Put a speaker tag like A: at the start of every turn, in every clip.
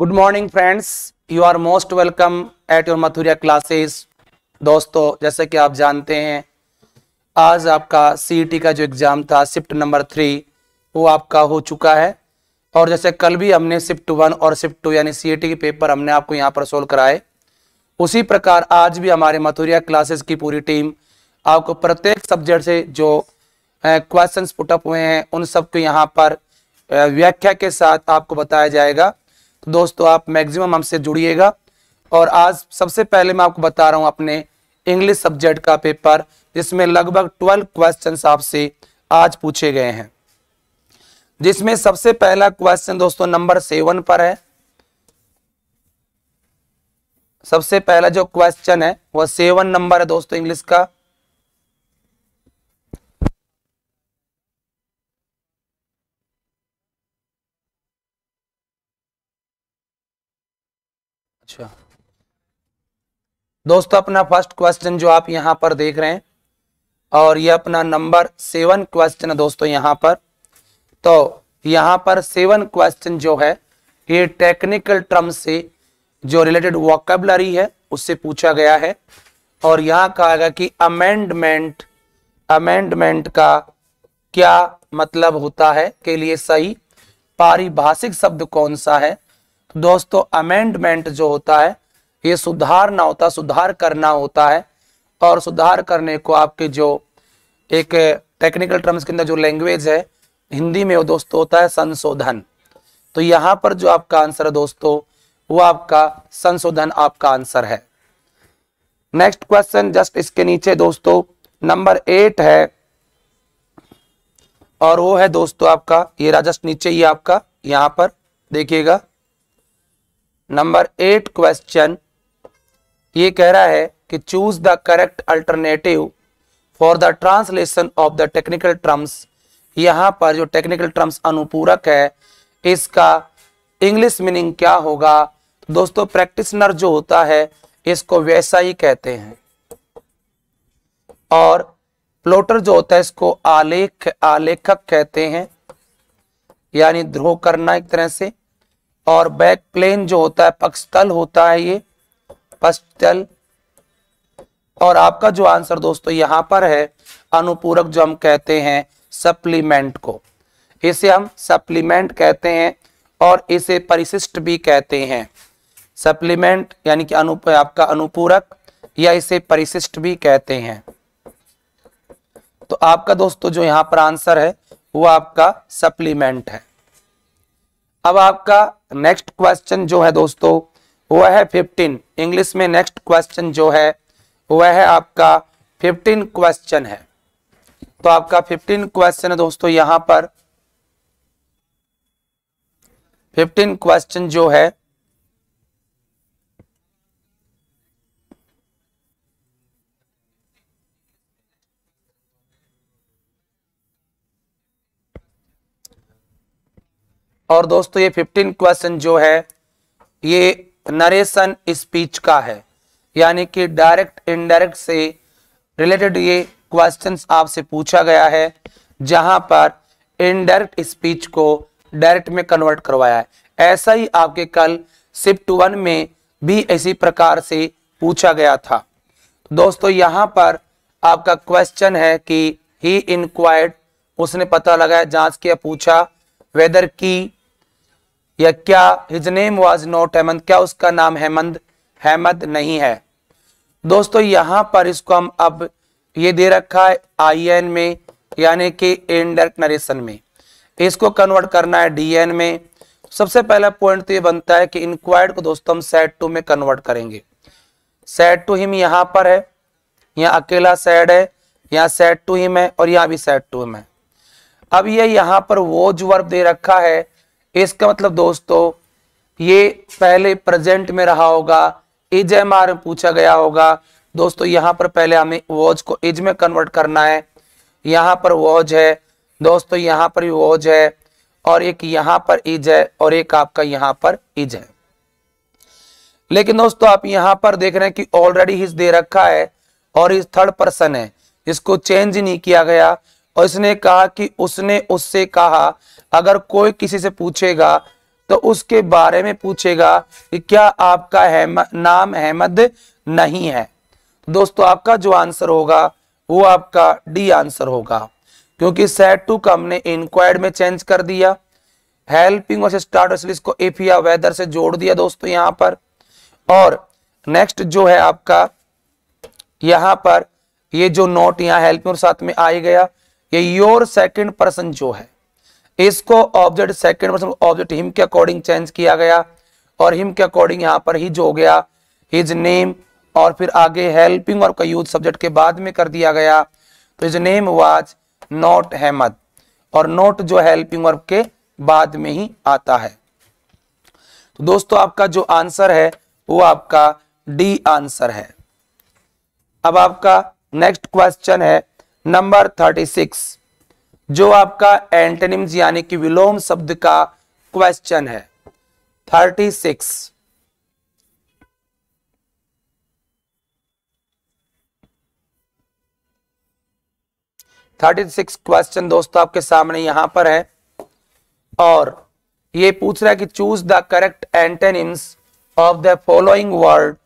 A: Good morning friends you are most welcome at your Mathuriya classes दोस्तों जैसे कि आप जानते हैं आज आपका सी e का जो एग्ज़ाम था शिफ्ट नंबर थ्री वो आपका हो चुका है और जैसे कल भी हमने शिफ्ट वन और शिफ्ट टू यानी सी e के पेपर हमने आपको यहाँ पर सोल्व कराए उसी प्रकार आज भी हमारे मथुरिया क्लासेस की पूरी टीम आपको प्रत्येक सब्जेक्ट से जो क्वेश्चंस पुटअप हुए हैं उन सबको यहाँ पर व्याख्या के साथ आपको बताया जाएगा तो दोस्तों आप मैक्सिमम हमसे जुड़िएगा और आज सबसे पहले मैं आपको बता रहा हूँ अपने इंग्लिश सब्जेक्ट का पेपर जिसमें लगभग ट्वेल्व क्वेश्चन आपसे आज पूछे गए हैं जिसमें सबसे पहला क्वेश्चन दोस्तों नंबर सेवन पर है सबसे पहला जो क्वेश्चन है वह सेवन नंबर है दोस्तों इंग्लिश का अच्छा दोस्तों अपना फर्स्ट क्वेश्चन जो आप यहां पर देख रहे हैं और ये अपना नंबर सेवन क्वेश्चन है दोस्तों यहां पर तो यहां पर सेवन क्वेश्चन जो है ये टेक्निकल टर्म से जो रिलेटेड वॉकेबलरी है उससे पूछा गया है और यहां कहा गया कि अमेंडमेंट अमेंडमेंट का क्या मतलब होता है के लिए सही पारिभाषिक शब्द कौन सा है दोस्तों अमेंडमेंट जो होता है ये सुधारना होता है सुधार करना होता है और सुधार करने को आपके जो एक टेक्निकल टर्म्स के अंदर जो लैंग्वेज है हिंदी में वो दोस्तों होता है संशोधन तो यहां पर जो आपका आंसर है दोस्तों वो आपका संशोधन आपका आंसर है नेक्स्ट क्वेश्चन जस्ट इसके नीचे दोस्तों नंबर एट है और वो है दोस्तों आपका ये राजस्ट नीचे ही आपका यहां पर देखिएगा नंबर एट क्वेश्चन ये कह रहा है कि choose the correct alternative for the translation of the technical terms यहां पर जो टेक्निकल टर्म्स अनुपूरक है इसका इंग्लिश मीनिंग क्या होगा दोस्तों प्रैक्टिसनर जो होता है इसको वैसा ही कहते हैं और प्लोटर जो होता है इसको आलेख आलेखक कहते हैं यानी ध्रो करना एक तरह से और बैक प्लेन जो होता है पक्षतल होता है ये पक्षतल और आपका जो आंसर दोस्तों यहां पर है अनुपूरक जो हम कहते हैं सप्लीमेंट को इसे हम सप्लीमेंट कहते हैं और इसे परिशिष्ट भी कहते हैं सप्लीमेंट यानी कि अनुप आपका अनुपूरक या इसे परिशिष्ट भी कहते हैं तो आपका दोस्तों जो यहाँ पर आंसर है वो आपका सप्लीमेंट है अब आपका नेक्स्ट क्वेश्चन जो है दोस्तों वह है फिफ्टीन इंग्लिश में नेक्स्ट क्वेश्चन जो है वह है आपका फिफ्टीन क्वेश्चन है तो आपका फिफ्टीन क्वेश्चन है दोस्तों यहां पर फिफ्टीन क्वेश्चन जो है और दोस्तों ये फिफ्टीन क्वेश्चन जो है ये नरेशन स्पीच का है यानी कि डायरेक्ट इनडायरेक्ट से रिलेटेड ये क्वेश्चन आपसे पूछा गया है जहां पर इनडायरेक्ट स्पीच को डायरेक्ट में कन्वर्ट करवाया है ऐसा ही आपके कल शिफ्ट वन में भी इसी प्रकार से पूछा गया था दोस्तों यहां पर आपका क्वेश्चन है कि ही इंक्वायर्ड उसने पता लगाया जांच किया पूछा वेदर की या क्या his name was not Hemant क्या उसका नाम हेमंद हेमंत नहीं है दोस्तों यहां पर इसको हम अब ये दे रखा है आई एन में यानी कि इनडायरेक्ट नरेशन में इसको कन्वर्ट करना है डीएन में सबसे पहला पॉइंट तो ये बनता है कि इंक्वायर्ड को दोस्तों हम सेट टू में कन्वर्ट करेंगे सेट टू हिम यहां पर है यहाँ अकेला सेड है यहाँ सेट टू हिम है और यहाँ भी सेट टू हिम है अब ये यहाँ पर वो जो वर्ब दे रखा है इसका मतलब दोस्तों ये पहले प्रेजेंट में रहा होगा इज एम आर पूछा गया होगा दोस्तों यहां पर पहले हमें वॉज को इज में कन्वर्ट करना है यहां पर वॉज है दोस्तों यहां पर भी वॉज है और एक यहां पर इज है और एक आपका यहां पर इज है लेकिन दोस्तों आप यहां पर देख रहे हैं कि ऑलरेडी हिज दे रखा है और इस थर्ड पर्सन है इसको चेंज नहीं किया गया और इसने कहा कि उसने उससे कहा अगर कोई किसी से पूछेगा तो उसके बारे में पूछेगा कि क्या आपका हेम, नाम अहमद नहीं है दोस्तों आपका जो आंसर होगा वो आपका डी आंसर होगा क्योंकि सेट टू का हमने इंक्वायर्ड में चेंज कर दिया हेल्पिंग और स्टार्ट को एफिया इफ या वेदर से जोड़ दिया दोस्तों यहां पर और नेक्स्ट जो है आपका यहां पर ये जो नोट यहाँ हेल्पिंग और साथ में आ गया ये योर सेकंड पर्सन जो है इसको object second person object him के अकॉर्डिंग चेंज किया गया और हिम के अकॉर्डिंग यहां पर हिज हो गया हिज नेम और फिर आगे हेल्पिंग और कयूथ सब्जेक्ट के बाद में कर दिया गया तो his name was not Hemant और नोट जो हेल्पिंग वर्ब के बाद में ही आता है तो दोस्तों आपका जो आंसर है वो आपका डी आंसर है अब आपका नेक्स्ट क्वेश्चन है नंबर सिक्स जो आपका एंटनिम्स यानी कि विलोम शब्द का क्वेश्चन है thirty six thirty six question दोस्तों आपके सामने यहां पर है और ये पूछ रहा है कि choose the correct antonyms of the following word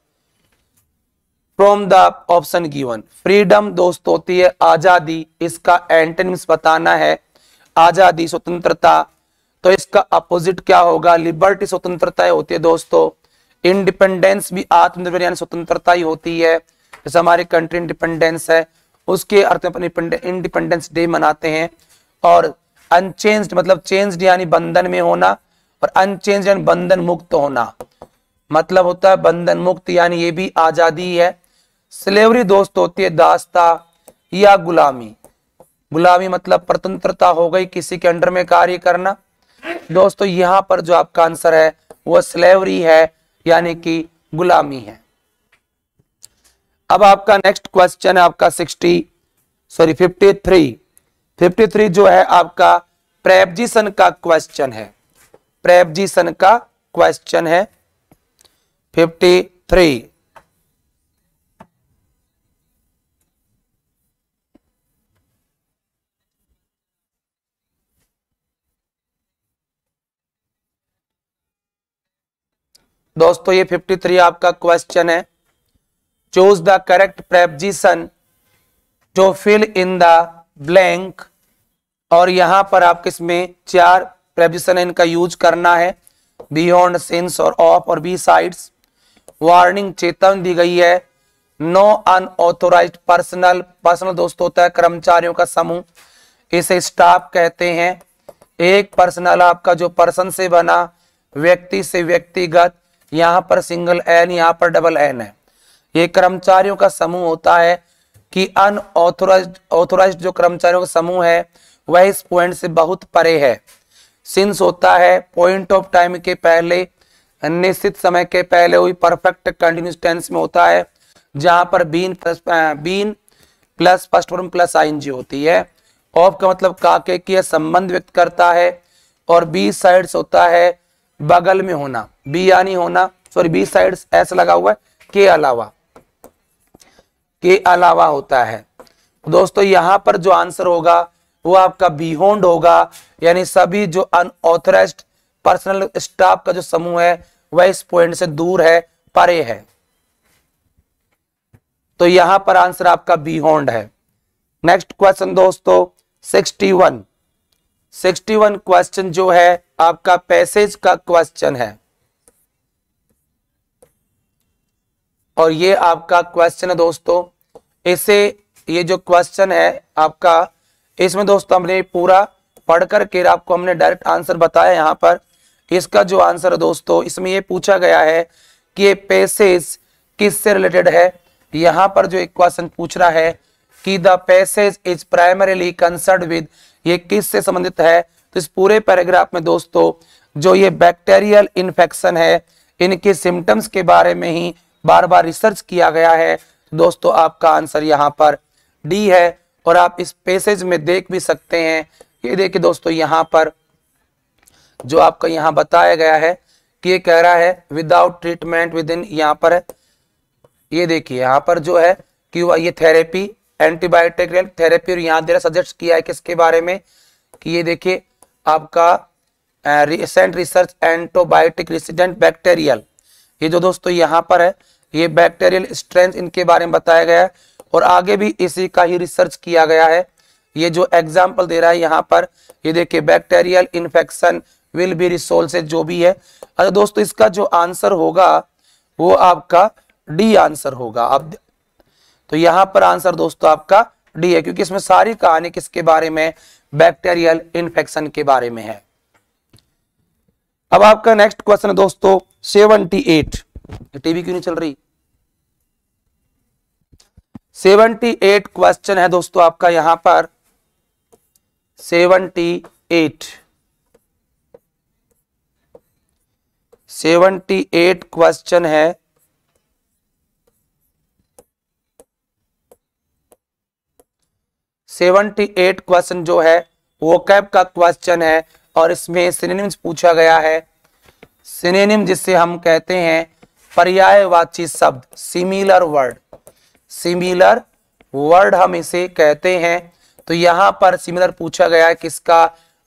A: from the option given freedom दोस्त होती है आजादी इसका एंटनिम्स बताना है आजादी स्वतंत्रता तो इसका अपोजिट क्या होगा लिबर्टी स्वतंत्रता होती है दोस्तों इंडिपेंडेंस भी आत्मनिर्भर यानी स्वतंत्रता ही होती है जैसे हमारी कंट्री इंडिपेंडेंस है उसके अर्थ में इंडिपेंडेंस डे मनाते हैं और अनचेंज्ड मतलब चेंज्ड यानी बंधन में होना और अनचेंज यानी बंधन मुक्त होना मतलब होता है बंधन मुक्त यानी ये भी आजादी है स्लेवरी दोस्त होती है दास्ता या गुलामी गुलामी मतलब प्रतंत्रता हो गई किसी के अंडर में कार्य करना दोस्तों यहां पर जो आपका आंसर है वो स्लेवरी है यानी कि गुलामी है अब आपका नेक्स्ट क्वेश्चन है आपका sixty sorry fifty three fifty three जो है आपका प्रेबजीसन का क्वेश्चन है प्रेबजीसन का क्वेश्चन है फिफ्टी थ्री दोस्तों ये 53 आपका क्वेश्चन है choose the correct preposition to fill in the blank और यहां पर आपके इसमें चार प्रेपजिशन इनका यूज करना है बियॉन्ड सिंस और ऑफ और बी साइड्स वार्निंग चेतावनी दी गई है नो अनऑथोराइज पर्सनल पर्सनल दोस्तों होता है कर्मचारियों का समूह इसे स्टाफ कहते हैं एक पर्सनल आपका जो पर्सन से बना व्यक्ति से व्यक्तिगत यहाँ पर सिंगल एन यहाँ पर डबल एन है ये कर्मचारियों का समूह होता है कि अनऑथोराइज ऑथोराइज जो कर्मचारियों का समूह है वह इस पॉइंट से बहुत परे है सिंस होता है पॉइंट ऑफ टाइम के पहले निश्चित समय के पहले हुई परफेक्ट कंटिन्यूस टेंस में होता है जहां पर been plus been plus first form plus जी होती है ऑफ का मतलब काके की संबंध व्यक्त करता है और बी साइड्स होता है बगल में होना बी यानी होना सॉरी बी साइड एस लगा हुआ है के अलावा के अलावा होता है दोस्तों यहां पर जो आंसर होगा वो आपका बिहोंड होगा यानी सभी जो अनऑथराइज पर्सनल स्टाफ का जो समूह है वह इस पॉइंट से दूर है परे है तो यहां पर आंसर आपका बिहोंड है नेक्स्ट क्वेश्चन दोस्तों 61 61 क्वेश्चन जो है आपका पैसेज का क्वेश्चन है और ये आपका क्वेश्चन है दोस्तों इसे ये जो क्वेश्चन है आपका इसमें दोस्तों हमने पूरा पढ़ करके आपको हमने डायरेक्ट आंसर बताया यहाँ पर इसका जो आंसर है दोस्तों इसमें ये पूछा गया है कि ये पैसेज किससे रिलेटेड है यहाँ पर जो एक क्वेश्चन पूछ रहा है कि the passage is primarily concerned with ये किस से संबंधित है तो इस पूरे पैराग्राफ में दोस्तों जो ये बैक्टेरियल इन्फेक्शन है इनके सिम्टम्स के बारे में ही बार बार रिसर्च किया गया है दोस्तों आपका आंसर यहाँ पर डी है और आप इस पेसेज में देख भी सकते हैं ये देखिए दोस्तों यहाँ पर जो आपका यहाँ बताया गया है कि ये कह रहा है विदाउट ट्रीटमेंट विद इन यहाँ पर है ये देखिए यहाँ पर जो है कि वह ये थेरेपी एंटीबायोटिक थेरेपी और यहाँ दे सजेस्ट किया है किसके बारे में कि ये देखिए आपका recent research antibiotic resistant bacterial ये जो दोस्तों यहाँ पर है ये बैक्टेरियल स्ट्रेंथ इनके बारे में बताया गया है और आगे भी इसी का ही रिसर्च किया गया है ये जो एग्जाम्पल दे रहा है यहाँ पर ये देखिए bacterial infection will be resolve से जो भी है अच्छा दोस्तों इसका जो आंसर होगा वो आपका डी आंसर होगा अब तो यहाँ पर आंसर दोस्तों आपका डी है क्योंकि इसमें सारी कहानी किसके बारे में बैक्टेरियल इन्फेक्शन के बारे में है अब आपका नेक्स्ट क्वेश्चन है दोस्तों सेवेंटी एट टीवी क्यों नहीं चल रही सेवेंटी एट क्वेश्चन है दोस्तों आपका यहां पर seventy eight seventy eight question है सेवेंटी एट क्वेश्चन जो है वो कैप का क्वेश्चन है और इसमें सिनेम्स पूछा गया है सिनेनिम जिसे हम कहते हैं पर्यायवाची शब्द सिमिलर वर्ड सिमिलर वर्ड हम इसे कहते हैं तो यहां पर सिमिलर पूछा गया है किसका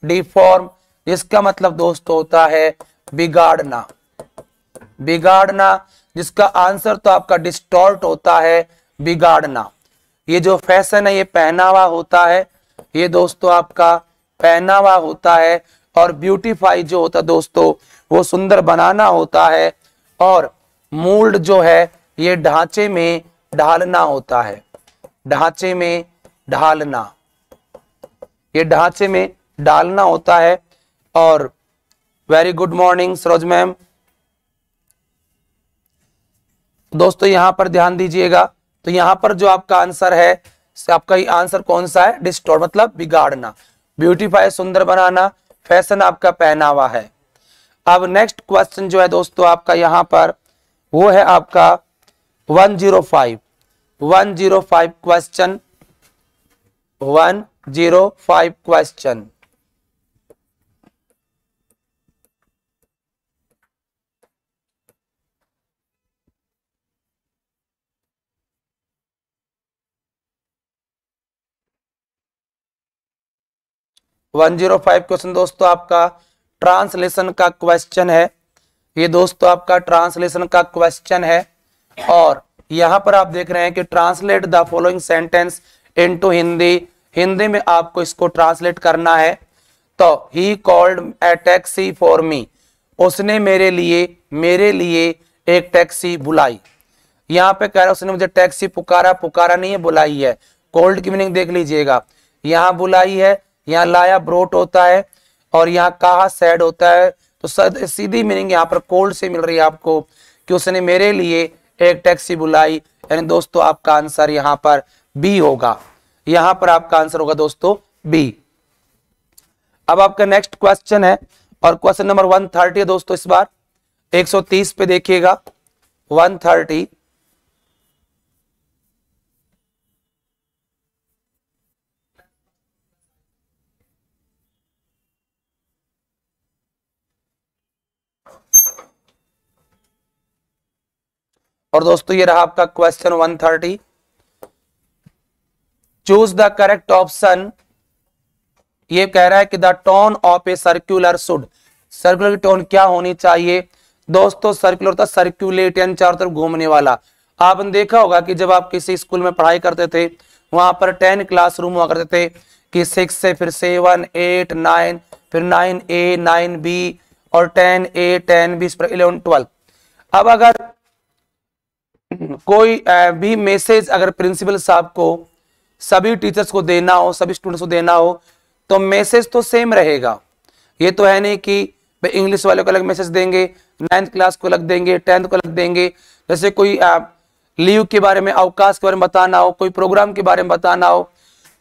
A: डिफॉर्म जिसका मतलब दोस्त होता है बिगाड़ना बिगाड़ना जिसका आंसर तो आपका डिस्टॉर्ट होता है बिगाड़ना ये जो फैशन है ये पहनावा होता है ये दोस्तों आपका पहनावा होता है और ब्यूटीफाई जो होता है दोस्तों वो सुंदर बनाना होता है और मूल्ड जो है ये ढांचे में ढालना होता है ढांचे में ढालना ये ढांचे में डालना होता है और very good morning Saroj ma'am दोस्तों यहां पर ध्यान दीजिएगा तो यहां पर जो आपका आंसर है आपका ही आंसर कौन सा है डिस्टोर मतलब बिगाड़ना ब्यूटीफाई सुंदर बनाना फैशन आपका पहनावा है अब नेक्स्ट क्वेश्चन जो है दोस्तों आपका यहां पर वो है आपका 105 105 question 105 question one zero five question दोस्तों आपका ट्रांसलेशन का क्वेश्चन है ये दोस्तों आपका ट्रांसलेशन का क्वेश्चन है और यहां पर आप देख रहे हैं कि translate the following sentence into Hindi Hindi में आपको इसको ट्रांसलेट करना है तो he called a taxi for me उसने मेरे लिए मेरे लिए एक टैक्सी बुलाई यहाँ पे कह रहा उसने मुझे टैक्सी पुकारा पुकारा नहीं है बुलाई है कोल्ड की मीनिंग देख लीजिएगा यहाँ बुलाई है यहाँ लाया ब्रोट होता है और यहाँ कहा सैड होता है तो सीधी मीनिंग यहाँ पर कोल्ड से मिल रही है आपको कि उसने मेरे लिए एक टैक्सी बुलाई यानी दोस्तों आपका आंसर यहाँ पर बी होगा यहां पर आपका आंसर होगा दोस्तों बी अब आपका नेक्स्ट क्वेश्चन है और क्वेश्चन नंबर वन है दोस्तों इस बार 130 पे देखिएगा 130 और दोस्तों ये रहा आपका question 130 choose the correct option ये कह रहा है कि the tone of a circular should circular की टोन क्या होनी चाहिए दोस्तों सर्कुलर था यानी चारों तरफ घूमने वाला आपने देखा होगा कि जब आप किसी स्कूल में पढ़ाई करते थे वहां पर टेन क्लासरूम हुआ करते थे कि सिक्स से फिर सेवन एट नाइन फिर नाइन ए नाइन बी और ten A ten B eleven twelve अब अगर कोई भी मैसेज अगर प्रिंसिपल साहब को सभी टीचर्स को देना हो सभी स्टूडेंट्स को देना हो तो मैसेज तो सेम रहेगा ये तो है नहीं कि भाई इंग्लिश वाले को अलग मैसेज देंगे नाइन्थ क्लास को अलग देंगे टेंथ को अलग देंगे जैसे कोई लीव के बारे में अवकाश के बारे में बताना हो कोई प्रोग्राम के बारे में बताना हो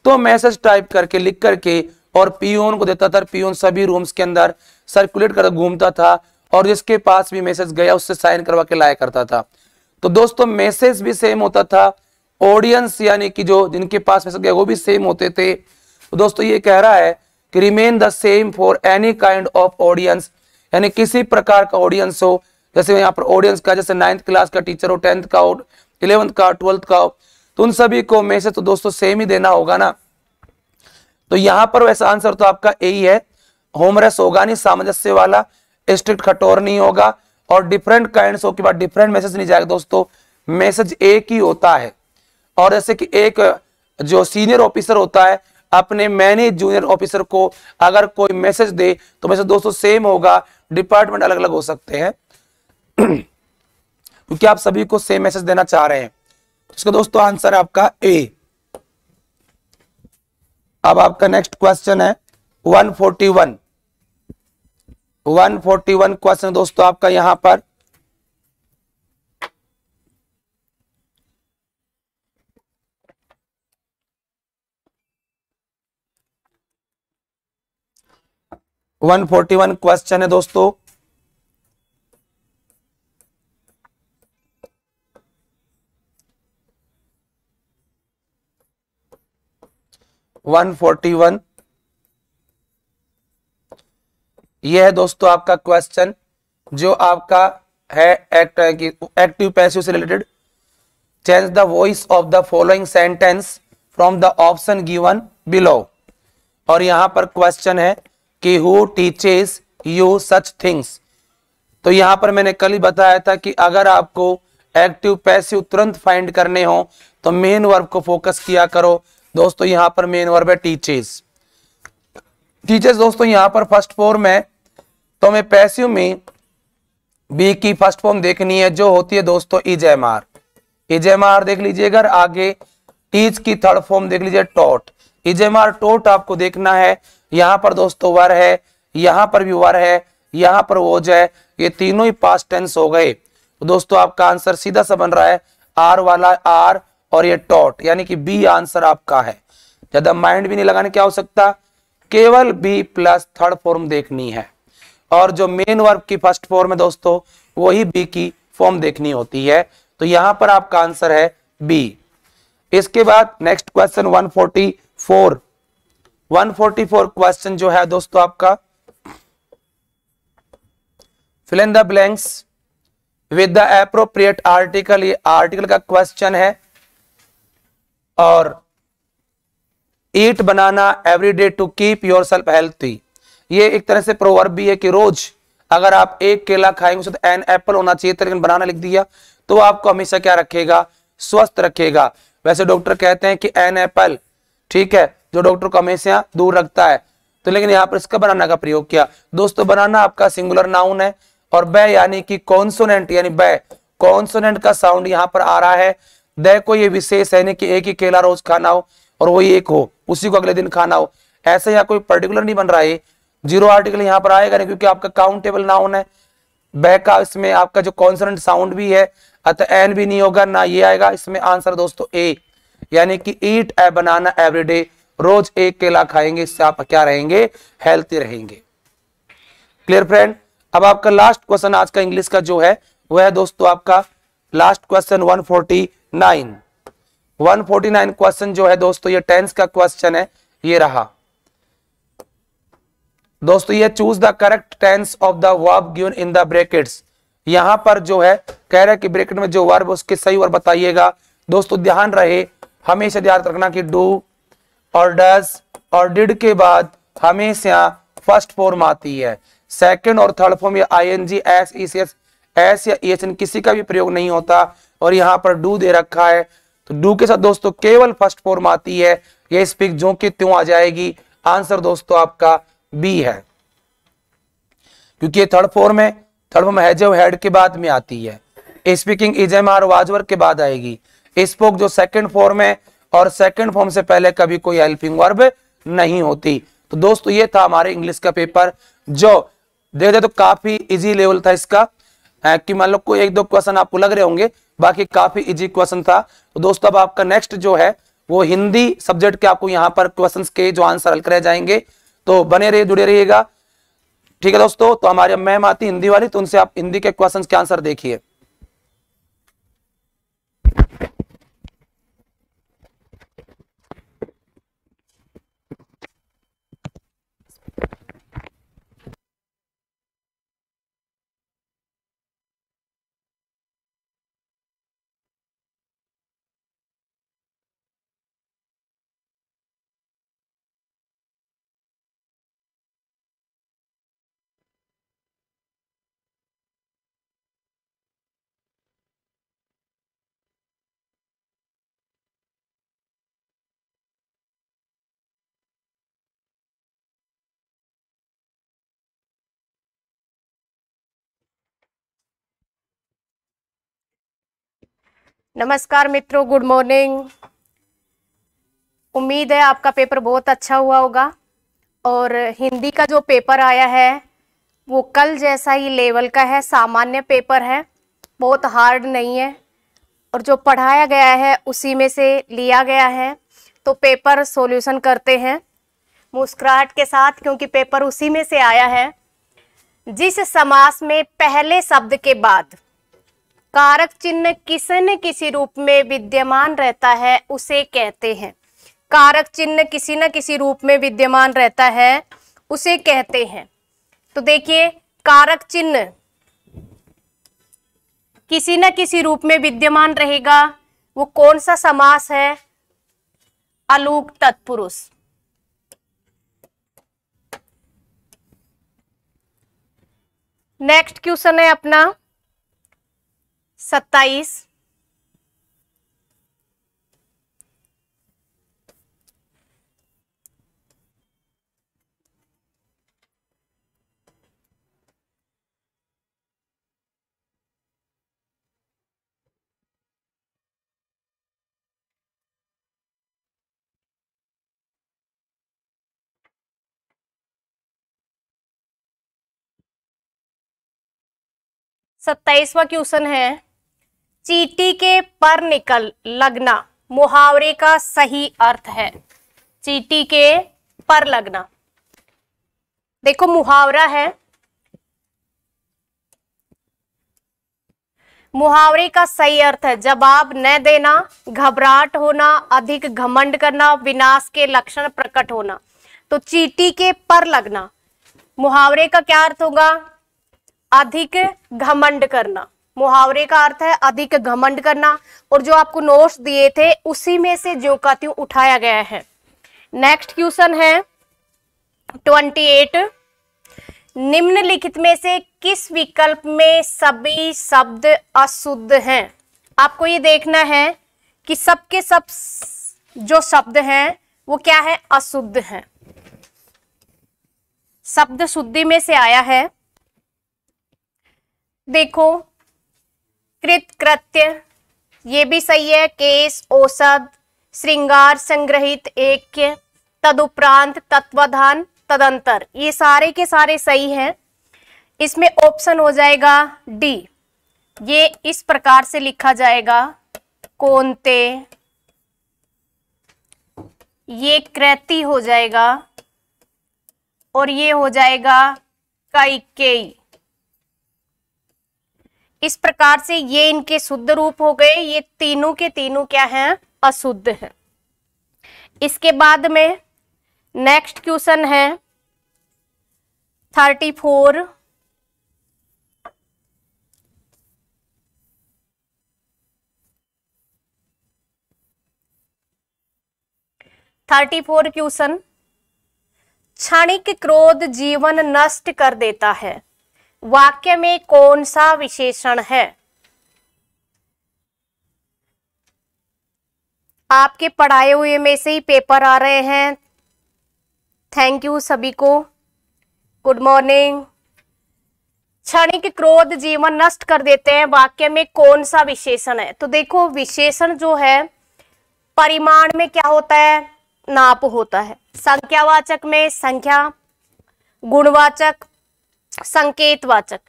A: तो मैसेज टाइप करके लिख करके और पीओन को देता था पीओन सभी रूम्स के अंदर सर्कुलेट कर घूमता था और जिसके पास भी मैसेज गया उससे साइन करवा के लाया करता था तो दोस्तों मैसेज भी सेम होता था ऑडियंस यानी कि जो जिनके पास मैसेज गया वो भी सेम होते थे तो दोस्तों ये कह रहा है कि remain the same for any kind of audience यानी किसी प्रकार का ऑडियंस हो जैसे यहाँ पर ऑडियंस का जैसे नाइन्थ क्लास का टीचर हो टेंथ का हो इलेवंथ का ट्वेल्थ का हो तो उन सभी को मैसेज तो दोस्तों सेम ही देना होगा ना तो यहाँ पर वैसा आंसर तो आपका यही है होमरेस होगा नहीं सामंजस्य वाला स्ट्रिक्ट कठोर नहीं होगा और डिफरेंट काइंड के बाद डिफरेंट मैसेज नहीं जाएगा दोस्तों मैसेज एक ही होता है और जैसे कि एक जो सीनियर ऑफिसर होता है अपने मैंने जूनियर ऑफिसर को अगर कोई मैसेज दे तो मैसेज दोस्तों सेम होगा डिपार्टमेंट अलग अलग हो सकते हैं क्योंकि आप सभी को सेम मैसेज देना चाह रहे हैं इसका दोस्तों आंसर है आपका ए अब आपका नेक्स्ट क्वेश्चन है 141 141 क्वेश्चन दोस्तों आपका यहां पर वन फोर्टी वन क्वेश्चन है दोस्तों वन फोर्टी वन यह है दोस्तों आपका क्वेश्चन जो आपका है एक्ट एक्टिव पैसिव से related change the voice of the following sentence from the option given below और यहां पर क्वेश्चन है कि who teaches you such things तो यहां पर मैंने कल ही बताया था कि अगर आपको एक्टिव पैसिव तुरंत फाइंड करने हो तो मेन वर्ब को फोकस किया करो दोस्तों यहां पर मेन वर्ब है टीचेस टीचर्स दोस्तों यहाँ पर फर्स्ट फॉर्म है तो हमें पैसिव में बी की फर्स्ट फॉर्म देखनी है जो होती है दोस्तों एम e आर e देख लीजिए अगर आगे टीच की थर्ड फॉर्म देख लीजिए टोट आर टोट आपको देखना है यहां पर दोस्तों वर है यहां पर भी वर है यहां पर वो है ये तीनों ही पास टेंस हो गए तो दोस्तों आपका आंसर सीधा सा बन रहा है आर वाला आर और ये टॉट यानी कि बी आंसर आपका है ज्यादा माइंड भी नहीं लगाने की आवश्यकता केवल बी प्लस थर्ड फॉर्म देखनी है और जो मेन वर्ब की फर्स्ट फॉर्म है दोस्तों वही बी की फॉर्म देखनी होती है तो यहां पर आपका आंसर है बी इसके बाद नेक्स्ट क्वेश्चन 144 144 क्वेश्चन जो है दोस्तों आपका fill in the blanks with the appropriate article ये आर्टिकल का क्वेश्चन है और eat banana every day to keep yourself healthy ये एक तरह से प्रोवर्ब भी है कि रोज अगर आप एक केला खाएंगे तो एन एप्पल होना चाहिए लेकिन बनाना लिख दिया तो आपको हमेशा क्या रखेगा स्वस्थ रखेगा वैसे डॉक्टर कहते हैं कि एन एप्पल ठीक है जो डॉक्टर को हमेशा दूर रखता है तो लेकिन यहाँ पर इसका बनाना का प्रयोग किया दोस्तों बनाना आपका सिंगुलर नाउन है और बे यानी कि कॉन्सोनेंट यानी बे कॉन्सोनेंट का साउंड यहाँ पर आ रहा है दे को ये विशेष है कि एक ही केला रोज खाना हो और वही एक हो उसी को अगले दिन खाना हो ऐसे यहाँ कोई पर्टिकुलर नहीं बन रहा है जीरो आर्टिकल यहाँ पर आएगा नहीं क्योंकि आपका काउंटेबल होना है बैक का इसमें आपका जो कॉन्सनेंट साउंड भी है अतः एन भी नहीं होगा ना ये आएगा इसमें आंसर दोस्तों ए यानी कि ईट ए बनाना एवरीडे रोज एक केला खाएंगे इससे आप क्या रहेंगे हेल्थी रहेंगे क्लियर फ्रेंड अब आपका लास्ट क्वेश्चन आज का इंग्लिश का जो है वह है दोस्तों आपका लास्ट क्वेश्चन 149 149 क्वेश्चन जो है दोस्तों ये टेंस का क्वेश्चन है ये रहा दोस्तों ये choose the correct tense of the verb given in the brackets यहां पर जो है कह रहे है कि ब्रेकेट में जो वर्ब उसके सही वर्ब बताइएगा दोस्तों ध्यान रहे हमेशा ध्यान रखना कि डू और डज और डिड के बाद हमेशा फर्स्ट फॉर्म आती है सेकंड और थर्ड फॉर्म या I N G S E C S S या ई किसी का भी प्रयोग नहीं होता और यहां पर डू दे रखा है तो डू के साथ दोस्तों केवल फर्स्ट फॉर्म आती है यह स्पीक जो कि त्यों आ जाएगी आंसर दोस्तों आपका बी है क्योंकि ये थर्ड फॉर्म है थर्ड फॉर्म हैज हैड के बाद में आती है speaking is am are was were के बाद आएगी स्पोक जो सेकंड फॉर्म है और सेकंड फॉर्म से पहले कभी कोई हेल्पिंग वर्ब नहीं होती तो दोस्तों ये था हमारे इंग्लिश का पेपर जो देखा जाए तो काफी इजी लेवल था इसका कि मान लो कोई एक दो क्वेश्चन आपको लग रहे होंगे बाकी काफी इजी क्वेश्चन था तो दोस्तों अब आपका नेक्स्ट जो है वो हिंदी सब्जेक्ट के आपको यहाँ पर क्वेश्चन के जो आंसर हल कराए जाएंगे तो बने रहिए जुड़े रहिएगा ठीक है दोस्तों तो हमारे मैम आती हिंदी वाली तो उनसे आप हिंदी के क्वेश्चन के आंसर देखिए
B: नमस्कार मित्रों गुड मॉर्निंग उम्मीद है आपका पेपर बहुत अच्छा हुआ होगा और हिंदी का जो पेपर आया है वो कल जैसा ही लेवल का है सामान्य पेपर है बहुत हार्ड नहीं है और जो पढ़ाया गया है उसी में से लिया गया है तो पेपर सॉल्यूशन करते हैं मुस्कुराहट के साथ क्योंकि पेपर उसी में से आया है जिस समास में पहले शब्द के बाद कारक चिन्ह किसी न किसी रूप में विद्यमान रहता है उसे कहते हैं कारक चिन्ह किसी न किसी रूप में विद्यमान रहता है उसे कहते हैं तो देखिए कारक चिन्ह किसी न किसी रूप में विद्यमान रहेगा वो कौन सा समास है अलूक तत्पुरुष नेक्स्ट क्वेश्चन है अपना सत्ताईस सत्ताईसवा क्वेश्चन है चीटी के पर निकल लगना मुहावरे का सही अर्थ है चीटी के पर लगना देखो मुहावरा है मुहावरे का सही अर्थ है जवाब न देना घबराहट होना अधिक घमंड करना विनाश के लक्षण प्रकट होना तो चीटी के पर लगना मुहावरे का क्या अर्थ होगा अधिक घमंड करना मुहावरे का अर्थ है अधिक घमंड करना और जो आपको नोट्स दिए थे उसी में से जो का उठाया गया है नेक्स्ट क्वेश्चन है ट्वेंटी एट निम्नलिखित में से किस विकल्प में सभी शब्द अशुद्ध हैं आपको ये देखना है कि सबके सब जो शब्द हैं वो क्या है अशुद्ध हैं शब्द शुद्धि में से आया है देखो कृत कृत्य ये भी सही है केस औसत श्रृंगार संग्रहित एक तदुपरांत तत्वाधान तदंतर ये सारे के सारे सही हैं इसमें ऑप्शन हो जाएगा डी ये इस प्रकार से लिखा जाएगा कौनते ये कृति हो जाएगा और ये हो जाएगा कई इस प्रकार से ये इनके शुद्ध रूप हो गए ये तीनों के तीनों क्या हैं अशुद्ध हैं इसके बाद में नेक्स्ट क्वेश्चन है thirty four thirty four question क्षणिक क्रोध जीवन नष्ट कर देता है वाक्य में कौन सा विशेषण है आपके पढ़ाए हुए में से ही पेपर आ रहे हैं थैंक यू सभी को गुड मॉर्निंग क्षणिक क्रोध जीवन नष्ट कर देते हैं वाक्य में कौन सा विशेषण है तो देखो विशेषण जो है परिमाण में क्या होता है नाप होता है संख्यावाचक में संख्या गुणवाचक संकेतवाचक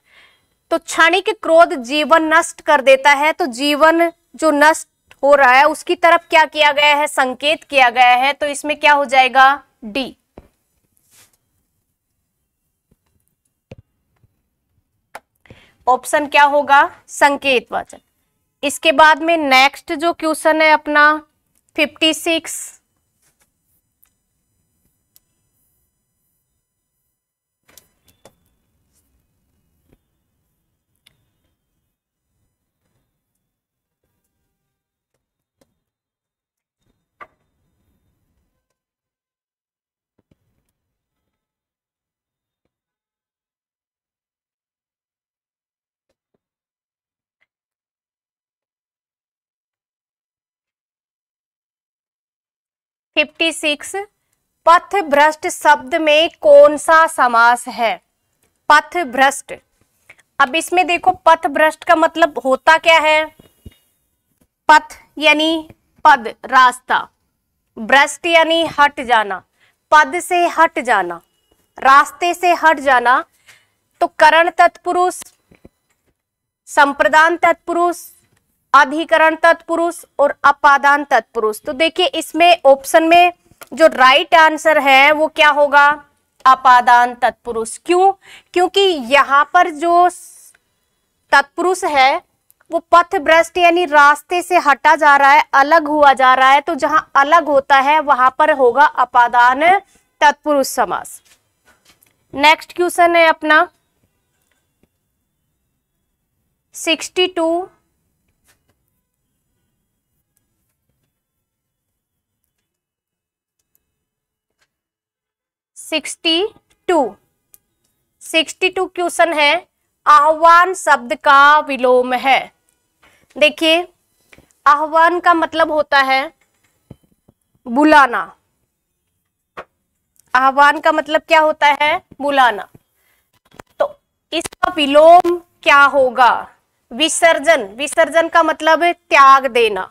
B: तो क्षणिक क्रोध जीवन नष्ट कर देता है तो जीवन जो नष्ट हो रहा है उसकी तरफ क्या किया गया है संकेत किया गया है तो इसमें क्या हो जाएगा डी ऑप्शन क्या होगा संकेतवाचक इसके बाद में नेक्स्ट जो क्वेश्चन है अपना फिफ्टी सिक्स फिफ्टी सिक्स पथ भ्रष्ट शब्द में कौन सा समास है पथ भ्रष्ट अब इसमें देखो पथ भ्रष्ट का मतलब होता क्या है पथ यानी पद रास्ता भ्रष्ट यानी हट जाना पद से हट जाना रास्ते से हट जाना तो करण तत्पुरुष संप्रदान तत्पुरुष अधिकरण तत्पुरुष और अपादान तत्पुरुष तो देखिए इसमें ऑप्शन में जो राइट आंसर है वो क्या होगा अपादान तत्पुरुष क्यों क्योंकि यहां पर जो तत्पुरुष है वो पथ भ्रष्ट यानी रास्ते से हटा जा रहा है अलग हुआ जा रहा है तो जहां अलग होता है वहां पर होगा अपादान तत्पुरुष समास नेक्स्ट क्वेश्चन है अपना sixty two sixty two sixty two question है आह्वान शब्द का विलोम है देखिए आह्वान का मतलब होता है बुलाना आह्वान का मतलब क्या होता है बुलाना तो इसका विलोम क्या होगा विसर्जन विसर्जन का मतलब है त्याग देना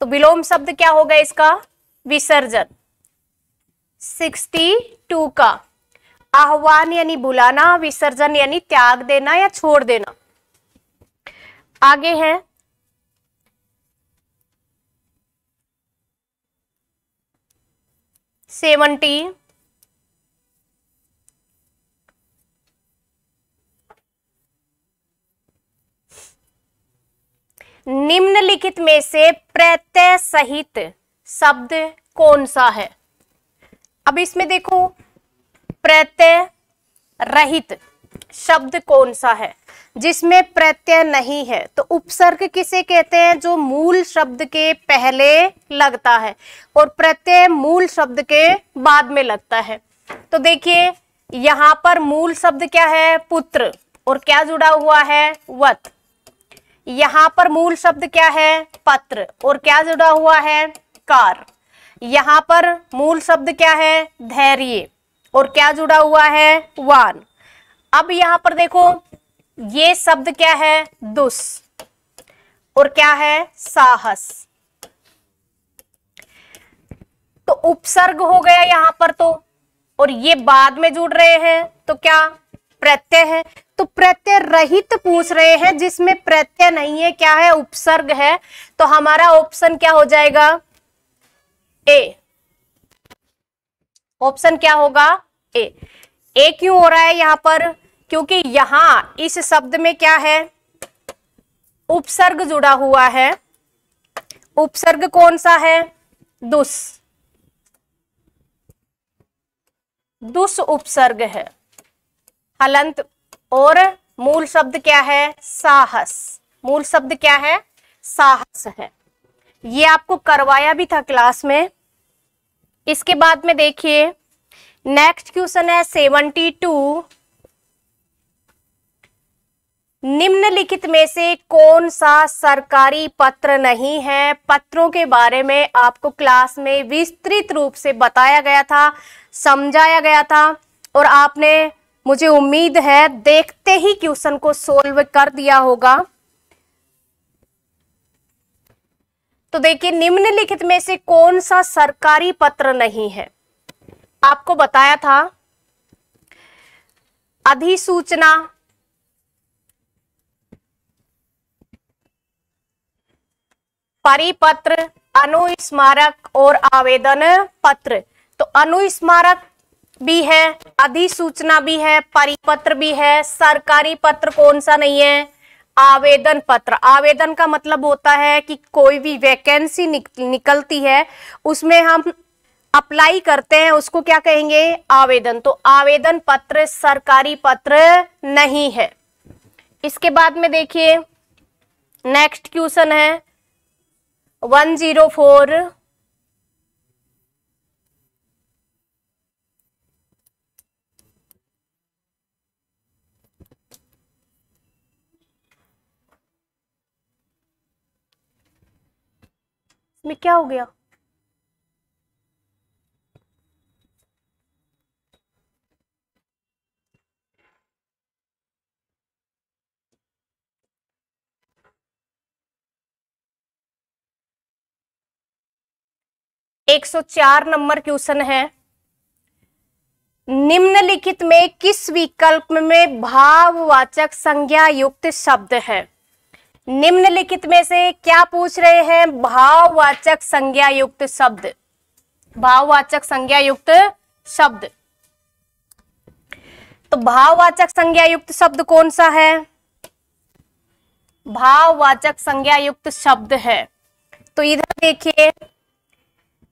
B: तो विलोम शब्द क्या होगा इसका विसर्जन 62 का आह्वान यानी बुलाना विसर्जन यानी त्याग देना या छोड़ देना आगे है सेवेंटी निम्नलिखित में से प्रत्यय सहित शब्द कौन सा है अब इसमें देखो प्रत्यय रहित शब्द कौन सा है जिसमें प्रत्यय नहीं है तो उपसर्ग किसे कहते हैं जो मूल शब्द के पहले लगता है और प्रत्यय मूल शब्द के बाद में लगता है तो देखिए यहाँ पर मूल शब्द क्या है पुत्र और क्या जुड़ा हुआ है वत यहां पर मूल शब्द क्या है पत्र और क्या जुड़ा हुआ है कार यहां पर मूल शब्द क्या है धैर्य और क्या जुड़ा हुआ है वान अब यहां पर देखो ये शब्द क्या है दुस और क्या है साहस तो उपसर्ग हो गया यहां पर तो और ये बाद में जुड़ रहे हैं तो क्या प्रत्यय है तो प्रत्यय रहित पूछ रहे हैं जिसमें प्रत्यय नहीं है क्या है उपसर्ग है तो हमारा ऑप्शन क्या हो जाएगा ए ऑप्शन क्या होगा ए ए क्यों हो रहा है यहां पर क्योंकि यहां इस शब्द में क्या है उपसर्ग जुड़ा हुआ है उपसर्ग कौन सा है दुस दुस उपसर्ग है हलंत और मूल शब्द क्या है साहस मूल शब्द क्या है साहस है ये आपको करवाया भी था क्लास में इसके बाद में देखिए नेक्स्ट क्वेश्चन है सेवेंटी टू निम्नलिखित में से कौन सा सरकारी पत्र नहीं है पत्रों के बारे में आपको क्लास में विस्तृत रूप से बताया गया था समझाया गया था और आपने मुझे उम्मीद है देखते ही क्वेश्चन को सोल्व कर दिया होगा तो देखिए निम्नलिखित में से कौन सा सरकारी पत्र नहीं है आपको बताया था अधिसूचना परिपत्र अनुस्मारक और आवेदन पत्र तो अनुस्मारक भी है अधिसूचना भी है परिपत्र भी है सरकारी पत्र कौन सा नहीं है आवेदन पत्र आवेदन का मतलब होता है कि कोई भी वैकेंसी निक, निकलती है उसमें हम अप्लाई करते हैं उसको क्या कहेंगे आवेदन तो आवेदन पत्र सरकारी पत्र नहीं है इसके बाद में देखिए नेक्स्ट क्वेश्चन है वन जीरो फोर इसमें क्या हो गया एक सौ चार नंबर क्वेश्चन है निम्नलिखित में किस विकल्प में भाववाचक संज्ञा युक्त शब्द है निम्नलिखित में से क्या पूछ रहे हैं भाववाचक संज्ञा युक्त शब्द भाववाचक संज्ञा युक्त शब्द तो भाववाचक संज्ञा युक्त शब्द कौन सा है भाववाचक संज्ञा युक्त शब्द है तो इधर देखिए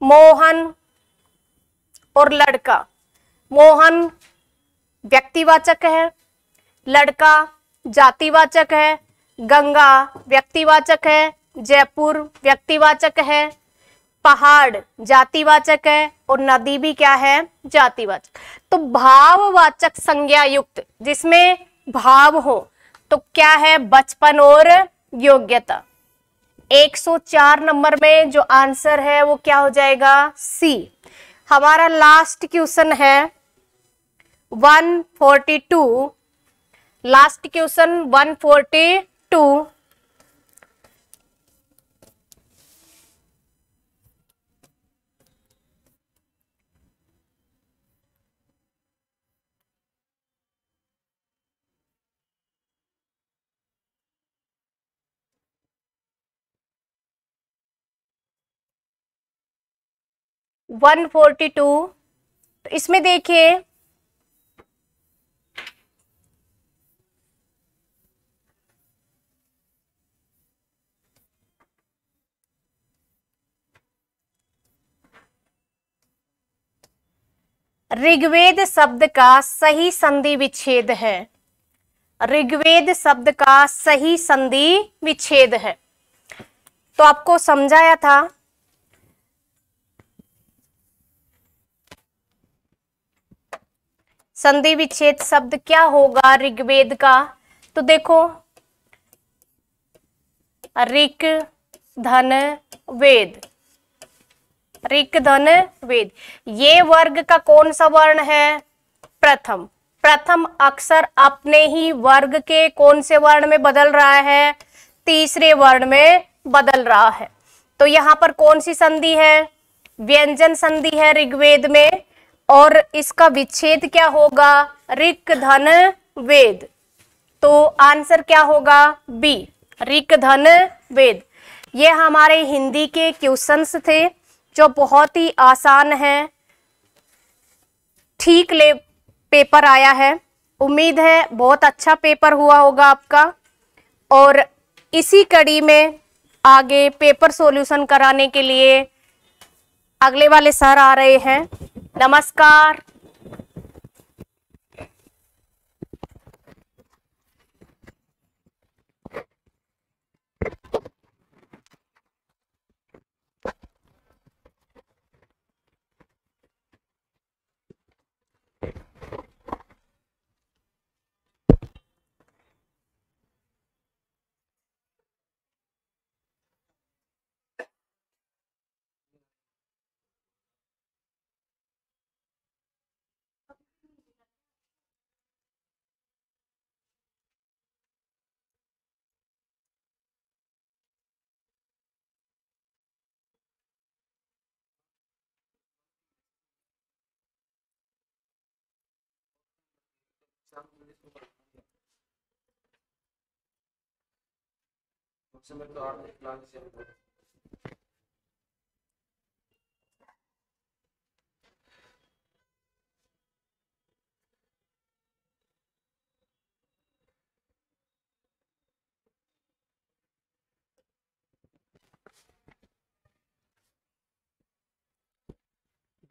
B: मोहन और लड़का मोहन व्यक्तिवाचक है लड़का जातिवाचक है गंगा व्यक्तिवाचक है जयपुर व्यक्तिवाचक है पहाड़ जातिवाचक है और नदी भी क्या है जातिवाचक तो भाववाचक संज्ञा युक्त जिसमें भाव हो तो क्या है बचपन और योग्यता 104 नंबर में जो आंसर है वो क्या हो जाएगा सी हमारा लास्ट क्वेश्चन है 142 last question 142 two one forty two तो इसमें देखिए ऋग्वेद शब्द का सही संधि विच्छेद है ऋग्वेद शब्द का सही संधि विच्छेद है तो आपको समझाया था संधि विच्छेद शब्द क्या होगा ऋग्वेद का तो देखो ऋक धन वेद ऋक धन वेद ये वर्ग का कौन सा वर्ण है प्रथम प्रथम अक्षर अपने ही वर्ग के कौन से वर्ण में बदल रहा है तीसरे वर्ण में बदल रहा है तो यहाँ पर कौन सी संधि है व्यंजन संधि है ऋग्वेद में और इसका विच्छेद क्या होगा ऋक धन वेद तो आंसर क्या होगा बी ऋक धन वेद ये हमारे हिंदी के क्वेश्चंस थे जो बहुत ही आसान है ठीक ले पेपर आया है उम्मीद है बहुत अच्छा पेपर हुआ होगा आपका और इसी कड़ी में आगे पेपर सॉल्यूशन कराने के लिए अगले वाले सर आ रहे हैं नमस्कार
A: ऑप्शन
B: नंबर 8 में प्लान से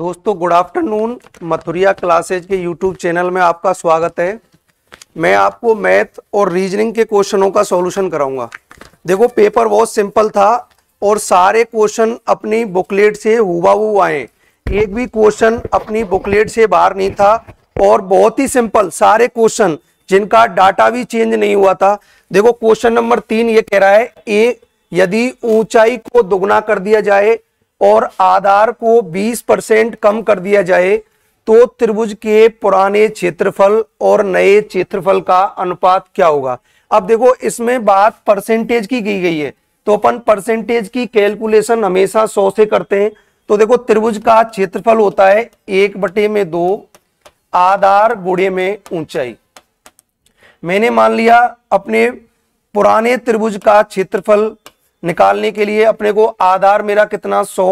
C: दोस्तों गुड आफ्टरनून मथुरिया क्लासेज के यूट्यूब चैनल में आपका स्वागत है मैं आपको मैथ और रीजनिंग के क्वेश्चनों का सॉल्यूशन कराऊंगा देखो पेपर बहुत सिंपल था और सारे क्वेश्चन अपनी बुकलेट से हुआ हुआ आए एक भी क्वेश्चन अपनी बुकलेट से बाहर नहीं था और बहुत ही सिंपल सारे क्वेश्चन जिनका डाटा भी चेंज नहीं हुआ था देखो क्वेश्चन नंबर तीन ये कह रहा है ए यदि ऊंचाई को दोगुना कर दिया जाए और आधार को 20 परसेंट कम कर दिया जाए तो त्रिभुज के पुराने क्षेत्रफल और नए क्षेत्रफल का अनुपात क्या होगा अब देखो इसमें बात परसेंटेज की की गई है तो अपन परसेंटेज की कैलकुलेशन हमेशा सौ से करते हैं तो देखो त्रिभुज का क्षेत्रफल होता है एक बटे में दो आधार गुड़े में ऊंचाई मैंने मान लिया अपने पुराने त्रिभुज का क्षेत्रफल निकालने के लिए अपने को आधार मेरा कितना सौ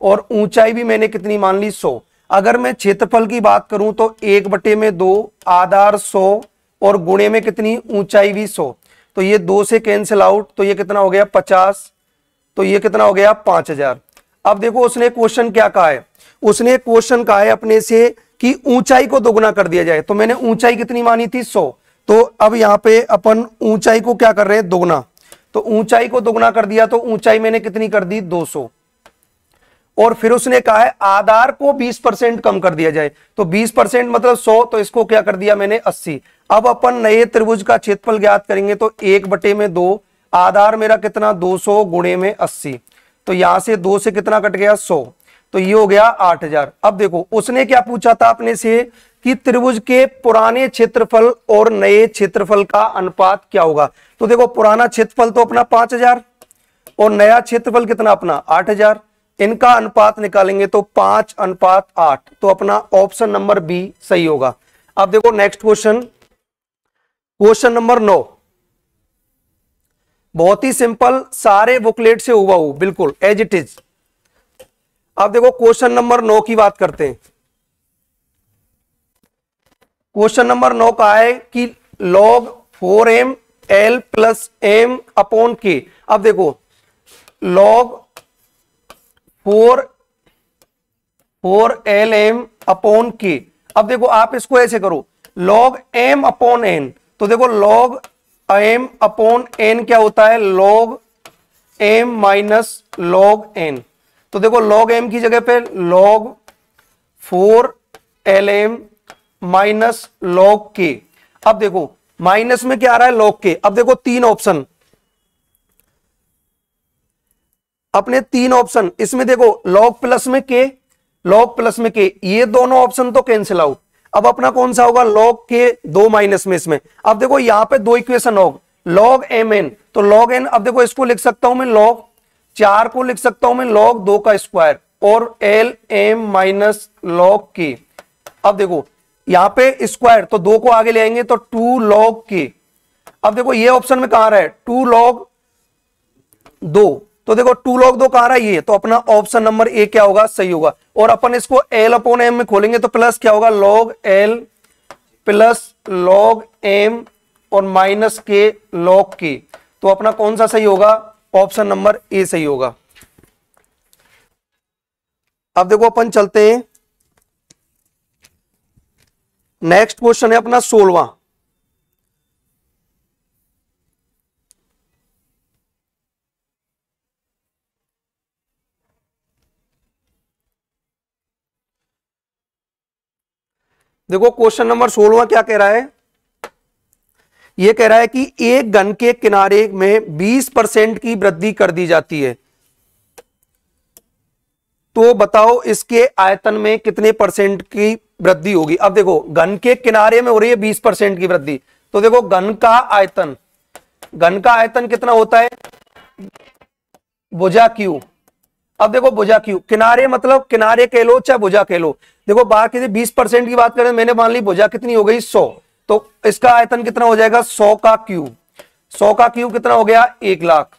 C: और ऊंचाई भी मैंने कितनी मान ली सौ अगर मैं क्षेत्रफल की बात करूं तो एक बटे में दो आधार सौ और गुणे में कितनी ऊंचाई भी सौ तो ये दो से कैंसिल आउट तो ये कितना हो गया पचास तो ये कितना हो गया पांच हजार अब देखो उसने क्वेश्चन क्या कहा है उसने क्वेश्चन कहा है अपने से कि ऊंचाई को दोगुना कर दिया जाए तो मैंने ऊंचाई कितनी मानी थी सौ तो अब यहां पे अपन ऊंचाई को क्या कर रहे हैं दोगुना तो ऊंचाई को दोगुना कर दिया तो ऊंचाई मैंने कितनी कर दी 200 और फिर उसने कहा है आधार को 20 परसेंट कम कर दिया जाए तो 20 परसेंट मतलब 100 तो इसको क्या कर दिया मैंने 80 अब अपन नए त्रिभुज का क्षेत्रफल ज्ञात करेंगे तो एक बटे में दो आधार मेरा कितना 200 सौ गुणे में अस्सी तो यहां से दो से कितना कट गया सौ तो ये हो गया आठ हजार अब देखो उसने क्या पूछा था अपने से कि त्रिभुज के पुराने क्षेत्रफल और नए क्षेत्रफल का अनुपात क्या होगा तो देखो पुराना क्षेत्रफल तो अपना पांच हजार और नया क्षेत्रफल कितना अपना आठ हजार इनका अनुपात निकालेंगे तो पांच अनुपात आठ तो अपना ऑप्शन नंबर बी सही होगा अब देखो नेक्स्ट क्वेश्चन क्वेश्चन नंबर नौ बहुत ही सिंपल सारे बुकलेट से हुआ हु बिल्कुल एज इट इज अब देखो क्वेश्चन नंबर नौ की बात करते हैं क्वेश्चन नंबर नौ का है कि log four M L plus M upon K अब देखो log four four L M upon K अब देखो आप इसको ऐसे करो लॉग एम अपॉन एन तो देखो लॉग एम अपॉन एन क्या होता है log M minus log N तो देखो लॉग एम की जगह पे log four L M minus log K अब देखो माइनस में क्या आ रहा है लॉग के अब देखो तीन ऑप्शन अपने तीन ऑप्शन इसमें देखो लॉग प्लस में के लॉग प्लस में के ये दोनों ऑप्शन तो कैंसिल आउट अब अपना कौन सा होगा लॉग के दो माइनस में इसमें अब देखो यहां पे दो इक्वेशन हो लॉग एम एन तो लॉग एन अब देखो इसको लिख सकता हूं मैं लॉग चार को लिख सकता हूं मैं लॉग दो का स्क्वायर और L M minus log K अब देखो यहां पे स्क्वायर तो दो को आगे ले आएंगे तो टू लॉग के अब देखो ये ऑप्शन में कहा रहा है टू लॉग दो तो देखो टू लॉग दो कहा रहा है ये तो अपना ऑप्शन नंबर ए क्या होगा सही होगा और अपन इसको एल अपॉन एम में खोलेंगे तो प्लस क्या होगा log L plus log M और माइनस के लॉग के तो अपना कौन सा सही होगा ऑप्शन नंबर ए सही होगा अब देखो अपन चलते हैं नेक्स्ट क्वेश्चन है अपना सोलवा देखो क्वेश्चन नंबर सोलवा क्या कह रहा है यह कह रहा है कि एक गन के किनारे में 20 परसेंट की वृद्धि कर दी जाती है तो बताओ इसके आयतन में कितने परसेंट की वृद्धि होगी अब देखो घन के किनारे में हो रही है बीस परसेंट की वृद्धि तो देखो घन का आयतन घन का आयतन कितना होता है भुजा क्यू अब देखो भुजा क्यू किनारे मतलब किनारे कह लो चाहे भुजा कह लो देखो बाहर किसी बीस परसेंट की बात करें मैंने मान ली भुजा कितनी हो गई सौ तो इसका आयतन कितना हो जाएगा सौ का क्यू सौ का क्यू कितना हो गया एक लाख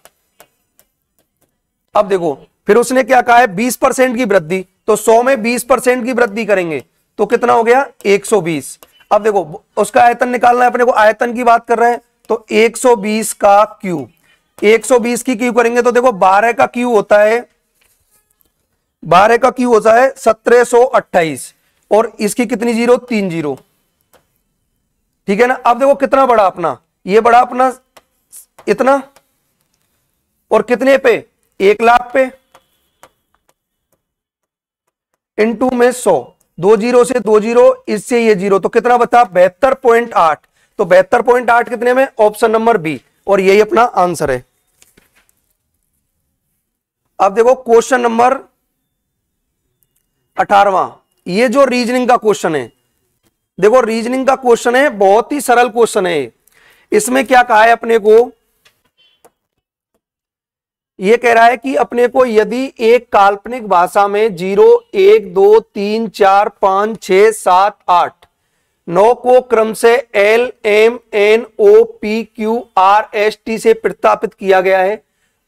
C: अब देखो फिर उसने क्या कहा है बीस परसेंट की वृद्धि तो सौ में बीस परसेंट की वृद्धि करेंगे तो कितना हो गया 120 अब देखो उसका आयतन निकालना है अपने को आयतन की बात कर रहे हैं तो 120 का क्यूब 120 की क्यू करेंगे तो देखो 12 का क्यू होता है 12 का क्यू होता है 1728 और इसकी कितनी जीरो तीन जीरो ठीक है ना अब देखो कितना बड़ा अपना ये बड़ा अपना इतना और कितने पे एक लाख पे इनटू में सौ दो जीरो से दो जीरो इससे ये जीरो तो कितना बता बेहतर पॉइंट आठ तो बेहतर पॉइंट आठ कितने में ऑप्शन नंबर बी और यही अपना आंसर है अब देखो क्वेश्चन नंबर अठारवा ये जो रीजनिंग का क्वेश्चन है देखो रीजनिंग का क्वेश्चन है बहुत ही सरल क्वेश्चन है इसमें क्या कहा है अपने को ये कह रहा है कि अपने को यदि एक काल्पनिक भाषा में जीरो एक दो तीन चार पांच छ सात आठ नौ को क्रम से L M N O P Q R S T से प्रतिस्थापित किया गया है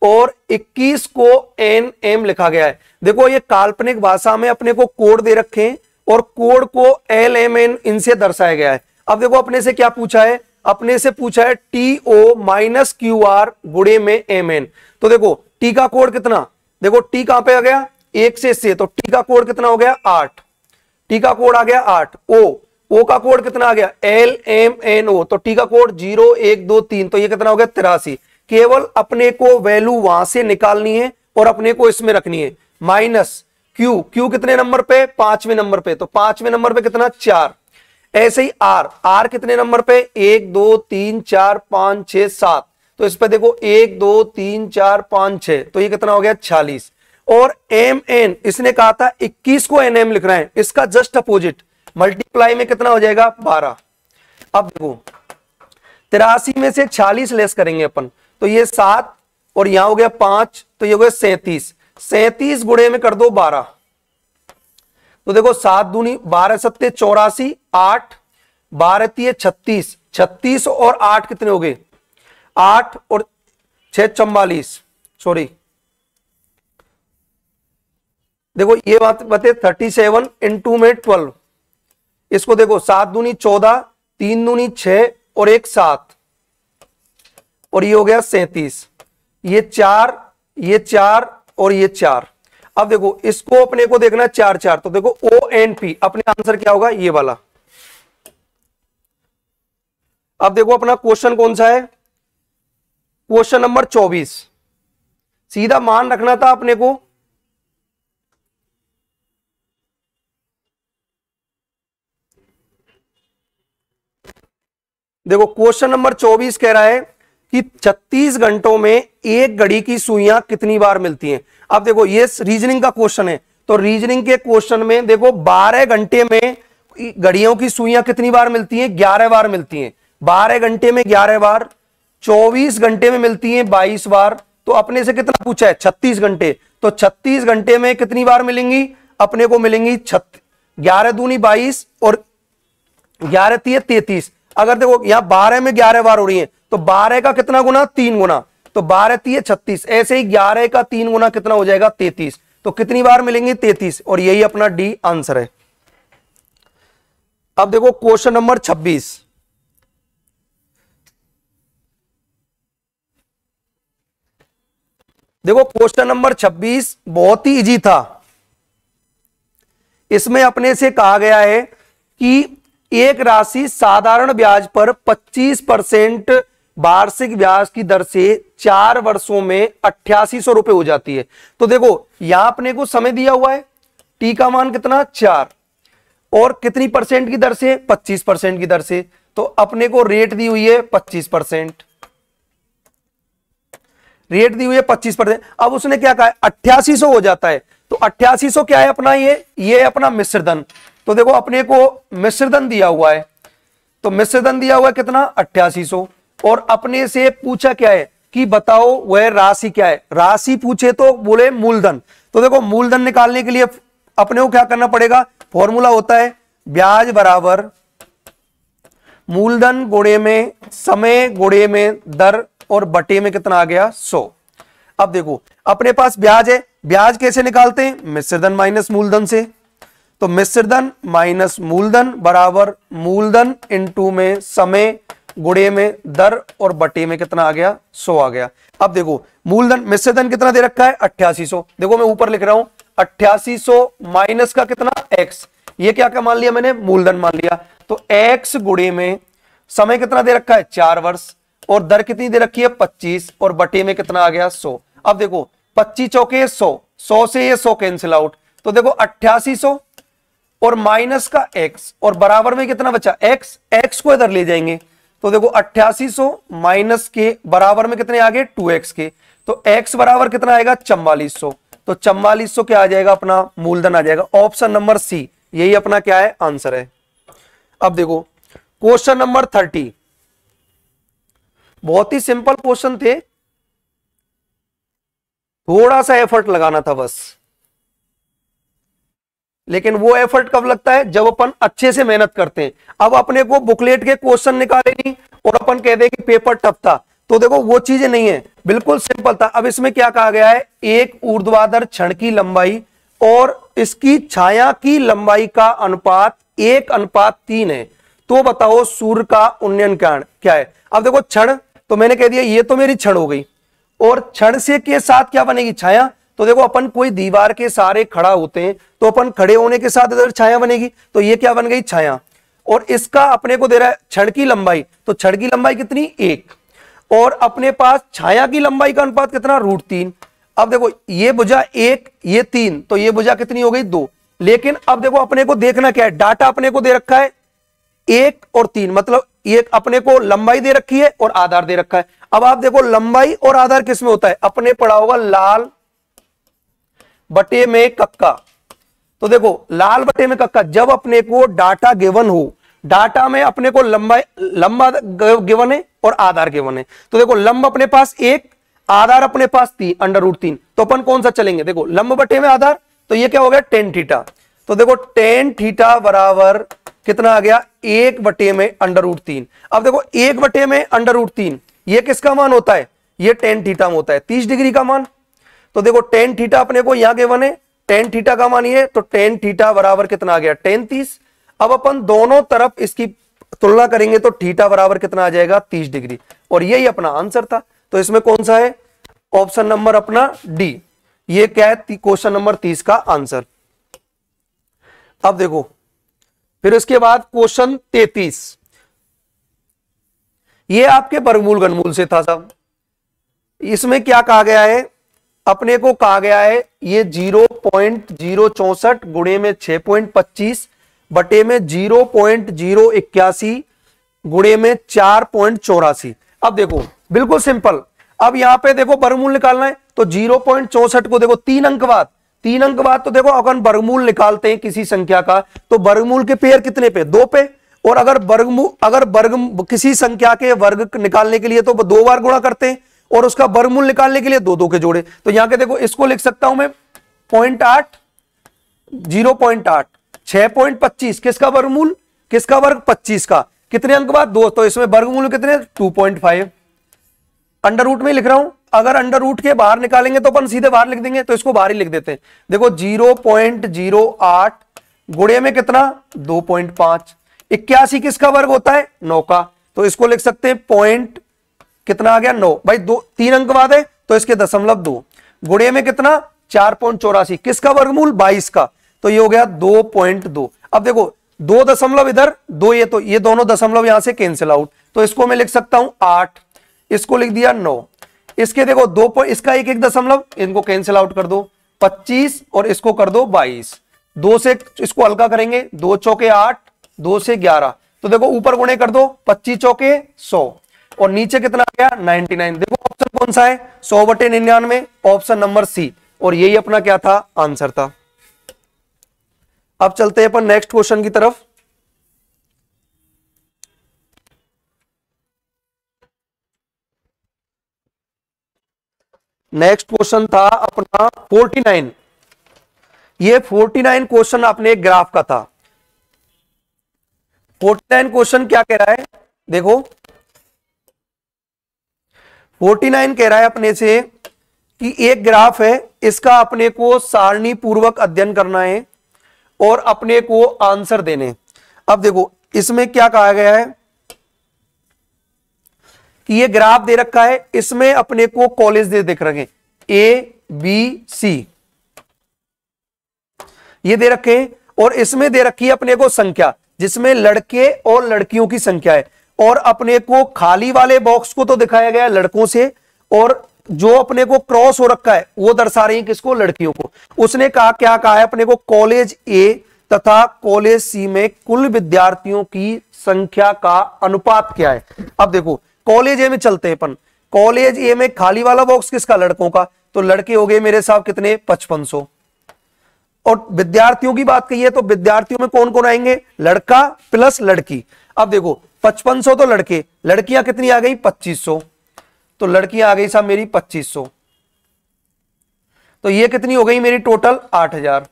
C: और 21 को एन एम लिखा गया है देखो ये काल्पनिक भाषा में अपने को कोड दे रखे हैं और कोड को एल एम एन इनसे दर्शाया गया है अब देखो अपने से क्या पूछा है अपने से पूछा है T O minus Q R गुड़े में एम एन तो देखो टी का कोड कितना देखो टी कहां पे आ गया एक से से तो टी का कोड कितना हो गया आठ टी का कोड आ गया आठ ओ ओ का कोड कितना आ गया एल एम एन ओ तो टी का कोड जीरो एक दो तीन तो ये कितना हो गया तिरासी केवल अपने को वैल्यू वहां से निकालनी है और अपने को इसमें रखनी है माइनस क्यू क्यू कितने नंबर पे पांचवें नंबर पे तो पांचवें नंबर पे कितना चार ऐसे ही आर आर कितने नंबर पे एक दो तीन चार पांच छ सात तो इस पे देखो एक दो तीन चार पांच छ तो ये कितना हो गया छियालीस और एम एन इसने कहा था 21 को एन एम लिख रहे हैं इसका जस्ट अपोजिट मल्टीप्लाई में कितना हो जाएगा 12 अब देखो तिरासी में से 46 लेस करेंगे अपन तो ये सात और यहां हो गया पांच तो ये हो गया सैतीस सैतीस गुड़े में कर दो बारह तो देखो सात दूनी बारह सत्ते चौरासी आठ बारहतीय छत्तीस छत्तीस और आठ कितने हो गए आठ और छह चौवालीस सॉरी देखो ये बात बताए थर्टी सेवन इन टू में ट्वेल्व इसको देखो सात दूनी चौदह तीन दूनी छ और एक सात और ये हो गया सैतीस ये चार ये चार और ये चार अब देखो इसको अपने को देखना चार चार तो देखो ओ एन पी अपने आंसर क्या होगा ये वाला अब देखो अपना क्वेश्चन कौन सा है क्वेश्चन नंबर चौबीस सीधा मान रखना था अपने को देखो क्वेश्चन नंबर चौबीस कह रहा है कि 36 घंटों में एक घड़ी की सुइयां कितनी बार मिलती हैं अब देखो ये रीजनिंग का क्वेश्चन है तो रीजनिंग के क्वेश्चन में देखो 12 घंटे में घड़ियों की सुइयां कितनी बार मिलती हैं 11 बार मिलती हैं 12 घंटे में 11 बार 24 घंटे में मिलती हैं 22 बार तो अपने से कितना पूछा है छत्तीस घंटे तो छत्तीस घंटे में कितनी बार मिलेंगी अपने को मिलेंगी ग्यारह दूनी बाईस और ग्यारह तीय तैतीस अगर देखो यहां बारह में ग्यारह बार हो रही है तो बारह का कितना गुना तीन गुना तो बारह तीय छत्तीस ऐसे ही ग्यारह का तीन गुना कितना हो जाएगा तैतीस तो कितनी बार मिलेंगे तैतीस और यही अपना डी आंसर है अब देखो क्वेश्चन नंबर छब्बीस देखो क्वेश्चन नंबर 26 बहुत ही इजी था इसमें अपने से कहा गया है कि एक राशि साधारण ब्याज पर 25 परसेंट वार्षिक ब्याज की दर से चार वर्षों में अट्ठासी सौ रुपए हो जाती है तो देखो यहां अपने को समय दिया हुआ है टी का मान कितना चार और कितनी परसेंट की दर से पच्चीस परसेंट की दर से तो अपने को रेट दी हुई है पच्चीस परसेंट रेट दी हुई है पच्चीस परसेंट अब उसने क्या कहा अट्ठासी सौ हो जाता है तो अट्ठासी सौ क्या है अपना ये ये अपना मिश्रधन तो देखो अपने को मिश्रधन दिया हुआ है तो मिश्रधन दिया हुआ है कितना अट्ठासी सौ और अपने से पूछा क्या है कि बताओ वह राशि क्या है राशि पूछे तो बोले मूलधन तो देखो मूलधन निकालने के लिए अपने को क्या करना पड़ेगा फॉर्मूला होता है ब्याज बराबर मूलधन गोड़े में समय गोड़े में दर और बटे में कितना आ गया सौ अब देखो अपने पास ब्याज है ब्याज कैसे निकालते हैं मिश्रधन माइनस मूलधन से तो मिश्रधन माइनस मूलधन बराबर मूलधन इंटू में समय गुड़े में दर और बटे में कितना आ गया सो आ गया अब देखो मूलधन मिश्र धन कितना दे रखा है अट्ठासी देखो मैं ऊपर लिख रहा हूं अट्ठासी माइनस का कितना एक्स ये क्या क्या मान लिया मैंने मूलधन मान लिया तो एक्स गुड़े में समय कितना दे रखा है चार वर्ष और दर कितनी दे रखी है पच्चीस और बटे में कितना आ गया सो अब देखो पच्चीस चौके सौ सौ से ये सो कैंसिल आउट तो देखो अट्ठासी और माइनस का एक्स और बराबर में कितना बचा एक्स एक्स को इधर ले जाएंगे तो देखो अट्ठासी सो माइनस के बराबर में कितने आ गए टू एक्स के तो एक्स बराबर कितना आएगा चम्बालीस सो तो चम्बालीस सो क्या आ जाएगा अपना मूलधन आ जाएगा ऑप्शन नंबर सी यही अपना क्या है आंसर है अब देखो क्वेश्चन नंबर थर्टी बहुत ही सिंपल क्वेश्चन थे थोड़ा सा एफर्ट लगाना था बस लेकिन वो एफर्ट कब लगता है जब अपन अच्छे से मेहनत करते हैं अब अपने को बुकलेट के क्वेश्चन निकाले नहीं और अपन कह दे कि पेपर टफ था तो देखो वो चीजें नहीं है बिल्कुल सिंपल था अब इसमें क्या कहा गया है एक ऊर्ध्वाधर क्षण की लंबाई और इसकी छाया की लंबाई का अनुपात एक अनुपात तीन है तो बताओ सूर्य का उन्नयन कारण क्या है अब देखो क्षण तो मैंने कह दिया ये तो मेरी क्षण हो गई और क्षण से के साथ क्या बनेगी छाया तो देखो अपन कोई दीवार के सारे खड़ा होते हैं तो अपन खड़े होने के साथ इधर छाया बनेगी तो ये क्या बन गई छाया और इसका अपने को दे रहा है छड़ की लंबाई तो छड़ की लंबाई कितनी एक और अपने पास छाया की लंबाई का अनुपात कितना रूट तीन अब देखो ये बुझा एक ये तीन तो ये बुझा कितनी हो गई दो लेकिन अब देखो अपने को देखना क्या है डाटा अपने को दे रखा है एक और तीन मतलब ये अपने को लंबाई दे रखी है और आधार दे रखा है अब आप देखो लंबाई और आधार किसमें होता है अपने पढ़ा होगा लाल बटे में कक्का तो देखो लाल बटे में कक्का जब अपने को डाटा गिवन हो डाटा में अपने को लंबा लंबा गिवन है और आधार गिवन है तो देखो लंब अपने पास एक आधार अपने पास तीन अंडर रूट तीन तो अपन कौन सा चलेंगे देखो लंब बटे में आधार तो ये क्या हो गया टेन थीटा तो देखो टेन थीटा बराबर कितना आ गया एक बटे में अंडर रूट तीन अब देखो एक बटे में अंडर रूट तीन ये किसका मान होता है ये टेन थीटा में होता है तीस डिग्री का मान तो देखो टेन थीटा अपने को यहां के है टेन थीटा का मानिए तो टेन थीटा बराबर कितना आ गया टेन तीस अब अपन दोनों तरफ इसकी तुलना करेंगे तो थीटा बराबर कितना आ जाएगा तीस डिग्री और यही अपना आंसर था तो इसमें कौन सा है ऑप्शन नंबर अपना डी ये क्या है क्वेश्चन नंबर तीस का आंसर अब देखो फिर उसके बाद क्वेश्चन तैतीस ये आपके परमूल गणमूल से था साहब इसमें क्या कहा गया है अपने को कहा गया है ये जीरो पॉइंट जीरो चौसठ गुणे में छह पॉइंट पच्चीस बटे में जीरो पॉइंट जीरो इक्यासी गुणे में चार पॉइंट चौरासी अब देखो बिल्कुल सिंपल अब यहां पे देखो बरमूल निकालना है तो जीरो पॉइंट चौसठ को देखो तीन अंक बाद तीन अंक बाद तो देखो अगर बर्गमूल निकालते हैं किसी संख्या का तो बर्गमूल के पेयर कितने पे दो पे और अगर बर्गमूल अगर वर्ग किसी संख्या के वर्ग निकालने के लिए तो दो बार गुणा करते हैं और उसका वर्गमूल निकालने के लिए दो दो के जोड़े तो यहां के देखो इसको लिख सकता हूं मैं पॉइंट आठ जीरो पॉइंट आठ छह पॉइंट पच्चीस किसका वर्गमूल किसका वर्ग पच्चीस का कितने अंक बाद दो तो इसमें वर्गमूल कितने two point five under root में लिख रहा हूं अगर अंडर रूट के बाहर निकालेंगे तो अपन सीधे बाहर लिख देंगे तो इसको बाहर ही लिख देते हैं देखो जीरो पॉइंट जीरो आठ गुड़े में कितना दो पॉइंट पांच इक्यासी किसका वर्ग होता है नौ का तो इसको लिख सकते हैं पॉइंट कितना आ गया नौ भाई दो तीन अंक बाद है तो इसके दशमलव दो गुड़े में कितना चार पॉइंट चौरासी किसका वर्गमूल बाईस का तो ये हो गया दो पॉइंट दो अब देखो दो दशमलव इधर दो ये तो ये दोनों दशमलव यहां से कैंसिल आउट तो इसको मैं लिख सकता हूं आठ इसको लिख दिया नौ इसके देखो दो पॉइंट इसका एक एक दशमलव इनको कैंसिल आउट कर दो पच्चीस और इसको कर दो बाईस दो से इसको हल्का करेंगे दो चौके आठ दो से ग्यारह तो देखो ऊपर गुणे कर दो पच्चीस चौके सौ और नीचे कितना आ गया 99 देखो ऑप्शन कौन सा है सौ बटे निन्यानवे ऑप्शन नंबर सी और यही अपना क्या था आंसर था अब चलते हैं अपन नेक्स्ट क्वेश्चन की तरफ नेक्स्ट क्वेश्चन था अपना 49 ये 49 क्वेश्चन आपने एक ग्राफ का था 49 क्वेश्चन क्या कह रहा है देखो 49 कह रहा है अपने से कि एक ग्राफ है इसका अपने को सारणी पूर्वक अध्ययन करना है और अपने को आंसर देने अब देखो इसमें क्या कहा गया है कि ये ग्राफ दे रखा है इसमें अपने को कॉलेज दे देख रखे ए बी सी ये दे रखे और इसमें दे रखी है अपने को संख्या जिसमें लड़के और लड़कियों की संख्या है और अपने को खाली वाले बॉक्स को तो दिखाया गया लड़कों से और जो अपने को क्रॉस हो रखा है वो दर्शा रही है किसको लड़कियों को उसने कहा क्या कहा है अपने को कॉलेज ए तथा कॉलेज सी में कुल विद्यार्थियों की संख्या का अनुपात क्या है अब देखो कॉलेज ए में चलते हैं अपन कॉलेज ए में खाली वाला बॉक्स किसका लड़कों का तो लड़के हो गए मेरे साहब कितने पचपन और विद्यार्थियों की बात कही है तो विद्यार्थियों में कौन कौन आएंगे लड़का प्लस लड़की अब देखो पचपन सौ तो लड़के लड़कियां कितनी आ गई पच्चीस सौ तो लड़कियां आ गई साहब मेरी पच्चीस सौ तो ये कितनी हो गई मेरी टोटल आठ हजार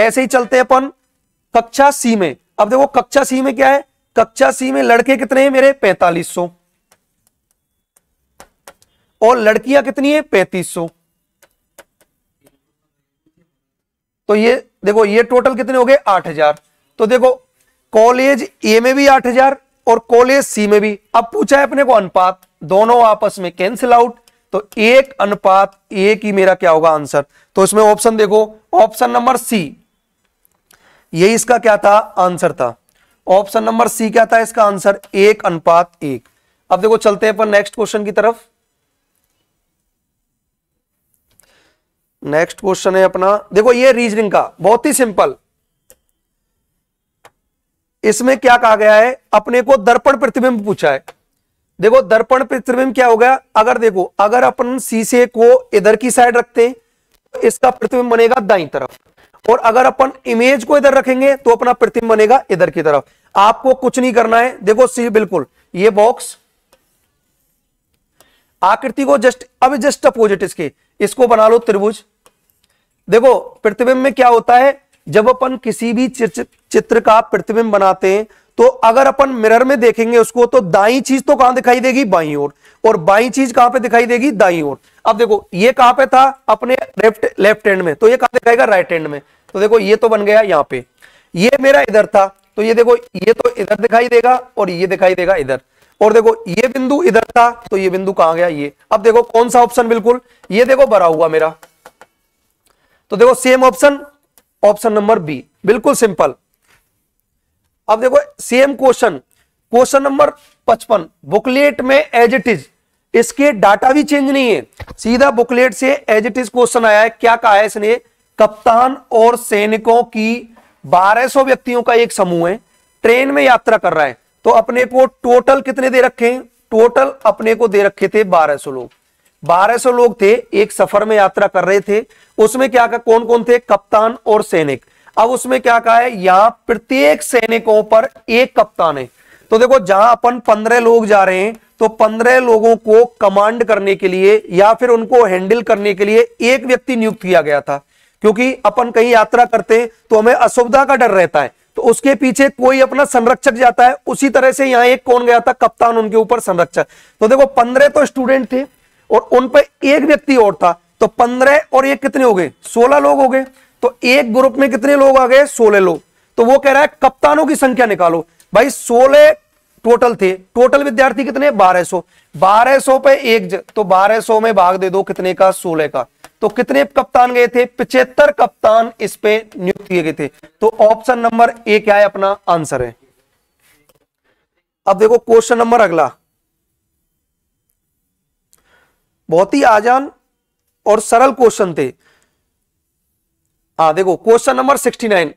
C: ऐसे ही चलते हैं अपन कक्षा सी में अब देखो कक्षा सी में क्या है कक्षा सी में लड़के कितने हैं मेरे पैंतालीस सौ और लड़कियां कितनी है पैंतीस सौ तो ये देखो ये टोटल कितने हो गए आठ हजार तो देखो कॉलेज ए में भी आठ हजार और कॉलेज सी में भी अब पूछा है अपने को अनुपात दोनों आपस में कैंसिल आउट तो एक अनुपात एक ही मेरा क्या होगा आंसर तो इसमें ऑप्शन देखो ऑप्शन नंबर सी ये इसका क्या था आंसर था ऑप्शन नंबर सी क्या था इसका आंसर एक अनुपात एक अब देखो चलते हैं अपन नेक्स्ट क्वेश्चन की तरफ नेक्स्ट क्वेश्चन है अपना देखो ये रीजनिंग का बहुत ही सिंपल इसमें क्या कहा गया है अपने को दर्पण प्रतिबिंब पूछा है देखो दर्पण प्रतिबिंब क्या हो गया अगर देखो अगर अपन शीशे को इधर की साइड रखते तो इसका प्रतिबिंब बनेगा दाई तरफ और अगर अपन इमेज को इधर रखेंगे तो अपना प्रतिबिंब बनेगा इधर की तरफ आपको कुछ नहीं करना है देखो सी बिल्कुल ये बॉक्स आकृति को जस्ट अब जस्ट अपोजिट इसके इसको बना लो त्रिभुज देखो प्रतिबिंब में क्या होता है जब अपन किसी भी चित्र का प्रतिबिंब बनाते हैं तो अगर अपन मिरर में देखेंगे उसको तो दाई चीज तो कहां दिखाई देगी बाई ओर और बाई चीज कहां पे दिखाई देगी दाई ओर अब देखो ये कहां पे था अपने लेफ्ट लेफ्ट एंड में तो ये कहां दिखाएगा राइट एंड में तो देखो ये तो बन गया यहां पे ये मेरा इधर था तो ये देखो ये तो इधर दिखाई देगा और ये दिखाई देगा इधर और देखो ये बिंदु इधर था तो ये बिंदु कहां गया ये अब देखो कौन सा ऑप्शन बिल्कुल ये देखो भरा हुआ मेरा तो देखो same option option number B बिल्कुल सिंपल अब देखो सेम क्वेश्चन क्वेश्चन नंबर पचपन बुकलेट में एज इट इज इसके डाटा भी चेंज नहीं है सीधा बुकलेट से एज इट इज क्वेश्चन आया है क्या कहा है इसने कप्तान और सैनिकों की 1200 व्यक्तियों का एक समूह है ट्रेन में यात्रा कर रहा है तो अपने को टोटल कितने दे रखे हैं टोटल अपने को दे रखे थे 1200 लोग 1200 लोग थे एक सफर में यात्रा कर रहे थे उसमें क्या कहा कौन कौन थे कप्तान और सैनिक अब उसमें क्या कहा है यहां प्रत्येक सैनिकों पर एक कप्तान है तो देखो जहां अपन पंद्रह लोग जा रहे हैं तो पंद्रह लोगों को कमांड करने के लिए या फिर उनको हैंडल करने के लिए एक व्यक्ति नियुक्त किया गया था क्योंकि अपन कहीं यात्रा करते हैं तो हमें असुविधा का डर रहता है तो उसके पीछे कोई अपना संरक्षक जाता है उसी तरह से यहां एक कौन गया था कप्तान उनके ऊपर संरक्षक तो देखो पंद्रह तो स्टूडेंट थे और उन पर एक व्यक्ति और था तो पंद्रह और एक कितने हो गए सोलह लोग हो गए तो एक ग्रुप में कितने लोग आ गए सोलह लोग तो वो कह रहा है कप्तानों की संख्या निकालो भाई सोलह टोटल थे टोटल विद्यार्थी कितने बारह सो बारह सौ पे एक ज, तो बारह सौ में भाग दे दो कितने का सोलह का तो कितने कप्तान गए थे पिछहत्तर कप्तान इस पे नियुक्त किए गए थे तो ऑप्शन नंबर ए क्या है अपना आंसर है अब देखो क्वेश्चन नंबर अगला बहुत ही आजान और सरल क्वेश्चन थे आ, हाँ, देखो क्वेश्चन नंबर 69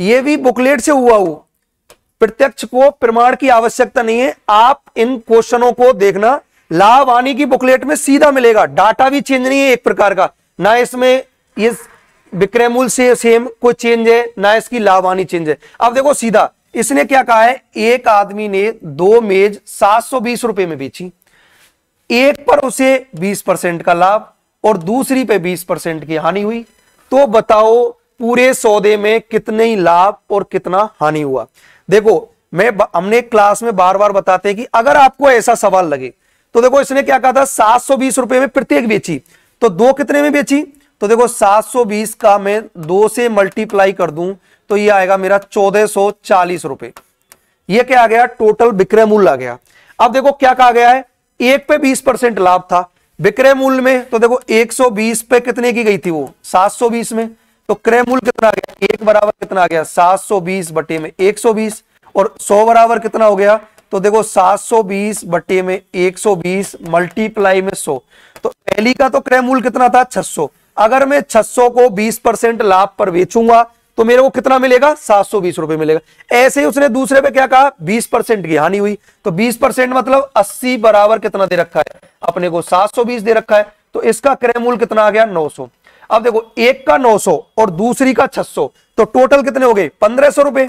C: ये भी बुकलेट से हुआ हुआ प्रत्यक्ष को प्रमाण की आवश्यकता नहीं है आप इन क्वेश्चनों को देखना लाभ की बुकलेट में सीधा मिलेगा डाटा भी चेंज नहीं है एक प्रकार का ना इसमें ये विक्रय मूल से सेम कोई चेंज है ना इसकी लाभ हानि चेंज है अब देखो सीधा इसने क्या कहा है एक आदमी ने दो मेज सात सौ बीस रुपए में बेची एक पर उसे 20 परसेंट का लाभ और दूसरी पे 20 परसेंट की हानि हुई तो बताओ पूरे सौदे में कितने लाभ और कितना हानि हुआ देखो मैं हमने क्लास में बार बार बताते हैं कि अगर आपको ऐसा सवाल लगे तो देखो इसने क्या कहा था सात सौ बीस रुपए में प्रत्येक बेची तो दो कितने में बेची तो देखो 720 का मैं दो से मल्टीप्लाई कर दूं तो ये आएगा मेरा चौदह सौ चालीस रुपए ये क्या आ गया टोटल विक्रय मूल्य आ गया अब देखो क्या कहा गया है एक पे 20 परसेंट लाभ था विक्रय मूल्य में तो देखो 120 पे कितने की गई थी वो 720 में तो क्रय मूल्य कितना गया एक बराबर कितना आ गया 720 बटे में 120 और 100 बराबर कितना हो गया तो देखो 720 बटे में 120 मल्टीप्लाई में 100 तो पहली का तो क्रय मूल्य कितना था 600 अगर मैं 600 को 20 परसेंट लाभ पर बेचूंगा तो मेरे को कितना मिलेगा सात सौ बीस रुपए मिलेगा ऐसे ही उसने दूसरे पे क्या कहा बीस परसेंट की हानि हुई तो बीस परसेंट मतलब अस्सी बराबर कितना दे रखा है अपने को सात सौ बीस दे रखा है तो इसका क्रय मूल कितना आ गया नौ सौ अब देखो एक का नौ सौ और दूसरी का छह सौ तो टोटल कितने हो गए पंद्रह सौ रुपए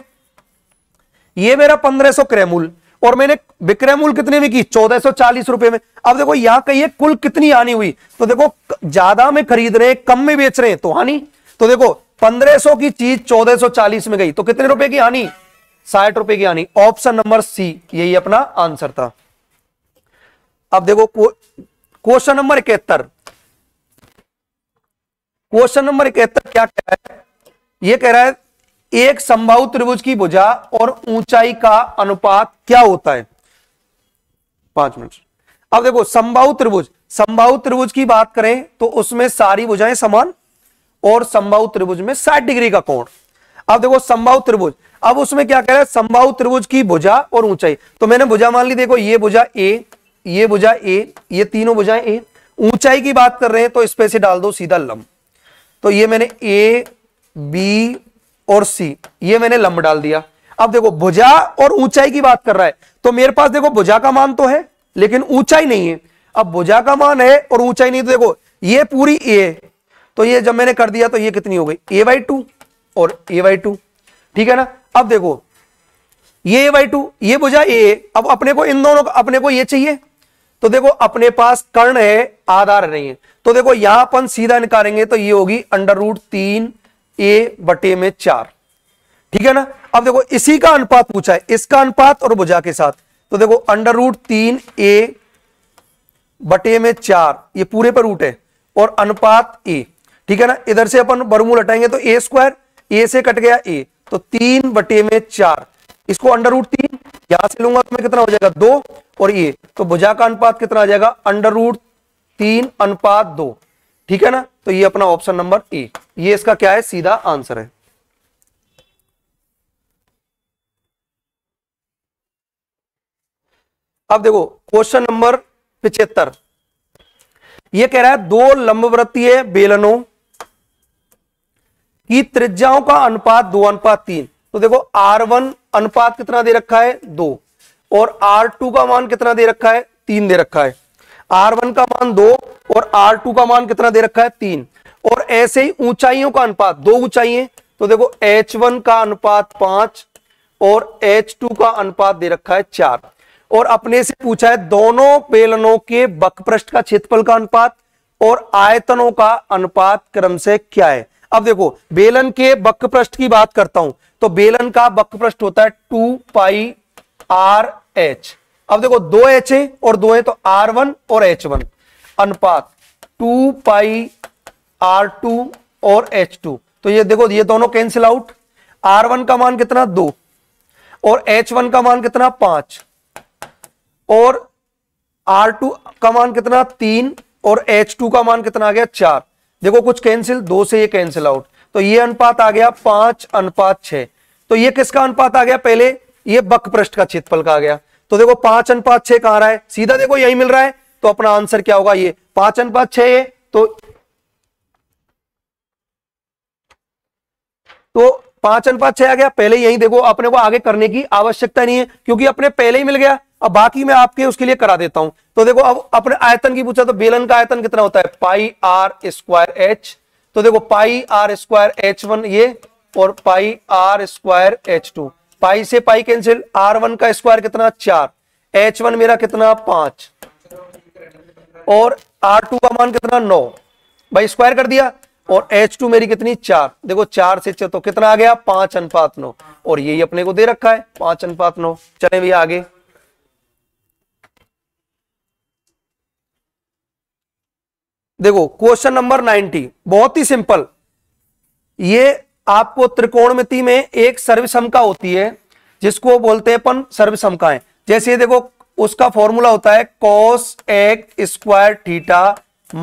C: ये मेरा पंद्रह सौ क्रय और मैंने विक्रय मूल कितने में की चौदह चालीस रुपए में अब देखो यहां कहिए कुल कितनी हानि हुई तो देखो ज्यादा में खरीद रहे कम में बेच रहे हैं तो हानि तो देखो 1500 की चीज 1440 में गई तो कितने रुपए की हानि साठ रुपए की हानि ऑप्शन नंबर सी यही अपना आंसर था अब देखो क्वेश्चन नंबर इकहत्तर क्वेश्चन नंबर इकहत्तर क्या कह रहा है यह कह रहा है एक संभव त्रिभुज की भुजा और ऊंचाई का अनुपात क्या होता है पांच मिनट अब देखो संभव त्रिभुज संभव त्रिभुज की बात करें तो उसमें सारी भुजाएं समान और संभाव त्रिभुज में साठ डिग्री का कोण अब देखो संभाव त्रिभुज अब उसमें क्या कह रहा है संभाव त्रिभुज की भुजा और ऊंचाई तो मैंने भुजा मान ली देखो ये भुजा ए ये भुजा ए ये तीनों भुजाएं ए ऊंचाई की बात कर रहे हैं तो इस पे से डाल दो सीधा लंब तो ये मैंने ए बी और सी ये मैंने लंब डाल दिया अब देखो भुजा और ऊंचाई की बात कर रहा है तो मेरे पास देखो भुजा का मान तो है लेकिन ऊंचाई नहीं है अब भुजा का मान है और ऊंचाई नहीं तो देखो ये पूरी ए तो ये जब मैंने कर दिया तो ये कितनी हो गई ए बाई टू और ए बाई टू ठीक है ना अब देखो ये ए बाई टू ये बुझा ए अब अपने को इन दोनों अपने को ये चाहिए तो देखो अपने पास कर्ण है आधार नहीं है तो देखो यहां अपन सीधा निकालेंगे तो ये होगी अंडर रूट तीन ए बटे में चार ठीक है ना अब देखो इसी का अनुपात पूछा है इसका अनुपात और भुजा के साथ तो देखो अंडर रूट तीन ए बटे में चार ये पूरे पर रूट है और अनुपात ए ठीक है ना इधर से अपन बरमूल हटाएंगे तो ए स्क्वायर ए से कट गया ए तो तीन बटे में चार इसको अंडर रूट तीन यहां से लूंगा तो मैं कितना हो जाएगा दो और ये तो भुजा का अनुपात कितना आ जाएगा अंडर रूट तीन अनुपात दो ठीक है ना तो ये अपना ऑप्शन नंबर ए ये इसका क्या है सीधा आंसर है अब देखो क्वेश्चन नंबर पिछहत्तर ये कह रहा है दो लंबवृत्तीय बेलनों कि त्रिज्याओं का अनुपात दो अनुपात तीन तो देखो आर वन अनुपात कितना दे रखा है दो और आर टू का मान कितना दे रखा है तीन दे रखा है आर वन का मान दो और आर टू का मान कितना दे रखा है तीन और ऐसे ही ऊंचाइयों का अनुपात दो ऊंचाई तो देखो एच वन का अनुपात पांच और एच टू का अनुपात दे रखा है चार और अपने से पूछा है दोनों पेलनों के बकपृष्ठ का क्षेत्रफल का अनुपात और आयतनों का अनुपात क्रम से क्या है अब देखो बेलन के पृष्ठ की बात करता हूं तो बेलन का पृष्ठ होता है टू पाई आर एच अब देखो दो एच है और दो है तो आर वन और एच वन अनुपात टू पाई आर टू और एच टू तो ये देखो ये दोनों कैंसिल आउट आर वन का मान कितना दो और एच वन का मान कितना पांच और आर टू का मान कितना तीन और एच टू का मान कितना आ गया चार देखो कुछ कैंसिल दो से ये कैंसिल आउट तो ये अनुपात आ गया पांच अनुपात छ तो ये किसका अनुपात आ गया पहले ये बक पृष्ठ का क्षेत्रफल का आ गया तो देखो पांच अनुपात छह कहां रहा है सीधा देखो यही मिल रहा है तो अपना आंसर क्या होगा ये पांच अनुपात छह तो तो पांच अनुपात छह आ गया पहले यही देखो अपने को आगे करने की आवश्यकता नहीं है क्योंकि अपने पहले ही मिल गया अब बाकी मैं आपके उसके लिए करा देता हूं तो देखो अब अपने आयतन की पूछा तो बेलन का आयतन कितना होता है पाई आर स्क्वायर एच तो देखो pi R square H one ये और pi R square H two pi से पाई कैंसिल आर वन का स्क्वायर कितना चार एच वन मेरा कितना पांच और आर टू का मान कितना नौ भाई स्क्वायर कर दिया और एच टू मेरी कितनी चार देखो चार से चार तो कितना आ गया पांच अनुपात नौ और यही अपने को दे रखा है पांच अनुपात नौ चले भैया आगे देखो क्वेश्चन नंबर 90 बहुत ही सिंपल ये आपको त्रिकोणमिति में एक सर्वसमका होती है जिसको बोलते हैं अपन सर्वसमकाएं है। जैसे देखो उसका फॉर्मूला होता है cos X square theta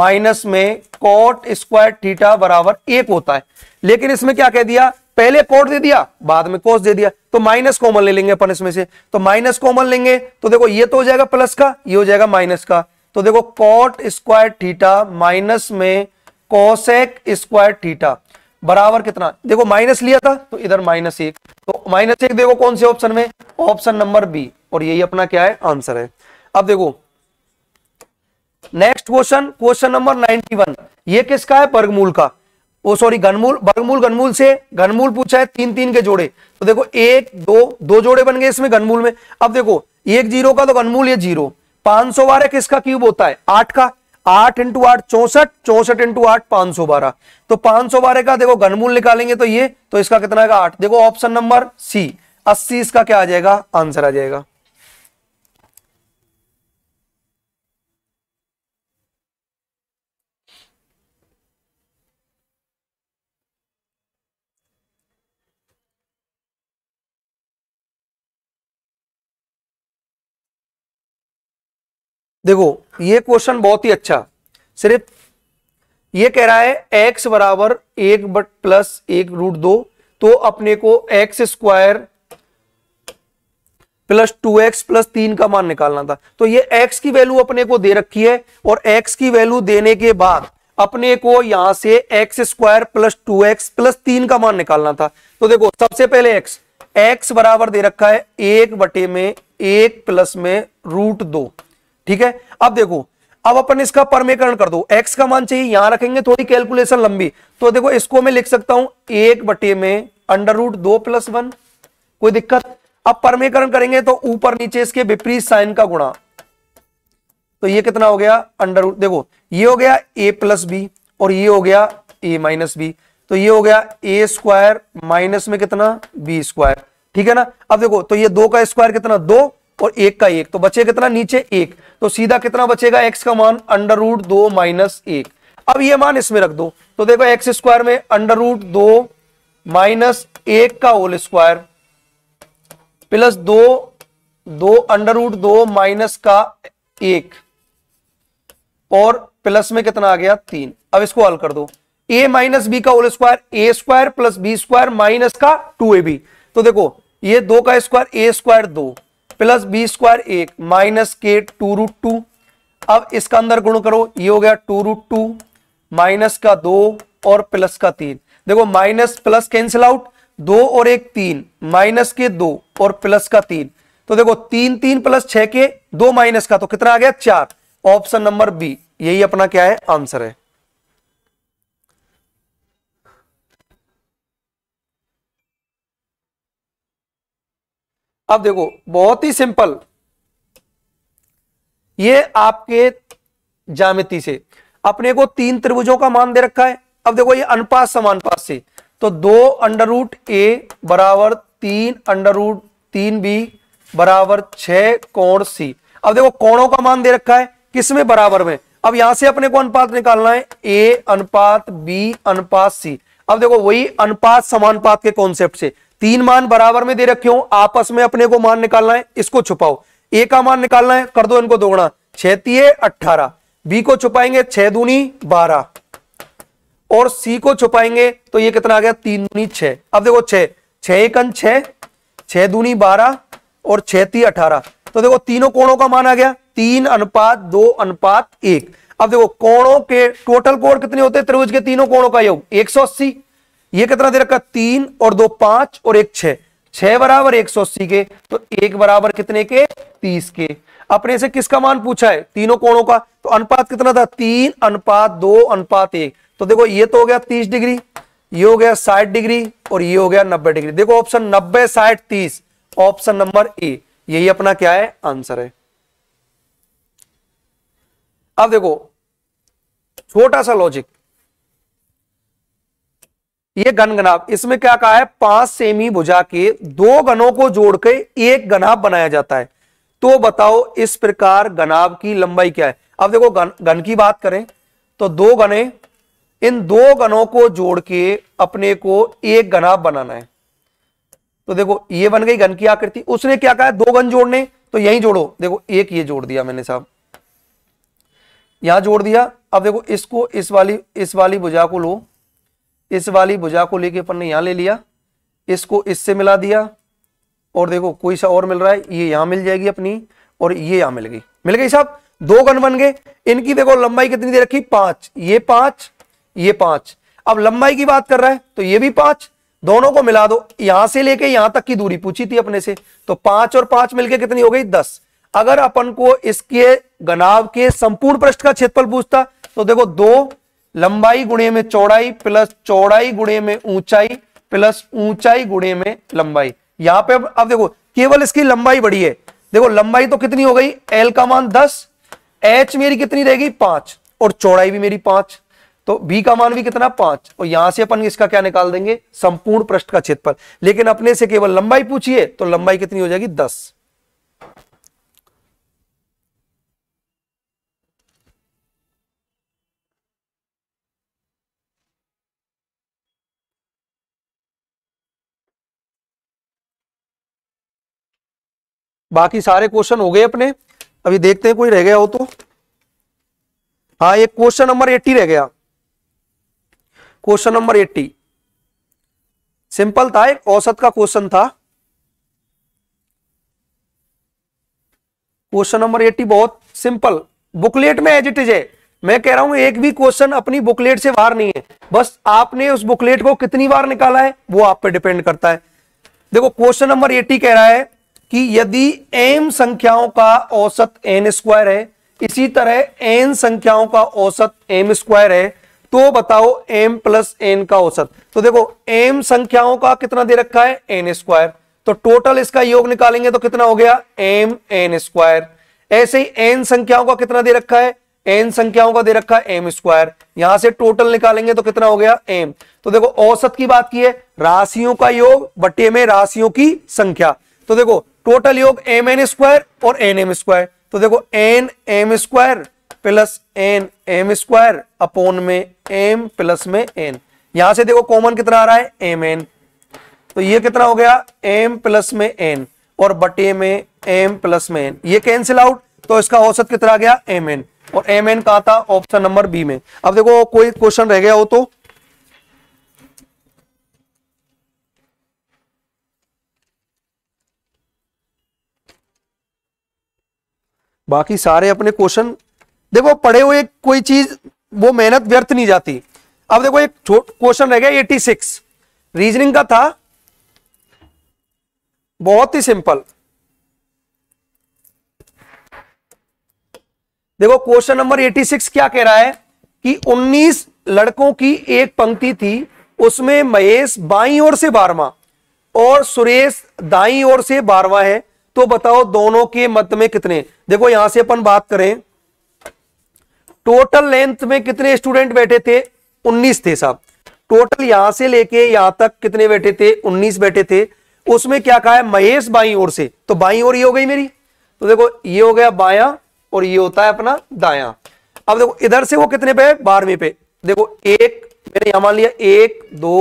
C: minus में कॉट स्क्वायर थीटा बराबर एक होता है लेकिन इसमें क्या कह दिया पहले कोट दे दिया बाद में कोस दे दिया तो माइनस कॉमन ले लेंगे अपन इसमें से तो माइनस कॉमन लेंगे तो देखो ये तो हो जाएगा प्लस का ये हो जाएगा माइनस का तो देखो कॉट स्क्वायर थीटा माइनस में कॉसेक स्क्वायर थीटा बराबर कितना देखो माइनस लिया था तो इधर माइनस एक तो माइनस एक देखो कौन से ऑप्शन में ऑप्शन नंबर बी और यही अपना क्या है आंसर है अब देखो नेक्स्ट क्वेश्चन क्वेश्चन नंबर 91 ये किसका है वर्गमूल का वो सॉरी घनमूल वर्गमूल घनमूल से घनमूल पूछा है तीन तीन के जोड़े तो देखो एक दो दो जोड़े बन गए इसमें घनमूल में अब देखो एक जीरो का तो घनमूल ये जीरो पांच सौ बारह किसका क्यूब होता है आठ का आठ इंटू आठ चौसठ चौसठ इंटू आठ पांच सौ बारह तो पांच सौ बारह का देखो घनमूल निकालेंगे तो ये तो इसका कितना आएगा आठ देखो ऑप्शन नंबर सी अस्सी इसका क्या आ जाएगा आंसर आ जाएगा देखो ये क्वेश्चन बहुत ही अच्छा सिर्फ ये कह रहा है एक्स बराबर एक बट प्लस एक रूट दो तो अपने को X square plus two X plus तीन का मान निकालना था तो ये x की वैल्यू अपने को दे रखी है और एक्स की वैल्यू देने के बाद अपने को यहां से X square plus two X plus तीन का मान निकालना था तो देखो सबसे पहले एक्स एक्स बराबर दे रखा है एक बटे में एक प्लस में रूट दो ठीक है अब देखो अब अपन इसका परमेकरण कर दो एक्स का मान चाहिए यहां रखेंगे थोड़ी कैलकुलेशन लंबी तो देखो इसको मैं लिख सकता हूं एक बटे में अंडर रूट दो प्लस वन कोई दिक्कत अब परमेकरण करेंगे तो ऊपर नीचे इसके विपरीत साइन का गुणा तो ये कितना हो गया अंडर रूट देखो ये हो गया ए प्लस बी और ये हो गया ए माइनस बी तो ये हो गया ए स्क्वायर माइनस में कितना बी स्क्वायर ठीक है ना अब देखो तो ये दो का स्क्वायर कितना दो और एक का एक तो बचे कितना नीचे एक तो सीधा कितना बचेगा एक्स का मान अंडर रूट दो माइनस एक अब ये मान इसमें रख दो तो देखो एक्स स्क्वायर में अंडर रूट दो माइनस एक का होल स्क्वायर प्लस दो दो अंडर रूट दो माइनस का एक और प्लस में कितना आ गया तीन अब इसको हल कर दो ए माइनस बी का whole square A square plus B square minus का टू ए बी तो देखो ये दो का स्क्वायर ए स्क्वायर दो प्लस बी स्क्वायर एक माइनस के टू रूट टू अब इसका अंदर गुण करो ये हो गया टू रूट टू माइनस का दो और प्लस का तीन देखो माइनस प्लस कैंसिल आउट दो और एक तीन माइनस के दो और प्लस का तीन तो देखो तीन तीन प्लस छह के दो माइनस का तो कितना आ गया चार ऑप्शन नंबर बी यही अपना क्या है आंसर है अब देखो बहुत ही सिंपल ये आपके जामिति से अपने को तीन त्रिभुजों का मान दे रखा है अब देखो ये अनुपात समानुपात से तो दो अंडर रूट ए बराबर तीन अंडर रूट तीन बी बराबर छह कोण सी अब देखो कोणों का मान दे रखा है किसमें बराबर में अब यहां से अपने को अनुपात निकालना है ए अनुपात बी अनुपात सी अब देखो वही अनुपात समानुपात के कॉन्सेप्ट से तीन मान बराबर में दे रखे हो आपस में अपने को मान निकालना है इसको छुपाओ ए का मान निकालना है कर दो इनको दोगुना छहती अट्ठारह बी को छुपाएंगे छह दूनी बारह और सी को छुपाएंगे तो ये कितना आ गया तीन दूनी छह अब देखो छह छह एकन छह छह दूनी बारह और छह अठारह तो देखो तीनों कोणों का मान आ गया तीन अनुपात दो अनुपात एक अब देखो कोणों के टोटल कोण कितने होते हैं त्रिभुज के तीनों कोणों का योग एक सौ अस्सी ये कितना दे रखा तीन और दो पांच और एक छह छह बराबर एक सौ अस्सी के तो एक बराबर कितने के तीस के अपने से किसका मान पूछा है तीनों कोणों का तो अनुपात कितना था तीन अनुपात दो अनुपात एक तो देखो ये तो हो गया तीस डिग्री ये हो गया साठ डिग्री और ये हो गया नब्बे डिग्री देखो ऑप्शन नब्बे साठ तीस ऑप्शन नंबर ए यही अपना क्या है आंसर है अब देखो छोटा सा लॉजिक ये गन गनाब इसमें क्या कहा है पांच सेमी भुजा के दो गनों को जोड़कर एक गनाब बनाया जाता है तो बताओ इस प्रकार गनाब की लंबाई क्या है अब देखो गन गन की बात करें तो दो गने इन दो गनों को जोड़ के अपने को एक गनाब बनाना है तो देखो ये बन गई गन की आकृति उसने क्या कहा दो गन जोड़ने तो यही जोड़ो देखो एक ये जोड़ दिया मैंने साहब यहां जोड़ दिया अब देखो इसको इस वाली इस वाली भुजा को लो इस वाली भुजा को लेके अपन ने यहां ले लिया इसको इससे मिला दिया और देखो कोई सा और मिल रहा है ये यहां मिल जाएगी अपनी और ये यहां मिल गई मिल गई साहब दो गन बन गए इनकी देखो लंबाई कितनी दे रखी पांच ये पांच ये पांच अब लंबाई की बात कर रहा है तो ये भी पांच दोनों को मिला दो यहां से लेके यहां तक की दूरी पूछी थी अपने से तो पांच और पांच मिलके कितनी हो गई दस अगर अपन को इसके गनाव के संपूर्ण पृष्ठ का क्षेत्रफल पूछता तो देखो दो लंबाई गुणे में चौड़ाई प्लस चौड़ाई गुणे में ऊंचाई प्लस ऊंचाई गुणे में लंबाई यहां पे अब अब देखो केवल इसकी लंबाई बढ़ी है देखो लंबाई तो कितनी हो गई एल का मान दस एच मेरी कितनी रहेगी पांच और चौड़ाई भी मेरी पांच तो बी का मान भी कितना पांच और यहां से अपन इसका क्या निकाल देंगे संपूर्ण पृष्ठ का क्षेत्रफल लेकिन अपने से केवल लंबाई पूछिए तो लंबाई कितनी हो जाएगी दस बाकी सारे क्वेश्चन हो गए अपने अभी देखते हैं कोई रह गया हो तो हाँ एक क्वेश्चन नंबर एट्टी रह गया क्वेश्चन नंबर एट्टी सिंपल था एक औसत का क्वेश्चन था क्वेश्चन नंबर एट्टी बहुत सिंपल बुकलेट में एज इट इज है मैं कह रहा हूं एक भी क्वेश्चन अपनी बुकलेट से बाहर नहीं है बस आपने उस बुकलेट को कितनी बार निकाला है वो आप पे डिपेंड करता है देखो क्वेश्चन नंबर एटी कह रहा है कि यदि एम संख्याओं का औसत एन स्क्वायर है इसी तरह एन संख्याओं का औसत एम स्क्वायर है तो बताओ एम प्लस एन का औसत तो देखो एम संख्याओं का कितना दे रखा है एन स्क्वायर तो टोटल इसका योग निकालेंगे तो कितना हो गया एम एन स्क्वायर ऐसे ही एन संख्याओं का कितना दे रखा है एन संख्याओं का दे रखा है एम स्क्वायर यहां से टोटल निकालेंगे तो कितना हो गया एम तो देखो औसत की बात की है राशियों का योग बटे में राशियों की संख्या तो देखो टोटल योग एम एन स्क्वायर और एन एम स्क्वायर तो देखो N M square plus N M square upon में एम प्लस में एन यहां से देखो कॉमन कितना आ रहा है एम एन तो ये कितना हो गया एम प्लस में एन और बटे में एम प्लस में एन ये कैंसिल आउट तो इसका औसत कितना आ गया एम एन और एम एन कहा था ऑप्शन नंबर बी में अब देखो कोई क्वेश्चन रह गया हो तो बाकी सारे अपने क्वेश्चन देखो पढ़े हुए कोई चीज वो मेहनत व्यर्थ नहीं जाती अब देखो एक क्वेश्चन रह गया एटी सिक्स रीजनिंग का था बहुत ही सिंपल देखो क्वेश्चन नंबर एटी सिक्स क्या कह रहा है कि उन्नीस लड़कों की एक पंक्ति थी उसमें महेश बाई ओर से बारवा और सुरेश दाई ओर से बारवा है तो बताओ दोनों के मध्य में कितने देखो यहां से अपन बात करें टोटल लेंथ में कितने स्टूडेंट बैठे थे 19 थे साहब टोटल यहां से लेके यहां तक कितने बैठे थे 19 बैठे थे उसमें क्या कहा है महेश बाई ओर से तो बाई ओर ये हो गई मेरी तो देखो ये हो गया बाया और ये होता है अपना दाया अब देखो इधर से वो कितने पे बारहवीं पे देखो एक मैंने यहां मान लिया एक दो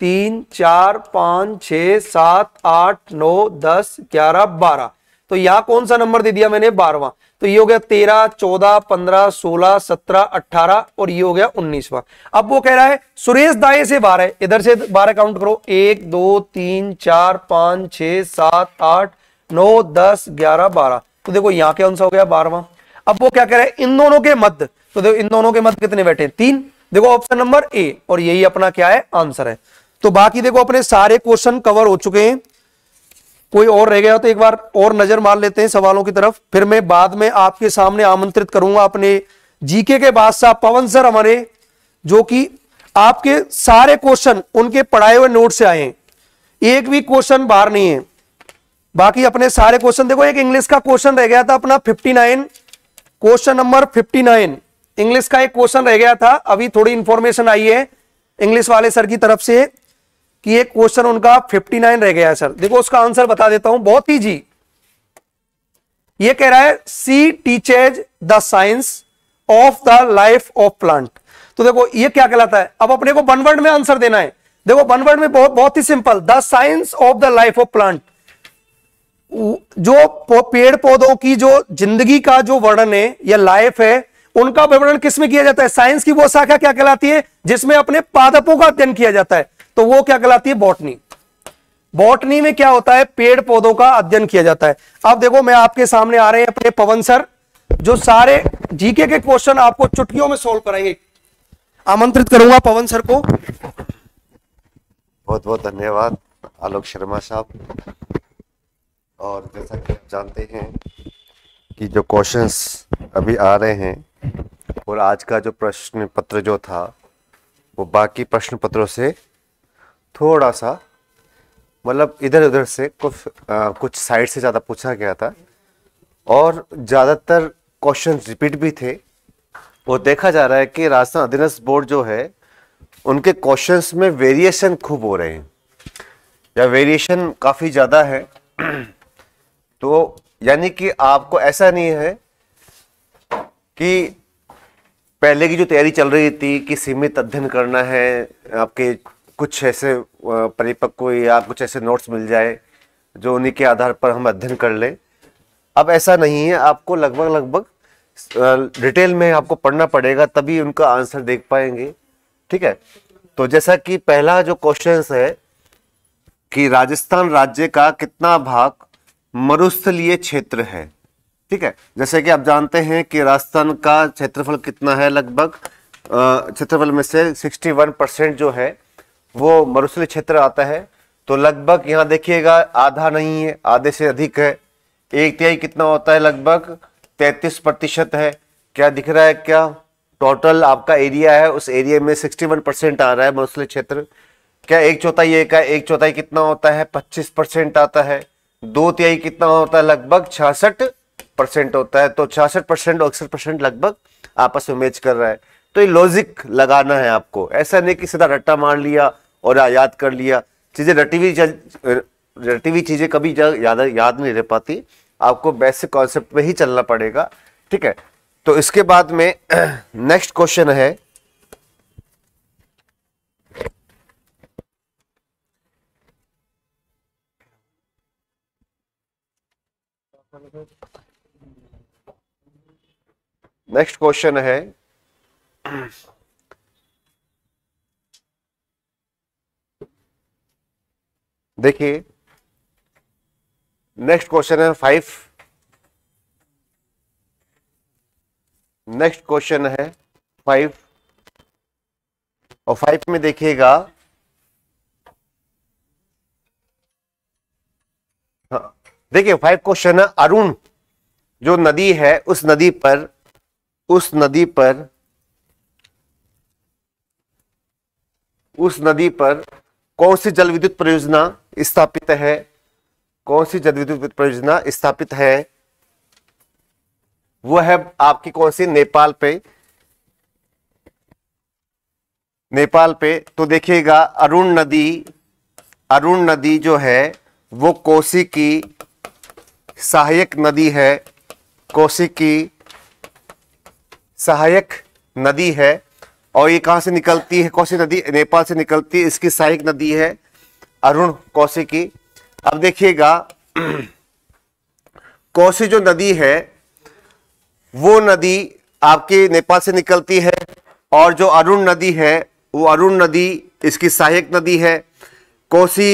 C: तीन चार पांच छ सात आठ नौ दस ग्यारह बारह तो यहां कौन सा नंबर दे दिया मैंने बारहवा तो ये हो गया तेरह चौदह पंद्रह सोलह सत्रह अट्ठारह और ये हो गया उन्नीसवा अब वो कह रहा है सुरेश दाए से बारह इधर से बारह काउंट करो एक दो तीन चार पांच छ सात आठ नौ दस ग्यारह बारह तो देखो यहाँ क्या आंसर हो गया बारहवा अब वो क्या कह रहा है इन दोनों के मध्य तो देखो इन दोनों के मध्य कितने बैठे तीन देखो ऑप्शन नंबर ए और यही अपना क्या है आंसर है तो बाकी देखो अपने सारे क्वेश्चन कवर हो चुके हैं कोई और रह गया तो एक बार और नजर मार लेते हैं सवालों की तरफ फिर मैं बाद में आपके सामने आमंत्रित करूंगा अपने जीके के बादशाह पवन सर हमारे जो कि आपके सारे क्वेश्चन उनके पढ़ाए हुए नोट से आए एक भी क्वेश्चन बाहर नहीं है बाकी अपने सारे क्वेश्चन देखो एक इंग्लिश का क्वेश्चन रह गया था अपना 59 क्वेश्चन नंबर 59 इंग्लिश का एक क्वेश्चन रह गया था अभी थोड़ी इंफॉर्मेशन आई है इंग्लिश वाले सर की तरफ से कि एक क्वेश्चन उनका 59 रह गया है सर देखो उसका आंसर बता देता हूं बहुत ही जी ये कह रहा है she teaches the science of the life of plant तो देखो ये क्या कहलाता है अब अपने को वन वर्ड में आंसर देना है देखो वन वर्ड में बहुत बहुत ही simple the science of the life of plant जो पेड़ पौधों की जो जिंदगी का जो वर्णन है या लाइफ है उनका विवरण किसमें किया जाता है साइंस की वो शाखा क्या कहलाती है जिसमें अपने पादपों का अध्ययन किया जाता है तो वो क्या कहलाती है बॉटनी बॉटनी में क्या होता है पेड़ पौधों का अध्ययन किया जाता है अब देखो मैं आपके सामने आ रहे हैं अपने पवन सर जो सारे जीके के क्वेश्चन आपको चुटकियों में सोल्व कराएंगे आमंत्रित करूंगा पवन सर को
D: बहुत बहुत धन्यवाद आलोक शर्मा साहब और जैसा कि आप जानते हैं कि जो क्वेश्चंस अभी आ रहे हैं और आज का जो प्रश्न पत्र जो था वो बाकी प्रश्न पत्रों से थोड़ा सा मतलब इधर उधर से कुछ आ, कुछ साइड से ज़्यादा पूछा गया था और ज़्यादातर क्वेश्चन रिपीट भी थे और देखा जा रहा है कि राजस्थान अधीनस्थ बोर्ड जो है उनके क्वेश्चंस में वेरिएशन खूब हो रहे हैं या वेरिएशन काफ़ी ज़्यादा है तो यानी कि आपको ऐसा नहीं है कि पहले की जो तैयारी चल रही थी कि सीमित अध्ययन करना है आपके कुछ ऐसे परिपक्व या कुछ ऐसे नोट्स मिल जाए जो उन्हीं के आधार पर हम अध्ययन कर लें अब ऐसा नहीं है आपको लगभग लगभग डिटेल में आपको पढ़ना पड़ेगा तभी उनका आंसर देख पाएंगे ठीक है तो जैसा कि पहला जो क्वेश्चन है कि राजस्थान राज्य का कितना भाग मरुस्थलीय क्षेत्र है ठीक है जैसे कि आप जानते हैं कि राजस्थान का क्षेत्रफल कितना है लगभग क्षेत्रफल में से 61 परसेंट जो है वो मरुस्थली क्षेत्र आता है तो लगभग यहाँ देखिएगा आधा नहीं है आधे से अधिक है एक तिहाई कितना होता है लगभग तैतीस प्रतिशत है क्या दिख रहा है क्या टोटल आपका एरिया है उस एरिया में सिक्सटी वन परसेंट आ रहा है मरुस्थली क्षेत्र क्या एक चौथाई एक है एक चौथाई कितना होता है पच्चीस परसेंट आता है दो तिहाई कितना होता है लगभग छियासठ परसेंट होता है तो छियासठ परसेंट और इकसठ परसेंट लगभग आपस में मैच कर रहा है तो ये लॉजिक लगाना है आपको ऐसा नहीं कि सीधा रट्टा मार लिया और याद कर लिया चीज़ें रटी हुई रटी हुई चीज़ें कभी याद याद नहीं रह पाती आपको बेसिक कॉन्सेप्ट में ही चलना पड़ेगा ठीक है तो इसके बाद में नेक्स्ट क्वेश्चन है नेक्स्ट क्वेश्चन है देखिए नेक्स्ट क्वेश्चन है फाइव नेक्स्ट क्वेश्चन है फाइव और फाइव में देखिएगा हाँ देखिए फाइव क्वेश्चन है अरुण जो नदी है उस नदी पर उस नदी पर उस नदी पर कौन सी जल विद्युत परियोजना स्थापित है कौन सी जल विद्युत परियोजना स्थापित है वो है आपकी कौन सी नेपाल पे नेपाल पे तो देखिएगा अरुण नदी अरुण नदी जो है वो कोसी की सहायक नदी है कोसी की सहायक नदी है और ये कहाँ से निकलती है कौशी नदी नेपाल से निकलती है इसकी सहायक नदी है अरुण कौशी की अब देखिएगा कौशी जो नदी है वो नदी आपके नेपाल से निकलती है और जो अरुण नदी है वो अरुण नदी इसकी सहायक नदी है कोसी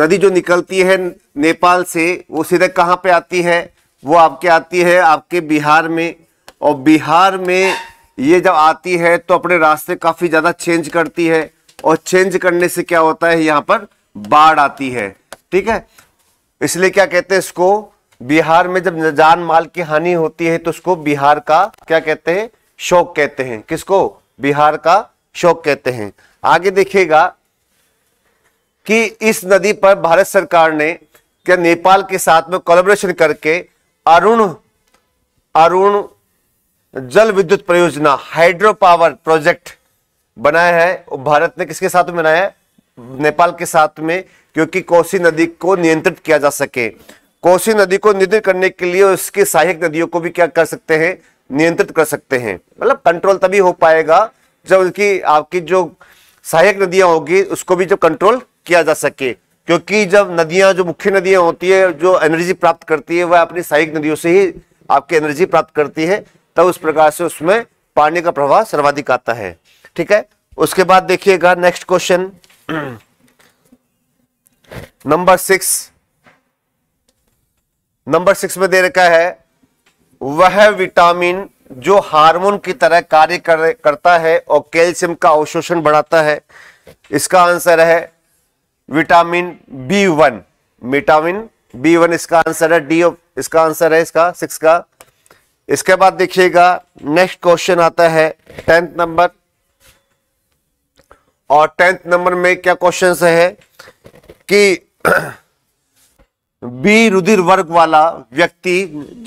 D: नदी जो निकलती है नेपाल से वो सीधे कहाँ पे आती है वो आपके आती है आपके बिहार में और बिहार में ये जब आती है तो अपने रास्ते काफ़ी ज़्यादा चेंज करती है और चेंज करने से क्या होता है यहाँ पर बाढ़ आती है ठीक है इसलिए क्या कहते हैं इसको बिहार में जब जान माल की हानि होती है तो उसको बिहार का क्या कहते हैं शोक कहते हैं किसको बिहार का शोक कहते हैं आगे देखिएगा कि इस नदी पर भारत सरकार ने क्या नेपाल के साथ में कोलेबोरेशन करके अरुण अरुण जल विद्युत परियोजना हाइड्रो पावर प्रोजेक्ट बनाया है भारत ने किसके साथ में बनाया है नेपाल के साथ में क्योंकि कोसी नदी को नियंत्रित किया जा सके कोसी नदी को नियंत्रित करने के लिए उसकी सहायक नदियों को भी क्या कर सकते हैं नियंत्रित कर सकते हैं मतलब कंट्रोल तभी हो पाएगा जब उनकी आपकी जो सहायक नदियां होगी उसको भी जब कंट्रोल किया जा सके क्योंकि जब नदियां जो मुख्य नदियां होती है जो एनर्जी प्राप्त करती है वह अपनी सहायक नदियों से ही आपकी एनर्जी प्राप्त करती है तब उस प्रकार से उसमें पानी का प्रवाह सर्वाधिक आता है ठीक है उसके बाद देखिएगा next question number six number six में दे रखा है वह विटामिन जो हार्मोन की तरह कार्य कर, करता है और कैल्शियम का अवशोषण बढ़ाता है इसका आंसर है vitamin B one vitamin B one इसका आंसर है डी इसका आंसर है इसका सिक्स का इसके बाद देखिएगा नेक्स्ट क्वेश्चन आता है टेंथ नंबर और टेंथ नंबर में क्या क्वेश्चन है कि बी रुधिर वर्ग वाला व्यक्ति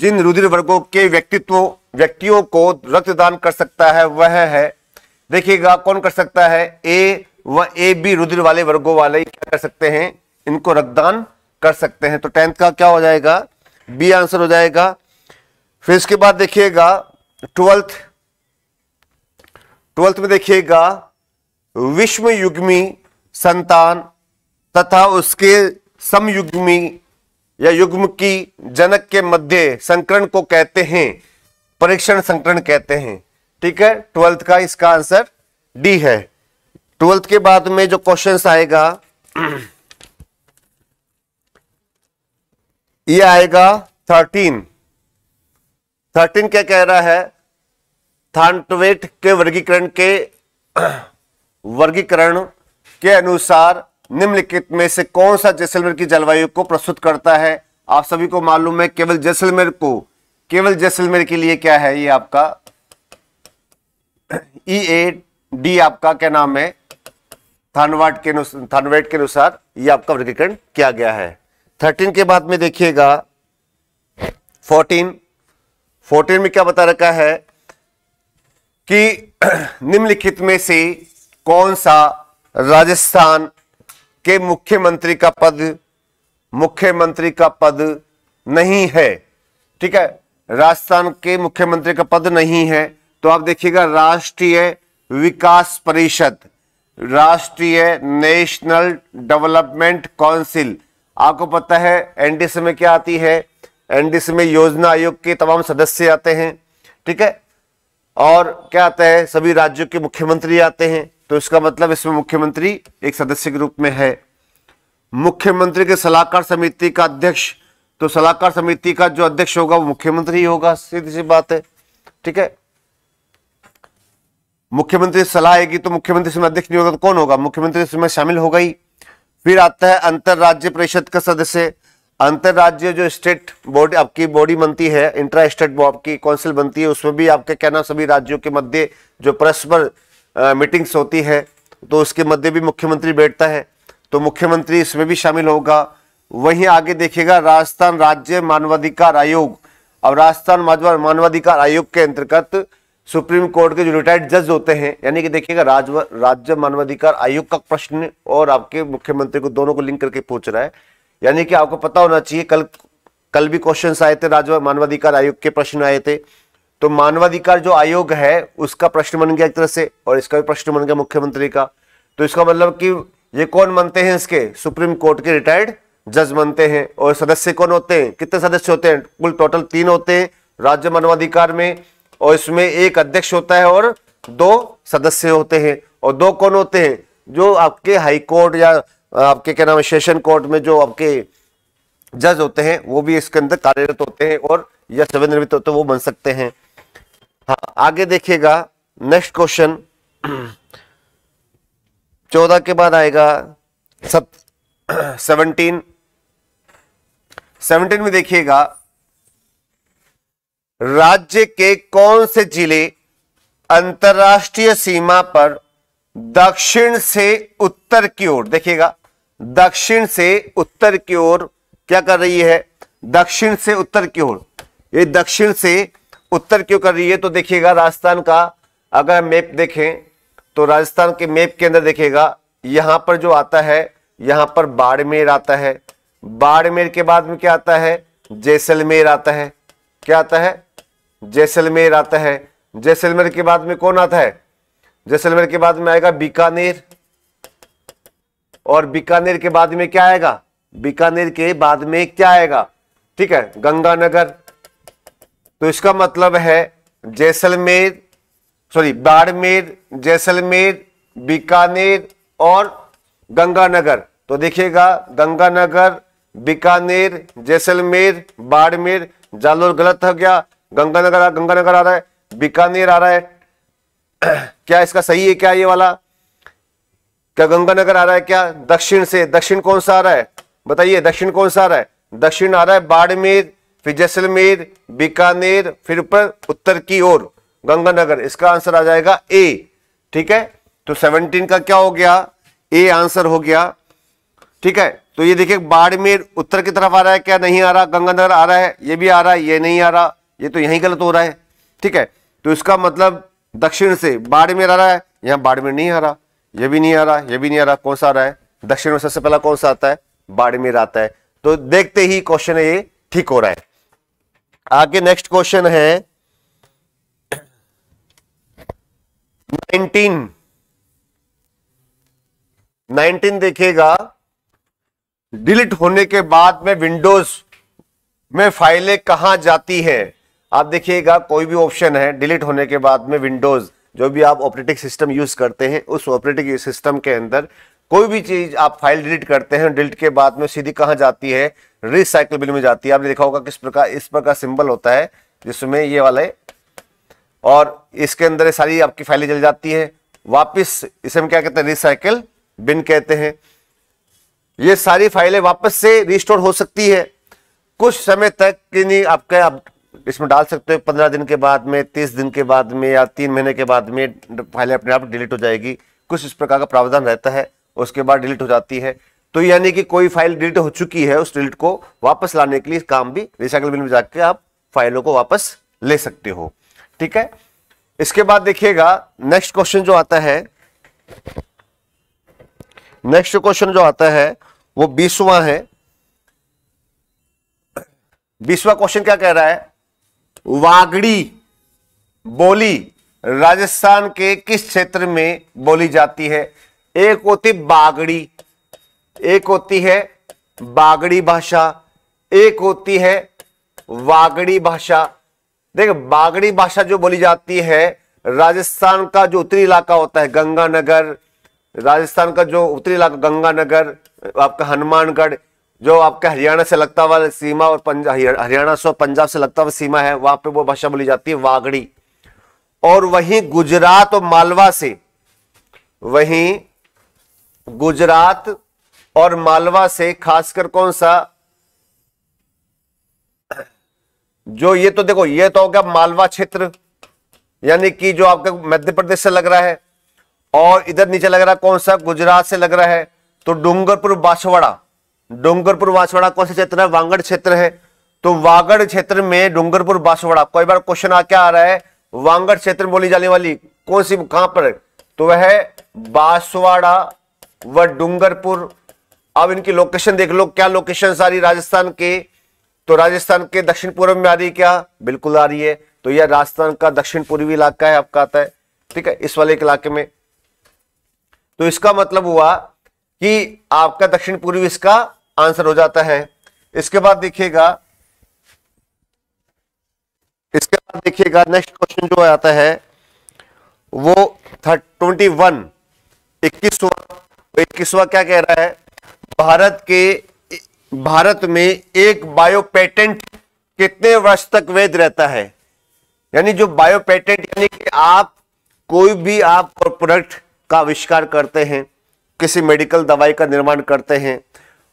D: जिन रुधिर वर्गों के व्यक्तित्व व्यक्तियों को रक्तदान कर सकता है वह है देखिएगा कौन कर सकता है ए व ए बी रुधिर वाले वर्गों वाले क्या कर सकते हैं इनको रक्तदान कर सकते हैं तो टेंथ का क्या हो जाएगा बी आंसर हो जाएगा फिर इसके बाद देखिएगा ट्वेल्थ ट्वेल्थ में देखिएगा विश्व युग्मी संतान तथा उसके समयुग्मी या युग्म की जनक के मध्य संकरण को कहते हैं परीक्षण संकरण कहते हैं ठीक है ट्वेल्थ का इसका आंसर डी है ट्वेल्थ के बाद में जो क्वेश्चन आएगा ये आएगा थर्टीन थर्टीन क्या कह रहा है थानटवेट के वर्गीकरण के वर्गीकरण के अनुसार निम्नलिखित में से कौन सा जैसलमेर की जलवायु को प्रस्तुत करता है आप सभी को मालूम है केवल जैसलमेर को केवल जैसलमेर के लिए क्या है ये आपका ई ए डी आपका क्या नाम है थानवाट के थानवेट के अनुसार ये आपका वर्गीकरण किया गया है थर्टीन के बाद में देखिएगा फोर्टीन फोर्टीन में क्या बता रखा है कि निम्नलिखित में से कौन सा राजस्थान के मुख्यमंत्री का पद मुख्यमंत्री का पद नहीं है ठीक है राजस्थान के मुख्यमंत्री का पद नहीं है तो आप देखिएगा राष्ट्रीय विकास परिषद राष्ट्रीय नेशनल डेवलपमेंट काउंसिल आपको पता है एनडीसी में क्या आती है एंड इसमें योजना आयोग के तमाम सदस्य आते हैं ठीक है और क्या आता है सभी राज्यों के मुख्यमंत्री आते हैं तो इसका मतलब इसमें मुख्यमंत्री एक सदस्य के रूप में है मुख्यमंत्री के सलाहकार समिति का अध्यक्ष तो सलाहकार समिति का जो अध्यक्ष होगा वो मुख्यमंत्री ही होगा सीधी सी बात है ठीक है मुख्यमंत्री सलाह आएगी तो मुख्यमंत्री इसमें अध्यक्ष नहीं होगा तो कौन होगा मुख्यमंत्री इसमें शामिल होगा ही फिर आता है अंतर राज्य परिषद का सदस्य अंतर्राज्य जो स्टेट बॉडी आपकी बॉडी बनती है इंटरा स्टेट आपकी काउंसिल बनती है उसमें भी आपके कहना सभी राज्यों के मध्य जो परस्पर मीटिंग्स होती है तो उसके मध्य भी मुख्यमंत्री बैठता है तो मुख्यमंत्री इसमें भी शामिल होगा वहीं आगे देखिएगा राजस्थान राज्य मानवाधिकार आयोग अब राजस्थान मानवाधिकार आयोग के अंतर्गत सुप्रीम कोर्ट के जो रिटायर्ड जज होते हैं यानी कि देखिएगा राज्य मानवाधिकार आयोग का प्रश्न और आपके मुख्यमंत्री को दोनों को लिंक करके पूछ रहा है यानी कि आपको पता होना चाहिए कल कल भी क्वेश्चन आए थे राज्य मानवाधिकार आयोग के प्रश्न आए थे तो मानवाधिकार जो आयोग है उसका प्रश्न बन गया एक तरह से और इसका भी प्रश्न बन गया मुख्यमंत्री का तो इसका मतलब कि ये कौन मानते हैं इसके सुप्रीम कोर्ट के रिटायर्ड जज मानते हैं और सदस्य कौन होते हैं कितने सदस्य होते हैं कुल टोटल तीन होते हैं राज्य मानवाधिकार में और इसमें एक अध्यक्ष होता है और दो सदस्य होते हैं और दो कौन होते हैं जो आपके हाईकोर्ट या आपके क्या नाम है सेशन कोर्ट में जो आपके जज होते हैं वो भी इसके अंदर कार्यरत होते हैं और या सेवन निर्मित होते हैं वो बन सकते हैं हाँ आगे देखिएगा नेक्स्ट क्वेश्चन चौदह के बाद आएगा सब सेवनटीन सेवनटीन में देखिएगा राज्य के कौन से जिले अंतर्राष्ट्रीय सीमा पर दक्षिण से उत्तर की ओर देखिएगा दक्षिण से उत्तर की ओर क्या कर रही है दक्षिण से उत्तर की ओर ये दक्षिण से उत्तर क्यों कर रही है तो देखिएगा राजस्थान का अगर मैप देखें तो राजस्थान के मैप के अंदर देखिएगा यहां पर जो आता है यहां पर बाड़मेर आता है बाड़मेर के बाद में क्या आता है जैसलमेर आता है क्या आता है जैसलमेर आता है जैसलमेर के बाद में कौन आता है जैसलमेर के बाद में आएगा बीकानेर और बीकानेर के बाद में क्या आएगा बीकानेर के बाद में क्या आएगा ठीक है गंगानगर तो इसका मतलब है जैसलमेर सॉरी बाड़मेर जैसलमेर बीकानेर और गंगानगर तो देखिएगा गंगानगर बीकानेर जैसलमेर बाड़मेर जालोर गलत हो गया गंगानगर गंगानगर आ रहा है बीकानेर आ रहा है क्या इसका सही है क्या ये वाला क्या गंगानगर आ रहा है क्या दक्षिण से दक्षिण कौन सा आ रहा है बताइए दक्षिण कौन सा आ रहा है दक्षिण आ रहा है बाड़मेर फिर जैसलमेर बीकानेर फिर ऊपर उत्तर की ओर गंगानगर इसका आंसर आ जाएगा ए ठीक है तो 17 का क्या हो गया ए आंसर हो गया ठीक है तो ये देखिए बाड़मेर उत्तर की तरफ आ रहा है क्या नहीं आ रहा गंगानगर आ रहा है ये भी आ रहा है ये नहीं आ रहा ये तो यही गलत हो रहा है ठीक है तो इसका मतलब दक्षिण से बाड़मेर आ रहा है यहाँ बाड़मेर नहीं आ रहा ये भी नहीं आ रहा ये भी नहीं आ रहा कौन सा आ रहा है दक्षिण में सबसे पहला कौन सा आता है बाड़मेर आता है तो देखते ही क्वेश्चन ये ठीक हो रहा है आगे नेक्स्ट क्वेश्चन है नाइनटीन नाइनटीन देखिएगा डिलीट होने के बाद में विंडोज में फाइलें कहां जाती हैं आप देखिएगा कोई भी ऑप्शन है डिलीट होने के बाद में विंडोज जो भी आप ऑपरेटिंग सिस्टम यूज़ करते हैं उस ऑपरेटिंग सिस्टम के अंदर कोई भी चीज़ आप फाइल डिलीट करते हैं डिलीट के बाद में सीधी कहाँ जाती है रिसाइकल बिन में जाती है आपने देखा होगा किस प्रकार इस प्रकार सिंबल होता है जिसमें ये वाला है और इसके अंदर सारी आपकी फाइलें जल जाती है वापस इसे हम क्या कहते हैं रिसाइकल बिन कहते हैं ये सारी फाइलें वापस से रिस्टोर हो सकती है कुछ समय तक कि नहीं आपका इसमें डाल सकते हो पंद्रह दिन के बाद में तीस दिन के बाद में या तीन महीने के बाद में फाइलें अपने आप डिलीट हो जाएगी कुछ इस प्रकार का प्रावधान रहता है उसके बाद डिलीट हो जाती है तो यानी कि कोई फाइल डिलीट हो चुकी है उस डिलीट को वापस लाने के लिए काम भी रिसाइकल बिल में जाकर आप फाइलों को वापस ले सकते हो ठीक है इसके बाद देखिएगा नेक्स्ट क्वेश्चन जो आता है नेक्स्ट क्वेश्चन जो आता है वो बीसवा है बीसवा क्वेश्चन क्या कह रहा है वागड़ी बोली राजस्थान के किस क्षेत्र में बोली जाती है एक होती बागड़ी एक होती है बागड़ी भाषा एक होती है वागड़ी भाषा देख बागड़ी भाषा जो बोली जाती है राजस्थान का जो उत्तरी इलाका होता है गंगानगर राजस्थान का जो उत्तरी इलाका गंगानगर आपका हनुमानगढ़ जो आपका हरियाणा से लगता हुआ सीमा और हरियाणा से पंजाब से लगता हुआ सीमा है वहां पे वो भाषा बोली जाती है वागड़ी और वहीं गुजरात और मालवा से वहीं गुजरात और मालवा से खासकर कौन सा जो ये तो देखो ये तो हो गया मालवा क्षेत्र यानी कि जो आपका मध्य प्रदेश से लग रहा है और इधर नीचे लग रहा है कौन सा गुजरात से लग रहा है तो डूंगरपुर बांसवाड़ा डूंगरपुर बांसवाड़ा कौन सा क्षेत्र है वांगड़ क्षेत्र है तो वागड़ क्षेत्र में डूंगरपुर बांसवाड़ा कई बार क्वेश्चन आ क्या आ रहा है वांगड़ क्षेत्र में बोली जाने वाली कौन सी कहां पर तो वह बांसवाड़ा व डूंगरपुर अब इनकी लोकेशन देख लो क्या लोकेशन आ रही राजस्थान के तो राजस्थान के दक्षिण पूर्व में आ रही क्या बिल्कुल आ रही है तो यह राजस्थान का दक्षिण पूर्वी इलाका है आपका आता है ठीक है इस वाले इलाके में तो इसका मतलब हुआ कि आपका दक्षिण पूर्वी इसका आंसर हो जाता है इसके बाद देखिएगा इसके बाद देखिएगा नेक्स्ट क्वेश्चन जो आता है वो ट्वेंटी वन इक्कीसवा इक्कीसवा क्या कह रहा है भारत के भारत में एक बायो पेटेंट कितने वर्ष तक वैध रहता है यानी जो बायो पेटेंट यानी कि आप कोई भी आप प्रोडक्ट का आविष्कार करते हैं किसी मेडिकल दवाई का निर्माण करते हैं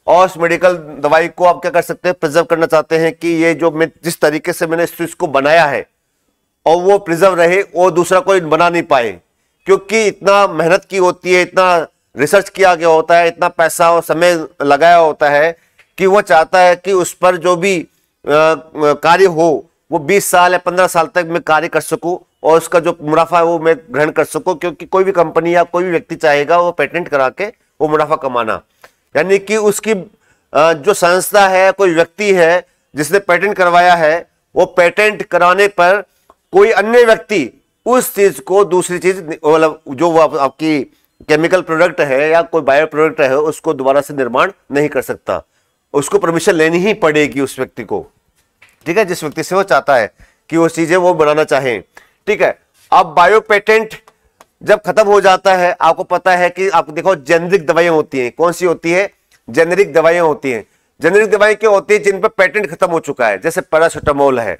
D: और उस मेडिकल दवाई को आप क्या कर सकते हैं प्रिजर्व करना चाहते हैं कि ये जो मैं जिस तरीके से मैंने इस को बनाया है और वो प्रिजर्व रहे वो दूसरा कोई बना नहीं पाए क्योंकि इतना मेहनत की होती है इतना रिसर्च किया गया होता है इतना पैसा और समय लगाया होता है कि वो चाहता है कि उस पर जो भी कार्य हो वो 20 साल या 15 साल तक मैं कार्य कर सकूं और उसका जो मुनाफा है वो मैं ग्रहण कर सकूं क्योंकि कोई भी कंपनी या कोई भी व्यक्ति चाहेगा वो पेटेंट करा के वो मुनाफा कमाना यानी कि उसकी जो संस्था है कोई व्यक्ति है जिसने पेटेंट करवाया है वो पेटेंट कराने पर कोई अन्य व्यक्ति उस चीज़ को दूसरी चीज़ मतलब जो आप, आपकी केमिकल प्रोडक्ट है या कोई बायो प्रोडक्ट है उसको दोबारा से निर्माण नहीं कर सकता उसको परमिशन लेनी ही पड़ेगी उस व्यक्ति को ठीक है जिस व्यक्ति से वो चाहता है कि वो चीज़ें वो बनाना चाहें ठीक है अब बायो पेटेंट जब खत्म हो जाता है आपको पता है कि आप देखो जेनरिक दवाइयां होती हैं कौन सी होती है जेनरिक दवाइयां होती हैं जेनरिक दवाई क्यों होती है जिन पर पेटेंट खत्म हो चुका है जैसे पैरासिटामोल है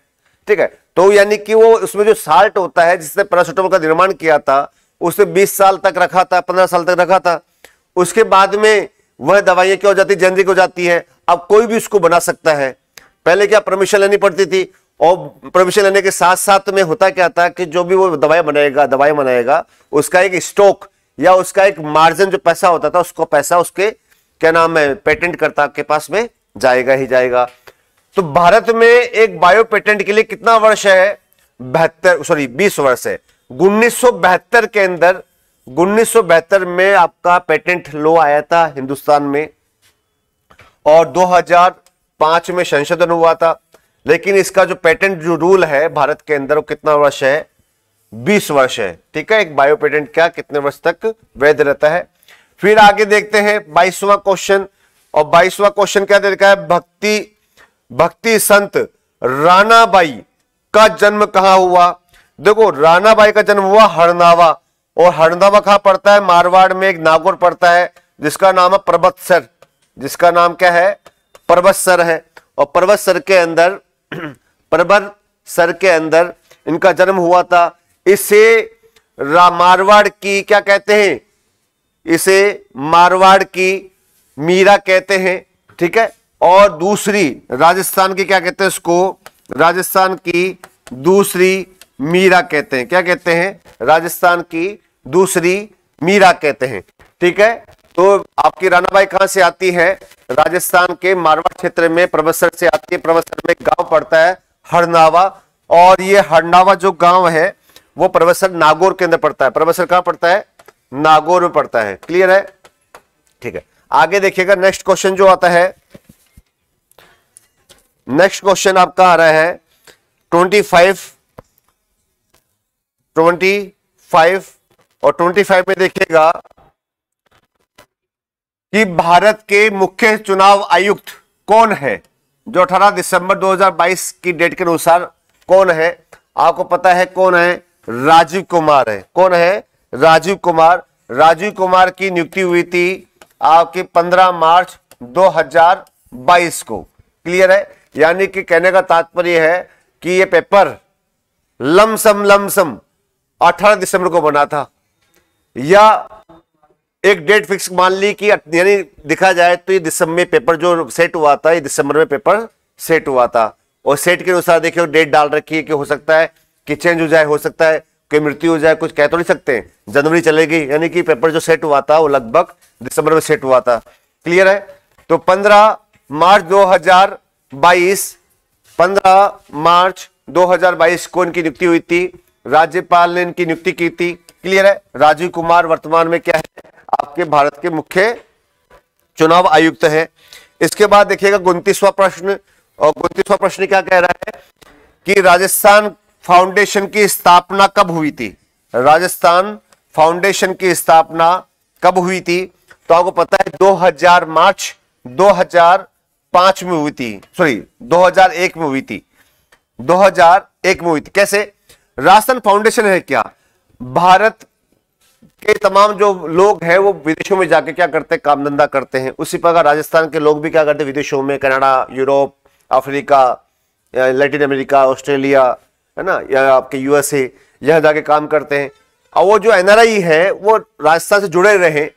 D: ठीक है तो यानी कि वो उसमें जो साल्ट होता है जिसने पैरासिटामोल का निर्माण किया था उसने बीस साल तक रखा था पंद्रह साल तक रखा था उसके बाद में वह दवाइयां क्या हो जाती है जेनरिक हो जाती है अब कोई भी उसको बना सकता है पहले क्या परमिशन लेनी पड़ती थी और परमिशन लेने के साथ साथ में होता क्या था कि जो भी वो दवाई बनाएगा दवाई बनाएगा उसका एक स्टॉक या उसका एक मार्जिन जो पैसा होता था उसको पैसा उसके क्या नाम है पेटेंट करता के पास में जाएगा ही जाएगा तो भारत में एक बायो पेटेंट के लिए कितना वर्ष है बहत्तर सॉरी बीस वर्ष है उन्नीस के अंदर उन्नीस में आपका पेटेंट लो आया था हिंदुस्तान में और 2005 में संशोधन हुआ था लेकिन इसका जो पेटेंट जो रूल है भारत के अंदर वो कितना वर्ष है बीस वर्ष है ठीक है एक बायो पेटेंट क्या कितने वर्ष तक वैध रहता है फिर आगे देखते हैं बाईसवा क्वेश्चन और बाईसवा क्वेश्चन क्या देखा है भक्ति भक्ति संत रानाबाई का जन्म कहाँ हुआ देखो रानाबाई का जन्म हुआ हरनावा और हरनावा कहा पड़ता है मारवाड़ में एक नागौर पड़ता है जिसका नाम है सर जिसका नाम क्या है सर है और सर के अंदर प्रबर सर के अंदर इनका जन्म हुआ था इसे मारवाड़ की क्या कहते हैं इसे मारवाड़ की मीरा कहते हैं ठीक है और दूसरी राजस्थान की क्या कहते हैं इसको राजस्थान की दूसरी मीरा कहते हैं क्या कहते हैं राजस्थान की दूसरी मीरा कहते हैं ठीक है तो आपकी रानाबाई कहां से आती है राजस्थान के मारवा क्षेत्र में प्रवसर से आती है प्रवसर में गांव पड़ता है हरनावा और ये हरनावा जो गांव है वो प्रवसर नागौर के अंदर पड़ता है प्रवसर कहां पड़ता है नागौर में पड़ता है क्लियर है ठीक है आगे देखिएगा नेक्स्ट क्वेश्चन जो आता है नेक्स्ट क्वेश्चन आपका आ रहा है ट्वेंटी फाइव ट्वेंटी फाइव और ट्वेंटी फाइव में देखिएगा कि भारत के मुख्य चुनाव आयुक्त कौन है जो 18 दिसंबर 2022 की डेट के अनुसार कौन है आपको पता है कौन है राजीव कुमार है कौन है राजीव कुमार राजीव कुमार की नियुक्ति हुई थी आपके 15 मार्च 2022 को क्लियर है यानी कि कहने का तात्पर्य है कि ये पेपर लमसम लमसम 18 दिसंबर को बना था या एक डेट फिक्स मान ली कि यानी दिखा जाए तो ये दिसंबर में पेपर जो सेट हुआ था ये दिसंबर में पेपर सेट हुआ था और सेट के अनुसार देखिए डेट डाल रखी है कि हो सकता है कि चेंज हो जाए हो सकता है कोई मृत्यु हो जाए कुछ कह तो नहीं सकते जनवरी चलेगी यानी कि पेपर जो सेट हुआ था वो लगभग दिसंबर में सेट हुआ था क्लियर है तो पंद्रह मार्च 2022 15 मार्च 2022 को इनकी नियुक्ति हुई थी राज्यपाल ने इनकी नियुक्ति की थी क्लियर है राजीव कुमार वर्तमान में क्या है आपके भारत के मुख्य चुनाव आयुक्त हैं इसके बाद देखिएगा उनतीसवा प्रश्न और उनतीसवा प्रश्न क्या कह रहा है कि राजस्थान फाउंडेशन की स्थापना कब हुई थी राजस्थान फाउंडेशन की स्थापना कब हुई थी तो आपको पता है 2000 मार्च 2005 में हुई थी सॉरी 2001 में हुई थी 2001 में हुई थी कैसे राजस्थान फाउंडेशन है क्या भारत के तमाम जो लोग हैं वो विदेशों में जाके क्या करते हैं काम धंधा करते हैं उसी प्रकार राजस्थान के लोग भी क्या करते हैं विदेशों में Canada Europe Africa Latin America Australia है ना या आपके यूएसए यहाँ जाके काम करते हैं और वो जो एनआरआई है वो राजस्थान से जुड़े रहे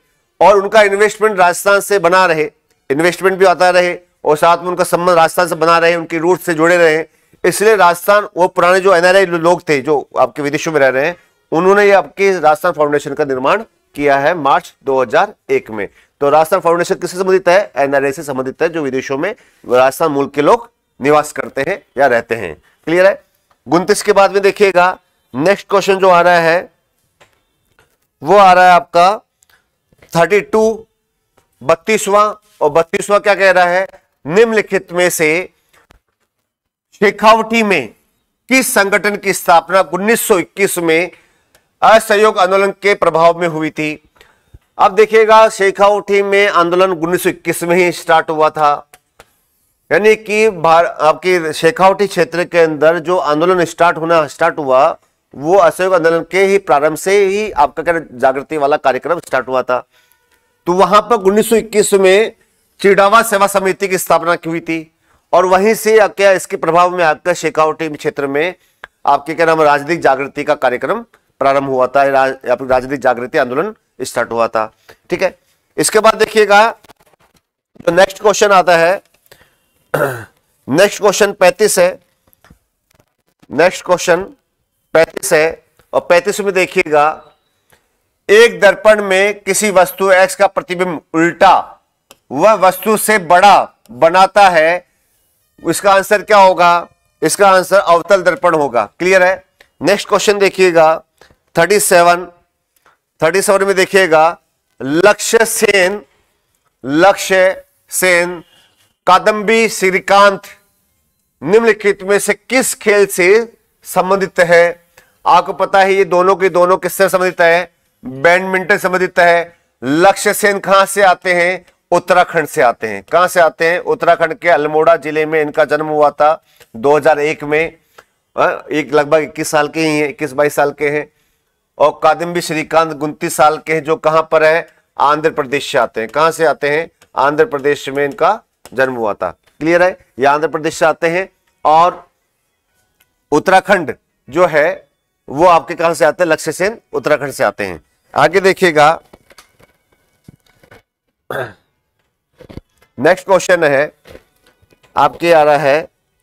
D: और उनका इन्वेस्टमेंट राजस्थान से बना रहे इन्वेस्टमेंट भी आता रहे और साथ में उनका संबंध राजस्थान से बना रहे उनकी रूट से जुड़े रहे इसलिए राजस्थान वो पुराने जो एनआरआई लोग थे जो आपके विदेशों में रह रहे हैं उन्होंने ये आपके राजस्थान फाउंडेशन का निर्माण किया है मार्च 2001 में तो राजस्थान फाउंडेशन किससे संबंधित है एनआरए से संबंधित है जो विदेशों में राजस्थान मूल के लोग निवास करते हैं या रहते हैं क्लियर है उनतीस के बाद में देखिएगा नेक्स्ट क्वेश्चन जो आ रहा है वो आ रहा है आपका थर्टी टू बत्तीसवां और बत्तीसवां क्या कह रहा है निम्नलिखित में से शेखावटी में किस संगठन की स्थापना 1921 में असहयोग आंदोलन के प्रभाव में हुई थी अब देखिएगा शेखावटी में आंदोलन उन्नीस में ही स्टार्ट हुआ था यानी कि आपके शेखावटी क्षेत्र के अंदर जो आंदोलन स्टार्ट होना स्टार्ट हुआ वो असहयोग आंदोलन के ही प्रारंभ से ही आपका क्या जागृति वाला कार्यक्रम स्टार्ट हुआ था तो वहां पर 1921 में चिड़ावा सेवा समिति की स्थापना की हुई थी और वहीं से क्या इसके प्रभाव में आपका शेखावटी क्षेत्र में आपके क्या नाम राजनीतिक जागृति का कार्यक्रम प्रारंभ हुआ था या फिर राजनीतिक जागृति आंदोलन स्टार्ट हुआ था ठीक है इसके बाद देखिएगा जो नेक्स्ट क्वेश्चन आता है नेक्स्ट क्वेश्चन पैंतीस है नेक्स्ट क्वेश्चन पैंतीस है और पैंतीस में देखिएगा एक दर्पण में किसी वस्तु एक्स का प्रतिबिंब उल्टा वह वस्तु से बड़ा बनाता है इसका आंसर क्या होगा इसका आंसर अवतल दर्पण होगा क्लियर है नेक्स्ट क्वेश्चन देखिएगा थर्टी सेवन थर्टी सेवन में देखिएगा लक्ष्य सेन लक्ष्य सेन कादम्बी श्रीकांत निम्नलिखित में से किस खेल से संबंधित है आपको पता है ये दोनों के दोनों किससे संबंधित है बैडमिंटन संबंधित है लक्ष्य सेन कहां से आते हैं उत्तराखंड से आते हैं कहां से आते हैं उत्तराखंड के अल्मोड़ा जिले में इनका जन्म हुआ था 2001 में एक लगभग 21 साल के ही हैं इक्कीस बाईस साल के हैं और कादम्बी श्रीकांत गुंती साल के हैं जो कहां पर है आंध्र प्रदेश से आते हैं कहां से आते हैं आंध्र प्रदेश में इनका जन्म हुआ था क्लियर है ये आंध्र प्रदेश से आते हैं और उत्तराखंड जो है वो आपके कहां से आते हैं लक्ष्य सेन उत्तराखंड से आते हैं आगे देखिएगा नेक्स्ट क्वेश्चन है आपके आ रहा है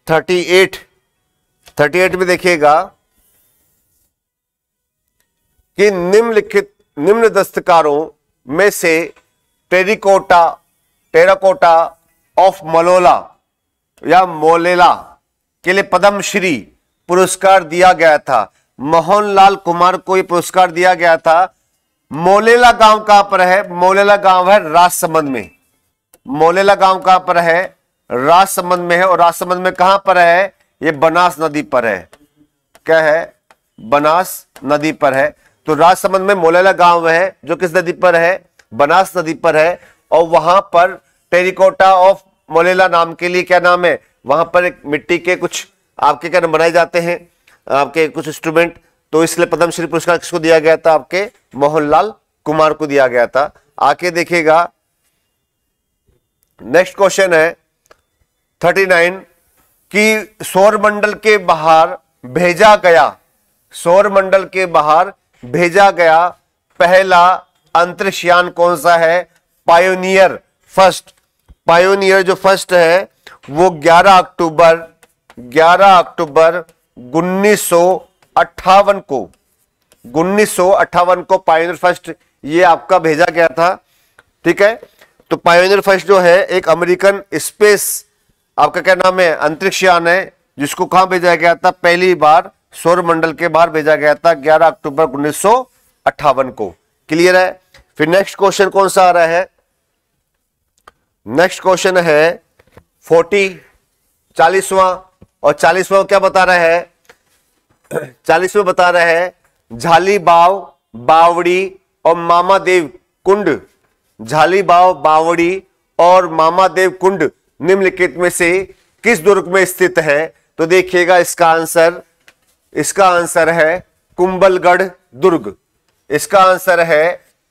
D: थर्टी एट थर्टी एट में देखिएगा कि निम्नलिखित निम्न दस्तकारों में से टेरिकोटा टेराकोटा ऑफ मलोला या मोलेला के लिए पद्मश्री पुरस्कार दिया गया था मोहनलाल कुमार को यह पुरस्कार दिया गया था मोलेला गांव कहां पर है मोलेला गांव है राजसमंद में मोलेला गांव कहां पर है राजसमंद में है और राजसमंद में कहां पर है यह बनास नदी पर है क्या है बनास नदी पर है तो राजसमंद में मोलेला गांव है जो किस नदी पर है बनास नदी पर है और वहां पर टेरिकोटा ऑफ मोलेला नाम के लिए क्या नाम है वहां पर एक मिट्टी के कुछ आपके क्या बनाए जाते हैं आपके कुछ इंस्ट्रूमेंट तो इसलिए पद्मश्री पुरस्कार किसको दिया गया था आपके मोहनलाल कुमार को दिया गया था आके देखेगा नेक्स्ट क्वेश्चन है थर्टी नाइन कि सौर मंडल के बाहर भेजा गया सौर मंडल के बाहर भेजा गया पहला अंतरिक्षयान कौन सा है पायोनियर फर्स्ट पायोनियर जो फर्स्ट है वो 11 अक्टूबर 11 अक्टूबर उन्नीस को उन्नीस को पायोनियर फर्स्ट ये आपका भेजा गया था ठीक है तो पायोनियर फर्स्ट जो है एक अमेरिकन स्पेस आपका क्या नाम है अंतरिक्षयान है जिसको कहां भेजा गया था पहली बार मंडल के बाहर भेजा गया था 11 अक्टूबर उन्नीस को क्लियर है फिर नेक्स्ट क्वेश्चन कौन सा आ रहा है नेक्स्ट क्वेश्चन है 40 चालीसवा और चालीसवा क्या बता रहा है चालीसवा बता रहा है झाली बाव बावड़ी और मामा देव कुंड झाली बाव बावड़ी और मामा देव कुंड निम्नलिखित में से किस दुर्ग में स्थित है तो देखिएगा इसका आंसर इसका आंसर है कुंबलगढ़ दुर्ग इसका आंसर है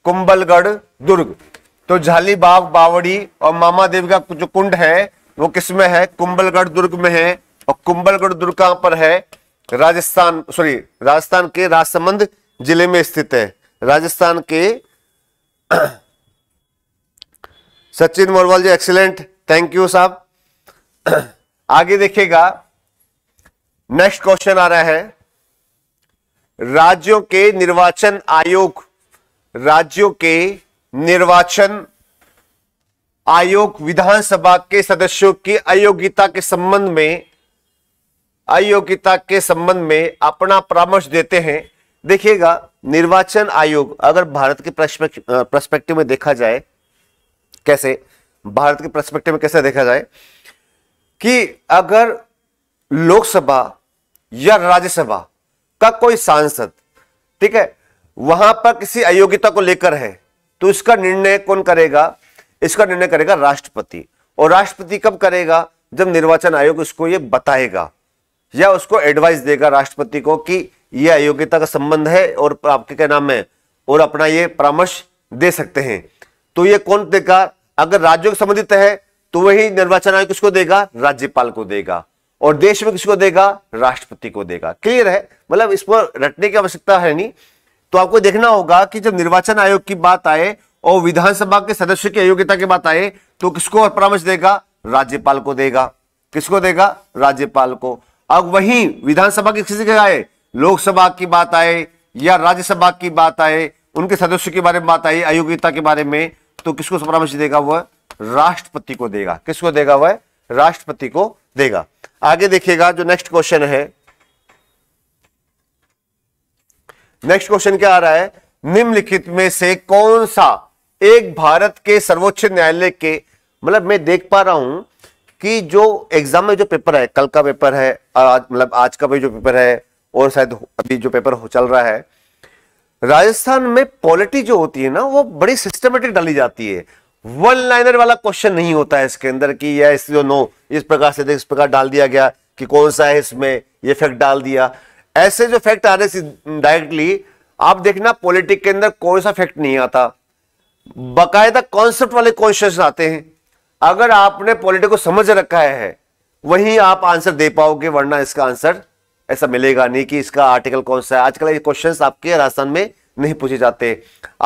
D: कुंबलगढ़ दुर्ग तो झाली बाग बावड़ी और मामा देवी का जो कुंड है वो किसमें है कुंबलगढ़ दुर्ग में है और कुंबलगढ़ दुर्ग कहां पर है राजस्थान सॉरी राजस्थान के राजसमंद जिले में स्थित है राजस्थान के Sachin Morwal ji excellent thank you साहब आगे देखिएगा नेक्स्ट क्वेश्चन आ रहा है राज्यों के निर्वाचन आयोग राज्यों के निर्वाचन आयोग विधानसभा के सदस्यों की अयोग्यता के संबंध में अयोग्यता के संबंध में अपना परामर्श देते हैं देखिएगा निर्वाचन आयोग अगर भारत के प्रस्पेक्टिव में देखा जाए कैसे भारत के प्रस्पेक्टिव में कैसे देखा जाए कि अगर लोकसभा या राज्यसभा का कोई सांसद ठीक है वहां पर किसी अयोग्यता को लेकर है तो इसका निर्णय कौन करेगा इसका निर्णय करेगा राष्ट्रपति और राष्ट्रपति कब करेगा जब निर्वाचन आयोग उसको ये बताएगा या उसको एडवाइस देगा राष्ट्रपति को कि यह अयोग्यता का संबंध है और आपके क्या नाम है और अपना यह परामर्श दे सकते हैं तो यह कौन देगा अगर राज्यों से संबंधित है तो वही निर्वाचन आयोग किसको देगा राज्यपाल को देगा और देश में किसको देगा राष्ट्रपति को देगा क्लियर है मतलब इस पर रटने की आवश्यकता है नहीं तो आपको देखना होगा कि जब निर्वाचन आयोग की बात आए और विधानसभा के सदस्य की अयोग्यता की बात आए तो किसको परामर्श देगा राज्यपाल को देगा किसको देगा राज्यपाल को अब वही विधानसभा की किसी जगह आए लोकसभा की बात आए या राज्यसभा की बात आए उनके सदस्यों के बारे में बात आई अयोग्यता के बारे में तो किसको परामर्श देगा वह राष्ट्रपति को देगा किसको देगा वह राष्ट्रपति को देगा आगे देखिएगा जो नेक्स्ट क्वेश्चन है नेक्स्ट क्वेश्चन क्या आ रहा है निम्नलिखित में से कौन सा एक भारत के सर्वोच्च न्यायालय के मतलब मैं देख पा रहा हूं कि जो एग्जाम में जो पेपर है कल का पेपर है आज मतलब आज का भी जो पेपर है और शायद अभी जो पेपर चल रहा है राजस्थान में पॉलिटी जो होती है ना वो बड़ी सिस्टमेटिक डाली जाती है वन लाइनर वाला क्वेश्चन नहीं होता है इसके अंदर कि यह इस नो इस प्रकार से इस प्रकार डाल दिया गया कि कौन सा है इसमें ये फैक्ट डाल दिया ऐसे जो फैक्ट आ रहे थे डायरेक्टली आप देखना पॉलिटिक के अंदर कौन सा फैक्ट नहीं आता बकायदा कॉन्सेप्ट वाले क्वेश्चन आते हैं अगर आपने पॉलिटिक को समझ रखा है वहीं आप आंसर दे पाओगे वरना इसका आंसर ऐसा मिलेगा नहीं कि इसका आर्टिकल कौन सा है आजकल ये क्वेश्चंस आपके राजस्थान में नहीं पूछे जाते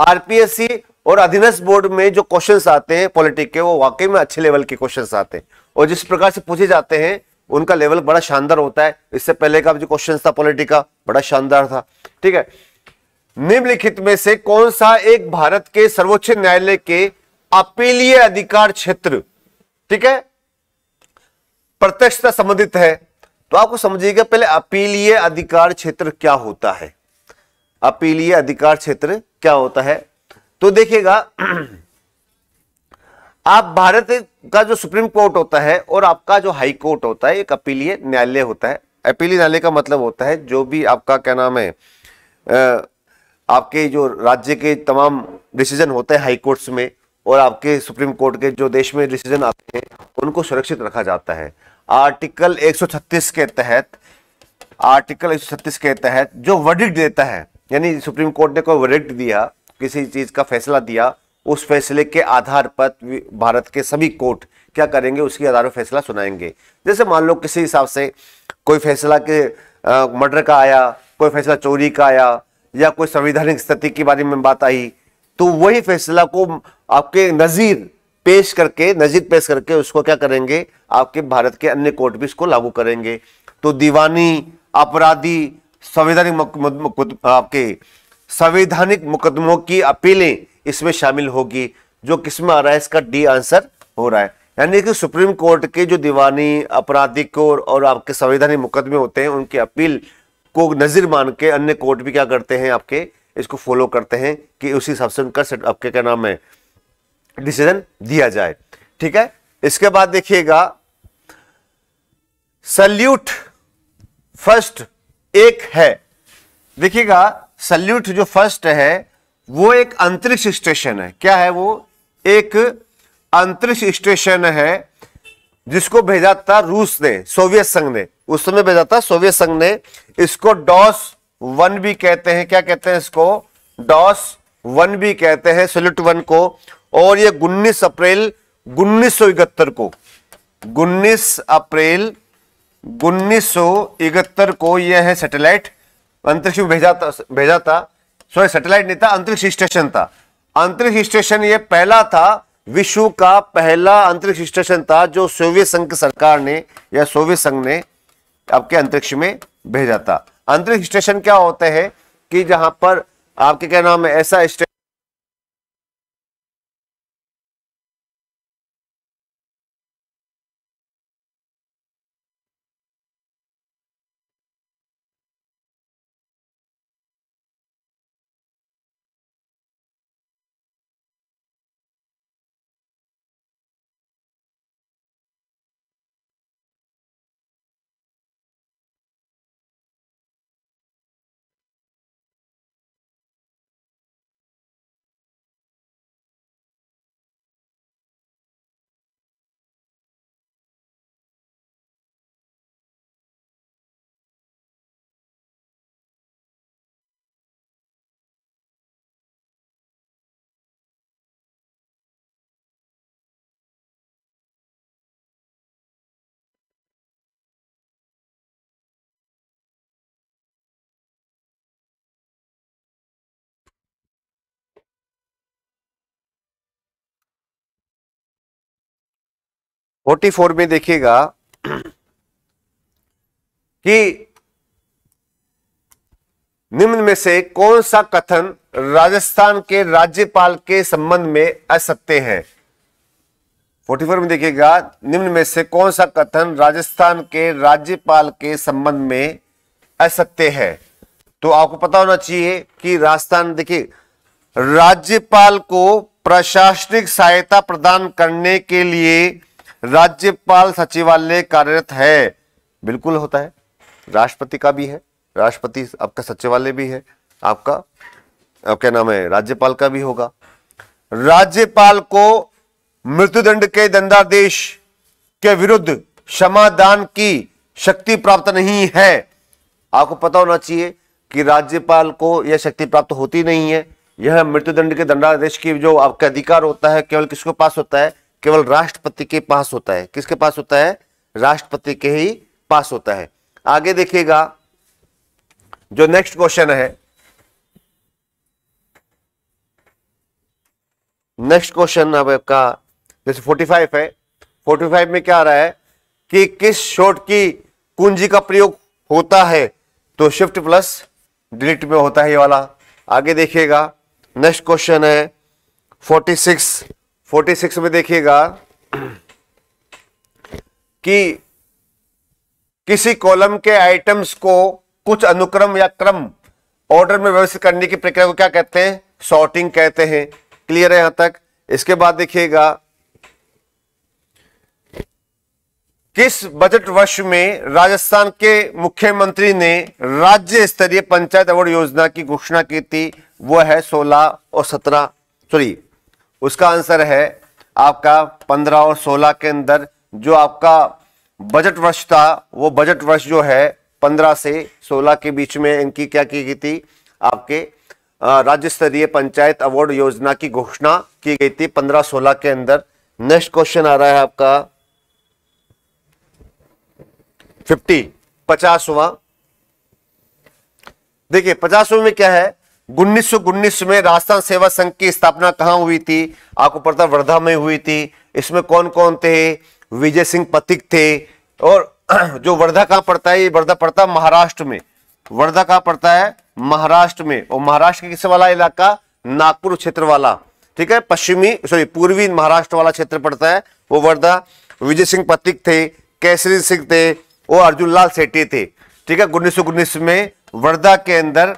D: आरपीएससी और अधीनस्थ बोर्ड में जो क्वेश्चंस आते हैं पॉलिटिक के वो वाकई में अच्छे लेवल के क्वेश्चंस आते हैं और जिस प्रकार से पूछे जाते हैं उनका लेवल बड़ा शानदार होता है इससे पहले का जो क्वेश्चन था पॉलिटिक का बड़ा शानदार था ठीक है निम्नलिखित में से कौन सा एक भारत के सर्वोच्च न्यायालय के अपीलीय अधिकार क्षेत्र ठीक है प्रत्यक्षता संबंधित है तो आपको समझिएगा पहले अपीलीय अधिकार क्षेत्र क्या होता है अपीलीय अधिकार क्षेत्र क्या होता है तो देखिएगा आप भारत का जो सुप्रीम कोर्ट होता है और आपका जो हाई कोर्ट होता है एक अपीलीय न्यायालय होता है अपीलीय न्यायालय का मतलब होता है जो भी आपका क्या नाम है आपके जो राज्य के तमाम डिसीजन होते हैं हाई कोर्ट्स में और आपके सुप्रीम कोर्ट के जो देश में डिसीजन आते हैं उनको सुरक्षित रखा जाता है आर्टिकल 136 के तहत आर्टिकल 136 के तहत जो वर्डिक्ट देता है यानी सुप्रीम कोर्ट ने कोई वर्डिक्ट दिया किसी चीज़ का फैसला दिया उस फैसले के आधार पर भारत के सभी कोर्ट क्या करेंगे उसके आधार पर फैसला सुनाएंगे जैसे मान लो किसी हिसाब से कोई फैसला के मर्डर का आया कोई फैसला चोरी का आया या कोई संवैधानिक स्थिति के बारे में बात आई तो वही फैसला को आपके नज़ीर पेश करके नज़ीर पेश करके उसको क्या करेंगे आपके भारत के अन्य कोर्ट भी इसको लागू करेंगे तो दीवानी अपराधी संवैधानिक आपके संवैधानिक मुकदमों की अपीलें इसमें शामिल होगी जो किसमें आ रहा है इसका डी आंसर हो रहा है यानी कि सुप्रीम कोर्ट के जो दीवानी आपराधिक और, और आपके संवैधानिक मुकदमे होते हैं उनकी अपील को नज़र मान के अन्य कोर्ट भी क्या करते हैं आपके इसको फॉलो करते हैं कि उसी हिसाब से उनका आपके क्या नाम है डिसीजन दिया जाए ठीक है इसके बाद देखिएगा सल्यूट फर्स्ट एक है देखिएगा सल्यूट जो फर्स्ट है वो एक अंतरिक्ष स्टेशन है क्या है वो एक अंतरिक्ष स्टेशन है जिसको भेजा था रूस ने सोवियत संघ ने उस समय भेजा था सोवियत संघ ने इसको डॉस वन भी कहते हैं क्या कहते हैं इसको डॉस वन भी कहते हैं सल्यूट वन को और ये उन्नीस अप्रैल उन्नीस को उन्नीस अप्रैल उन्नीस को यह है सैटेलाइट अंतरिक्ष में भेजा था भेजा था सॉरी सैटेलाइट नहीं था अंतरिक्ष स्टेशन था अंतरिक्ष स्टेशन ये पहला था विश्व का पहला अंतरिक्ष स्टेशन था जो सोवियत संघ की सरकार ने या सोवियत संघ ने आपके अंतरिक्ष में भेजा था अंतरिक्ष स्टेशन क्या होते हैं कि जहां पर आपके क्या नाम है ऐसा फोर्टी फोर में देखिएगा कि निम्न में से कौन सा कथन राजस्थान के राज्यपाल के संबंध में असत्य है फोर्टी फोर में देखिएगा निम्न में से कौन सा कथन राजस्थान के राज्यपाल के संबंध में असत्य है तो आपको पता होना चाहिए कि राजस्थान देखिए राज्यपाल को प्रशासनिक सहायता प्रदान करने के लिए राज्यपाल सचिवालय कार्यरत है बिल्कुल होता है राष्ट्रपति का भी है राष्ट्रपति आपका सचिवालय भी है आपका क्या नाम है राज्यपाल का भी होगा राज्यपाल को मृत्युदंड के दंडादेश के विरुद्ध क्षमादान की शक्ति प्राप्त नहीं है आपको पता होना चाहिए कि राज्यपाल को यह शक्ति प्राप्त होती नहीं है यह मृत्युदंड के दंडादेश की जो आपका अधिकार होता है केवल किसको पास होता है केवल राष्ट्रपति के पास होता है किसके पास होता है राष्ट्रपति के ही पास होता है आगे देखिएगा जो नेक्स्ट क्वेश्चन है नेक्स्ट क्वेश्चन अब आपका जैसे 45 है 45 में क्या आ रहा है कि किस शोट की कुंजी का प्रयोग होता है तो शिफ्ट प्लस डिलीट में होता है ये वाला आगे देखिएगा नेक्स्ट क्वेश्चन है 46 फोर्टी सिक्स में देखिएगा कि किसी कॉलम के आइटम्स को कुछ अनुक्रम या क्रम ऑर्डर में व्यवस्थित करने की प्रक्रिया को क्या कहते हैं सॉर्टिंग कहते हैं क्लियर है यहां तक इसके बाद देखिएगा किस बजट वर्ष में राजस्थान के मुख्यमंत्री ने राज्य स्तरीय पंचायत अवार्ड योजना की घोषणा की थी वह है 16 और 17 सॉरी उसका आंसर है आपका पंद्रह और सोलह के अंदर जो आपका बजट वर्ष था वो बजट वर्ष जो है पंद्रह से सोलह के बीच में इनकी क्या की गई थी आपके राज्य स्तरीय पंचायत अवार्ड योजना की घोषणा की गई थी पंद्रह सोलह के अंदर नेक्स्ट क्वेश्चन आ रहा है आपका फिफ्टी पचासवा देखिए पचासवा में क्या है उन्नीस में राजस्थान सेवा संघ की स्थापना कहाँ हुई थी आपको पता वर्धा में हुई थी इसमें कौन कौन थे विजय सिंह पथिक थे और जो वर्धा कहाँ पड़ता है ये वर्धा पड़ता है महाराष्ट्र में वर्धा कहाँ पड़ता है महाराष्ट्र में और महाराष्ट्र किस वाला इलाका नागपुर क्षेत्र वाला ठीक है पश्चिमी सॉरी पूर्वी महाराष्ट्र वाला क्षेत्र पड़ता है वो वर्धा विजय सिंह पथिक थे कैसरी सिंह थे और अर्जुन लाल सेठी थे ठीक है उन्नीस में वर्धा के अंदर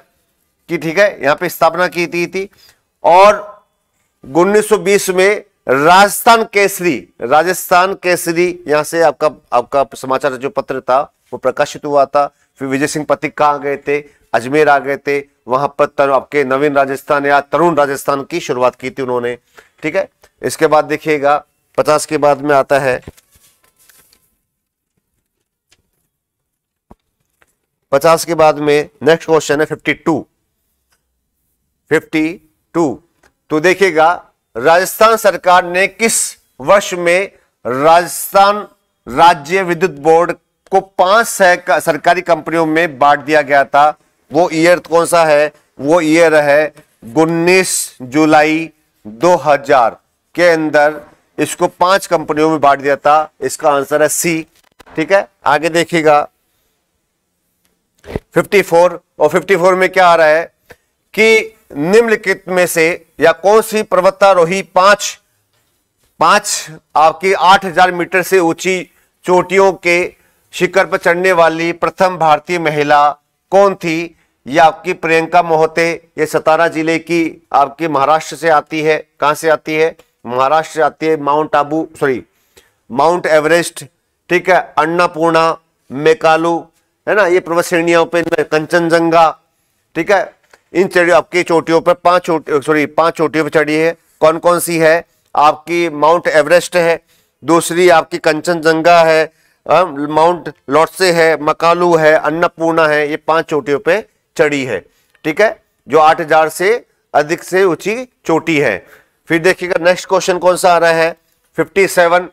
D: की ठीक है यहां पे स्थापना की थी, थी और 1920 में राजस्थान केसरी राजस्थान केसरी यहां से आपका आपका समाचार जो पत्र था वो प्रकाशित हुआ था फिर विजय सिंह पथिक कहा गए थे अजमेर आ गए थे वहां पर आपके नवीन राजस्थान या तरुण राजस्थान की शुरुआत की थी उन्होंने ठीक है इसके बाद देखिएगा पचास के बाद में आता है पचास के बाद में नेक्स्ट क्वेश्चन है फिफ्टी टू 52 तो देखिएगा राजस्थान सरकार ने किस वर्ष में राजस्थान राज्य विद्युत बोर्ड को पांच सरकारी कंपनियों में बांट दिया गया था वो ईयर कौन सा है वो ईयर है उन्नीस जुलाई 2000 के अंदर इसको पांच कंपनियों में बांट दिया था इसका आंसर है सी ठीक है आगे देखिएगा 54 और 54 में क्या आ रहा है कि निम्नलिखित में से या कौन सी पर्वतारोही पांच पांच आपकी 8000 मीटर से ऊंची चोटियों के शिखर पर चढ़ने वाली प्रथम भारतीय महिला कौन थी यह आपकी प्रियंका मोहते ये सतारा जिले की आपकी महाराष्ट्र से आती है कहां से आती है महाराष्ट्र से आती है Mount Abu sorry Mount Everest ठीक है अन्नापूर्णा मेकालू है ना ये पर्वत श्रेणियों पर कंचनजंगा ठीक है इन चढ़ी आपकी चोटियों पर पांच चोटी सॉरी पांच चोटियों पर चढ़ी है कौन कौन सी है आपकी माउंट एवरेस्ट है दूसरी आपकी कंचनजंगा है माउंट लॉटसे है मकालू है अन्नपूर्णा है ये पांच चोटियों पे चढ़ी है ठीक है जो 8000 से अधिक से ऊंची चोटी है फिर देखिएगा नेक्स्ट क्वेश्चन कौन सा आ रहा है 57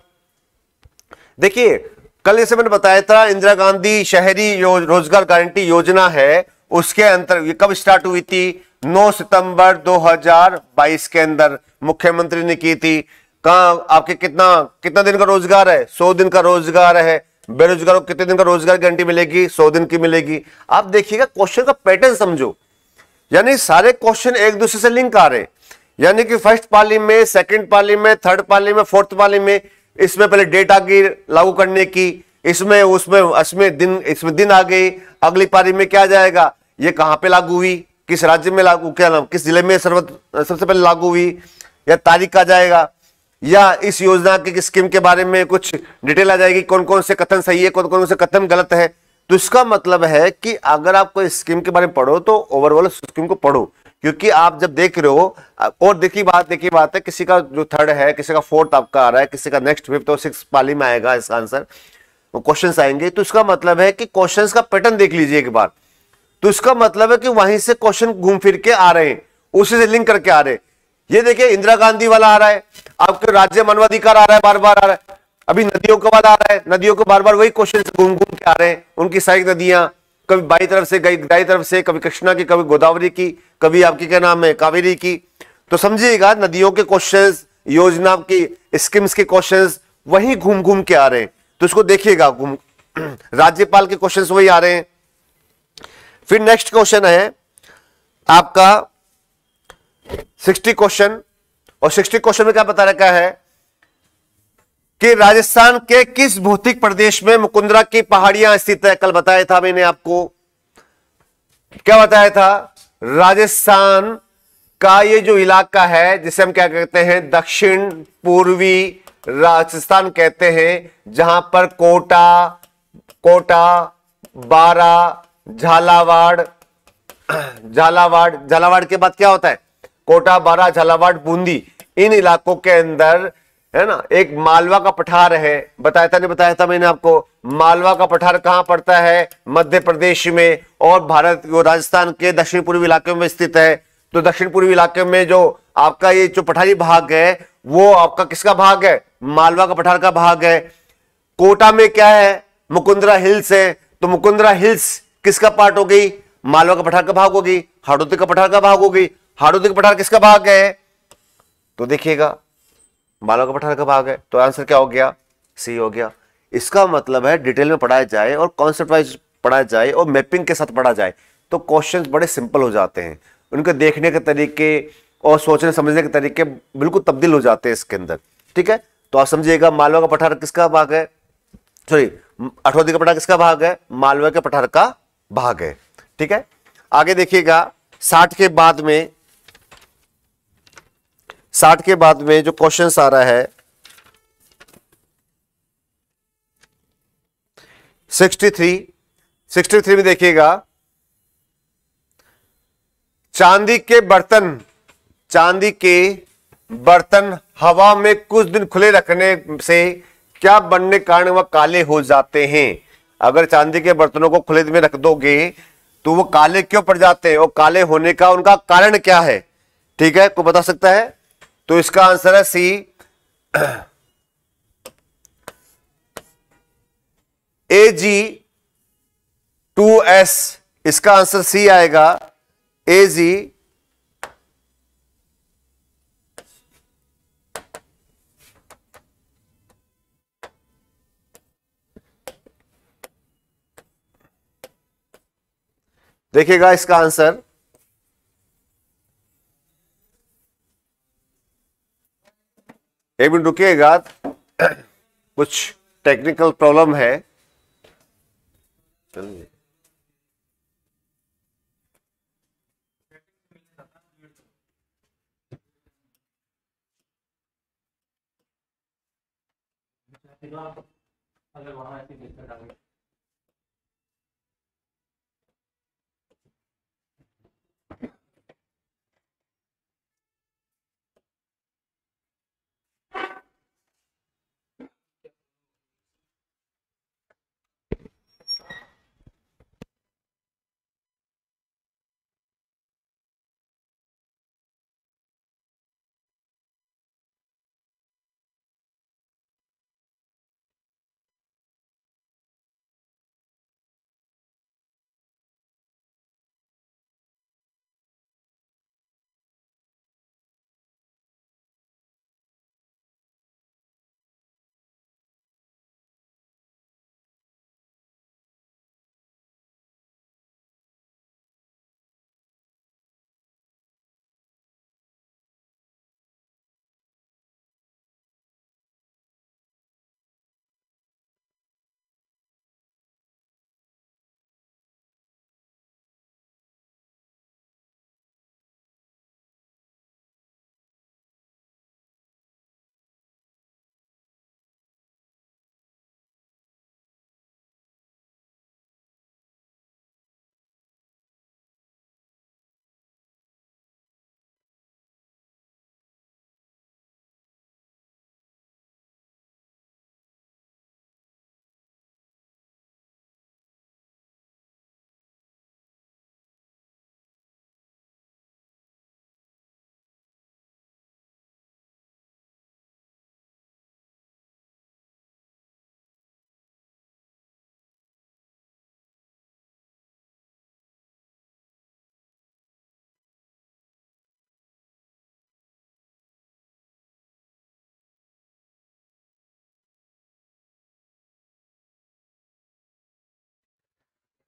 D: देखिए कल इसे मैंने बताया था इंदिरा गांधी शहरी रोजगार गारंटी योजना है उसके अंतर ये कब स्टार्ट हुई थी 9 सितंबर 2022 के अंदर मुख्यमंत्री ने की थी कहा आपके कितना कितना दिन का रोजगार है 100 दिन का रोजगार है बेरोजगारों को कितने दिन का रोजगार गारंटी मिलेगी 100 दिन की मिलेगी आप देखिएगा क्वेश्चन का पैटर्न समझो यानी सारे क्वेश्चन एक दूसरे से लिंक आ रहे यानी कि फर्स्ट पाली में सेकेंड पाली में थर्ड पाली में फोर्थ पाली में इसमें पहले डेट आ गई लागू करने की इसमें उसमें इसमें दिन इसमें दिन आ गई अगली पारी में क्या जाएगा ये कहाँ पे लागू हुई किस राज्य में लागू क्या नाम किस जिले में सर्वत सबसे पहले लागू हुई या तारीख आ जाएगा या इस योजना की स्कीम के बारे में कुछ डिटेल आ जाएगी कौन कौन से कथन सही है कौन कौन से कथन गलत है तो इसका मतलब है कि अगर आपको स्कीम के बारे में पढ़ो तो ओवरऑल स्कीम को पढ़ो क्योंकि आप जब देख रहे हो और देखी बात देखी बात है किसी का जो थर्ड है किसी का फोर्थ आपका आ रहा है किसी का नेक्स्ट फिफ्थ और सिक्स पाली में आएगा इसका आंसर क्वेश्चन आएंगे तो इसका मतलब है कि क्वेश्चन का पैटर्न देख लीजिए एक बार तो इसका मतलब है कि वहीं से क्वेश्चन घूम फिर के आ रहे हैं उसी से लिंक करके आ रहे हैं ये देखिए इंदिरा गांधी वाला आ रहा है आपके राज्य मानवाधिकार आ रहा है बार बार आ रहा है अभी नदियों का वाला आ रहा है नदियों को बार बार वही क्वेश्चन घूम घूम के आ रहे हैं उनकी सारी नदियां कभी बाई तरफ से गई दाई तरफ से कभी कृष्णा की कभी गोदावरी की कभी आपकी क्या नाम है कावेरी की तो समझिएगा नदियों के क्वेश्चन योजना की स्कीम्स के क्वेश्चन वही घूम घूम के आ रहे हैं तो इसको देखिएगा राज्यपाल के क्वेश्चन वही आ रहे हैं फिर नेक्स्ट क्वेश्चन है आपका सिक्सटी क्वेश्चन और सिक्सटी क्वेश्चन में क्या बता रखा है कि राजस्थान के किस भौतिक प्रदेश में मुकुंदरा की पहाड़ियां स्थित है कल बताया था मैंने आपको क्या बताया था राजस्थान का ये जो इलाका है जिसे हम क्या कहते हैं दक्षिण पूर्वी राजस्थान कहते हैं जहां पर कोटा कोटा बारा झालावाड़ झालावाड़ झालावाड़ के बाद क्या होता है कोटा बारा झालावाड़ बूंदी इन इलाकों के अंदर है ना एक मालवा का पठार है बताया था नहीं बताया था मैंने आपको मालवा का पठार कहाँ पड़ता है मध्य प्रदेश में और भारत राजस्थान के दक्षिण पूर्वी इलाके में स्थित है तो दक्षिण पूर्वी इलाके में जो आपका ये जो पठारी भाग है वो आपका किसका भाग है मालवा का पठार का भाग है कोटा में क्या है मुकुंदरा हिल्स है तो मुकुंदरा हिल्स किसका पार्ट हो गई मालवा का पठार का भाग हो गई हाड़ोती का पठार का भाग हो गई हाड़ोती का पठार किसका भाग है तो देखिएगा मालवा का पठार का भाग है तो आंसर क्या हो गया सी हो गया इसका मतलब है डिटेल में पढ़ाया जाए और कॉन्सेप्ट वाइज पढ़ाया जाए और मैपिंग के साथ पढ़ा जाए तो क्वेश्चन बड़े सिंपल हो जाते हैं उनके देखने के तरीके और सोचने समझने के तरीके बिल्कुल तब्दील हो जाते हैं इसके अंदर ठीक है तो आप समझिएगा मालवा का पठार किसका भाग है सॉरी अठौदी का पठार किसका भाग है मालवा के पठार का भाग है ठीक है आगे देखिएगा साठ के बाद में साठ के बाद में जो क्वेश्चन आ रहा है सिक्सटी थ्री सिक्सटी थ्री में देखिएगा चांदी के बर्तन चांदी के बर्तन हवा में कुछ दिन खुले रखने से क्या बनने कारण वह काले हो जाते हैं अगर चांदी के बर्तनों को खुले में रख दोगे तो वो काले क्यों पड़ जाते हैं और काले होने का उनका कारण क्या है ठीक है कोई बता सकता है तो इसका आंसर है C A G two S इसका आंसर सी आएगा ए जी देखिएगा इसका आंसर एक मिनट रुकिएगा कुछ टेक्निकल प्रॉब्लम है चलिए
B: अगर वहां ऐसी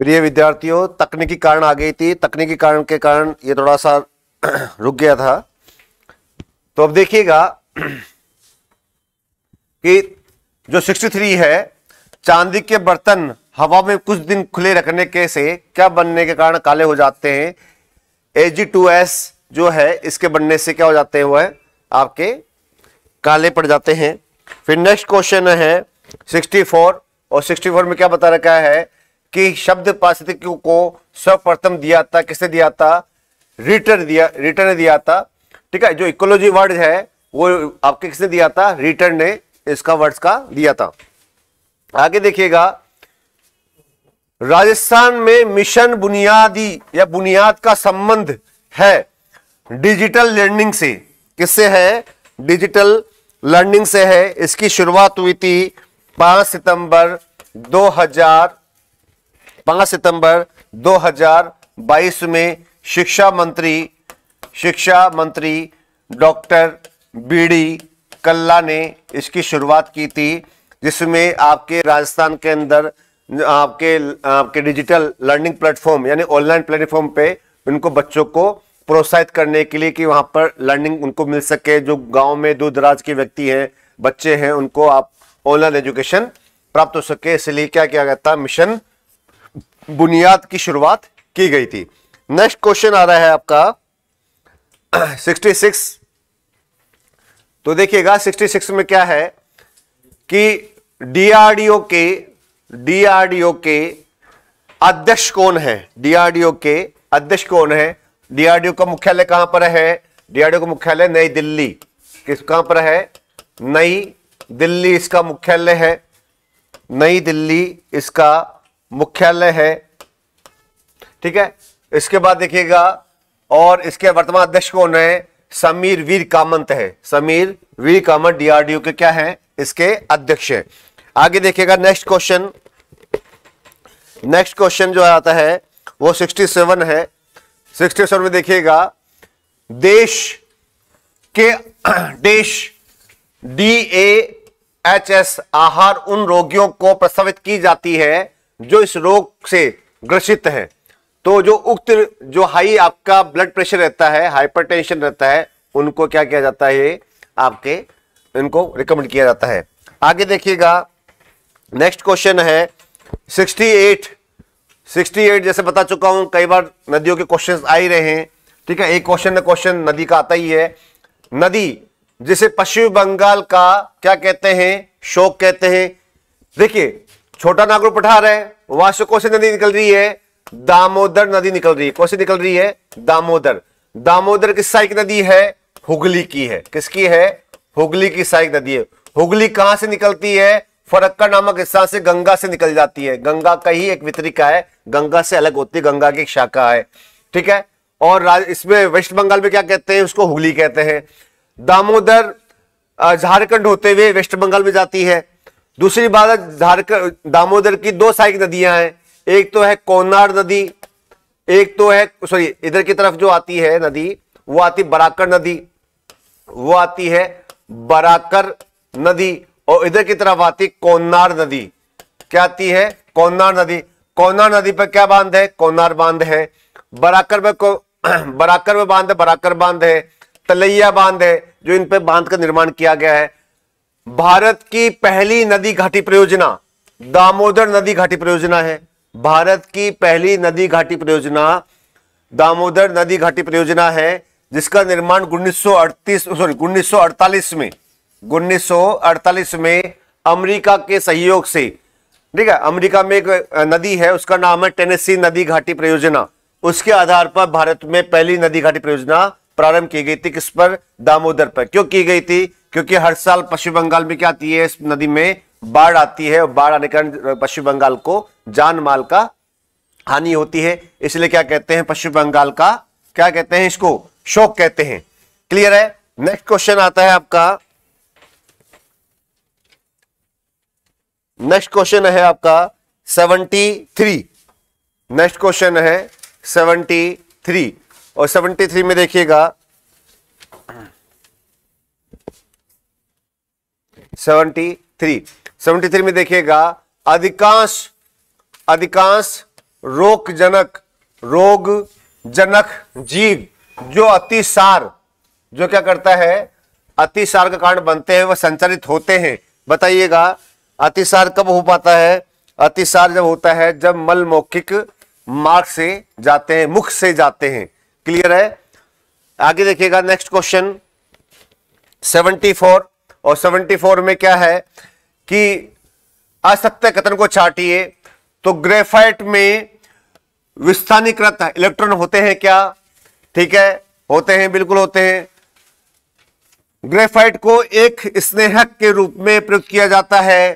B: प्रिय विद्यार्थियों
D: तकनीकी कारण आ गई थी तकनीकी कारण के कारण ये थोड़ा सा रुक गया था तो अब देखिएगा कि जो 63 है चांदी के बर्तन हवा में कुछ दिन खुले रखने के से क्या बनने के कारण काले हो जाते हैं एजी जो है इसके बनने से क्या हो जाते हुए आपके काले पड़ जाते हैं फिर नेक्स्ट क्वेश्चन है 64 और 64 में क्या बता रखा है कि शब्द पारिस्थितिकी को सर्वप्रथम दिया था किसने दिया था रिटर्न दिया रिटर्न ने दिया था ठीक है जो इकोलॉजी वर्ड है वो आपके किसने दिया था रिटर्न ने इसका वर्ड्स का दिया था आगे देखिएगा राजस्थान में मिशन बुनियादी या बुनियाद का संबंध है डिजिटल लर्निंग से किससे है डिजिटल लर्निंग से है इसकी शुरुआत हुई थी 5 सितंबर पांच सितंबर 2022 में शिक्षा मंत्री शिक्षा मंत्री डॉक्टर बी डी कल्ला ने इसकी शुरुआत की थी जिसमें आपके राजस्थान के अंदर आपके आपके डिजिटल लर्निंग प्लेटफॉर्म यानी ऑनलाइन प्लेटफॉर्म पे उनको बच्चों को प्रोत्साहित करने के लिए कि वहाँ पर लर्निंग उनको मिल सके जो गांव में दूर दराज के व्यक्ति हैं बच्चे हैं उनको आप ऑनलाइन एजुकेशन प्राप्त हो सके इसलिए क्या किया गया था मिशन बुनियाद की शुरुआत की गई थी नेक्स्ट क्वेश्चन आ रहा है आपका 66 तो देखिएगा 66 में क्या है कि डीआरडीओ के डीआरडीओ के अध्यक्ष कौन है डीआरडीओ के अध्यक्ष कौन है डीआरडीओ का मुख्यालय कहां पर है डीआरडीओ का मुख्यालय नई दिल्ली किस कहां पर है नई दिल्ली इसका मुख्यालय है नई दिल्ली इसका मुख्यालय है ठीक है इसके बाद देखिएगा और इसके वर्तमान अध्यक्ष कौन है समीर वीर कामंत है समीर वीर कामंत डीआरडीओ के क्या है इसके अध्यक्ष है आगे देखिएगा नेक्स्ट क्वेश्चन नेक्स्ट क्वेश्चन जो आता है वो 67 है 67 में देखिएगा देश के देश डी ए एच एस आहार उन रोगियों को प्रस्तावित की जाती है जो इस रोग से ग्रसित है तो जो उक्त जो हाई आपका ब्लड प्रेशर रहता है हाइपरटेंशन रहता है उनको क्या किया जाता है आपके इनको रिकमेंड किया जाता है आगे देखिएगा नेक्स्ट क्वेश्चन है 68 68 जैसे बता चुका हूं कई बार नदियों के क्वेश्चन आ ही रहे हैं ठीक है एक क्वेश्चन क्वेश्चन नदी का आता ही है नदी जिसे पश्चिम बंगाल का क्या कहते हैं शोक कहते हैं देखिए छोटा नागपुर पठार है वहां से कौन सी नदी निकल रही है दामोदर नदी निकल रही है कौन सी निकल रही है दामोदर दामोदर किस साइक नदी है हुगली की है किसकी है हुगली की साइक नदी है हुगली कहां से निकलती है फरक्का नामक हिस्सा से गंगा से निकल जाती है गंगा का ही एक वितरिका है गंगा से अलग होती है गंगा की एक शाखा है ठीक है और इसमें वेस्ट बंगाल में क्या कहते हैं उसको हुगली कहते हैं दामोदर झारखंड होते हुए वेस्ट बंगाल में जाती है दूसरी बात झारखंड दामोदर की दो सहायक नदियां हैं एक तो है कोनार नदी एक तो है सॉरी इधर की तरफ जो आती है नदी वो आती बराकर नदी वो आती है बराकर नदी और इधर की तरफ आती कोन्नार नदी क्या आती है कोन्नार नदी कोनार नदी पर क्या बांध है कोनार बांध है बराकर में को बराकर में बांध है बराकर बांध है तलैया बांध है जो इन पे बांध का निर्माण किया गया है भारत की पहली नदी घाटी परियोजना दामोदर नदी घाटी परियोजना है भारत की पहली नदी घाटी परियोजना दामोदर नदी घाटी परियोजना है जिसका निर्माण 1938 सॉरी 1948 में 1948 में अमेरिका के सहयोग से ठीक है अमेरिका में एक नदी है उसका नाम है टेनेसी नदी घाटी परियोजना उसके आधार पर भारत में पहली नदी घाटी परियोजना प्रारंभ की गई थी किस पर दामोदर पर क्यों की गई थी क्योंकि हर साल पश्चिम बंगाल में क्या आती है इस नदी में बाढ़ आती है और बाढ़ आने के कारण पश्चिम बंगाल को जान माल का हानि होती है इसलिए क्या कहते हैं पश्चिम बंगाल का क्या कहते हैं इसको शोक कहते हैं क्लियर है नेक्स्ट क्वेश्चन आता है आपका नेक्स्ट क्वेश्चन है आपका सेवनटी थ्री नेक्स्ट क्वेश्चन है सेवेंटी थ्री और सेवनटी थ्री में देखिएगा 73 73 में देखिएगा अधिकांश अधिकांश रोगजनक रोग जनक जीव जो अतिसार जो क्या करता है अतिसार का कारण बनते हैं वह संचालित होते हैं बताइएगा अतिसार कब हो पाता है अतिसार जब होता है जब मल मौखिक मार्ग से जाते हैं मुख से जाते हैं क्लियर है आगे देखिएगा नेक्स्ट क्वेश्चन 74 और 74 में क्या है कि असत्य कथन को छाटिए तो ग्रेफाइट में विस्थानीकृत इलेक्ट्रॉन होते हैं क्या ठीक है होते हैं बिल्कुल होते हैं ग्रेफाइट को एक स्नेहक के रूप में प्रयोग किया जाता है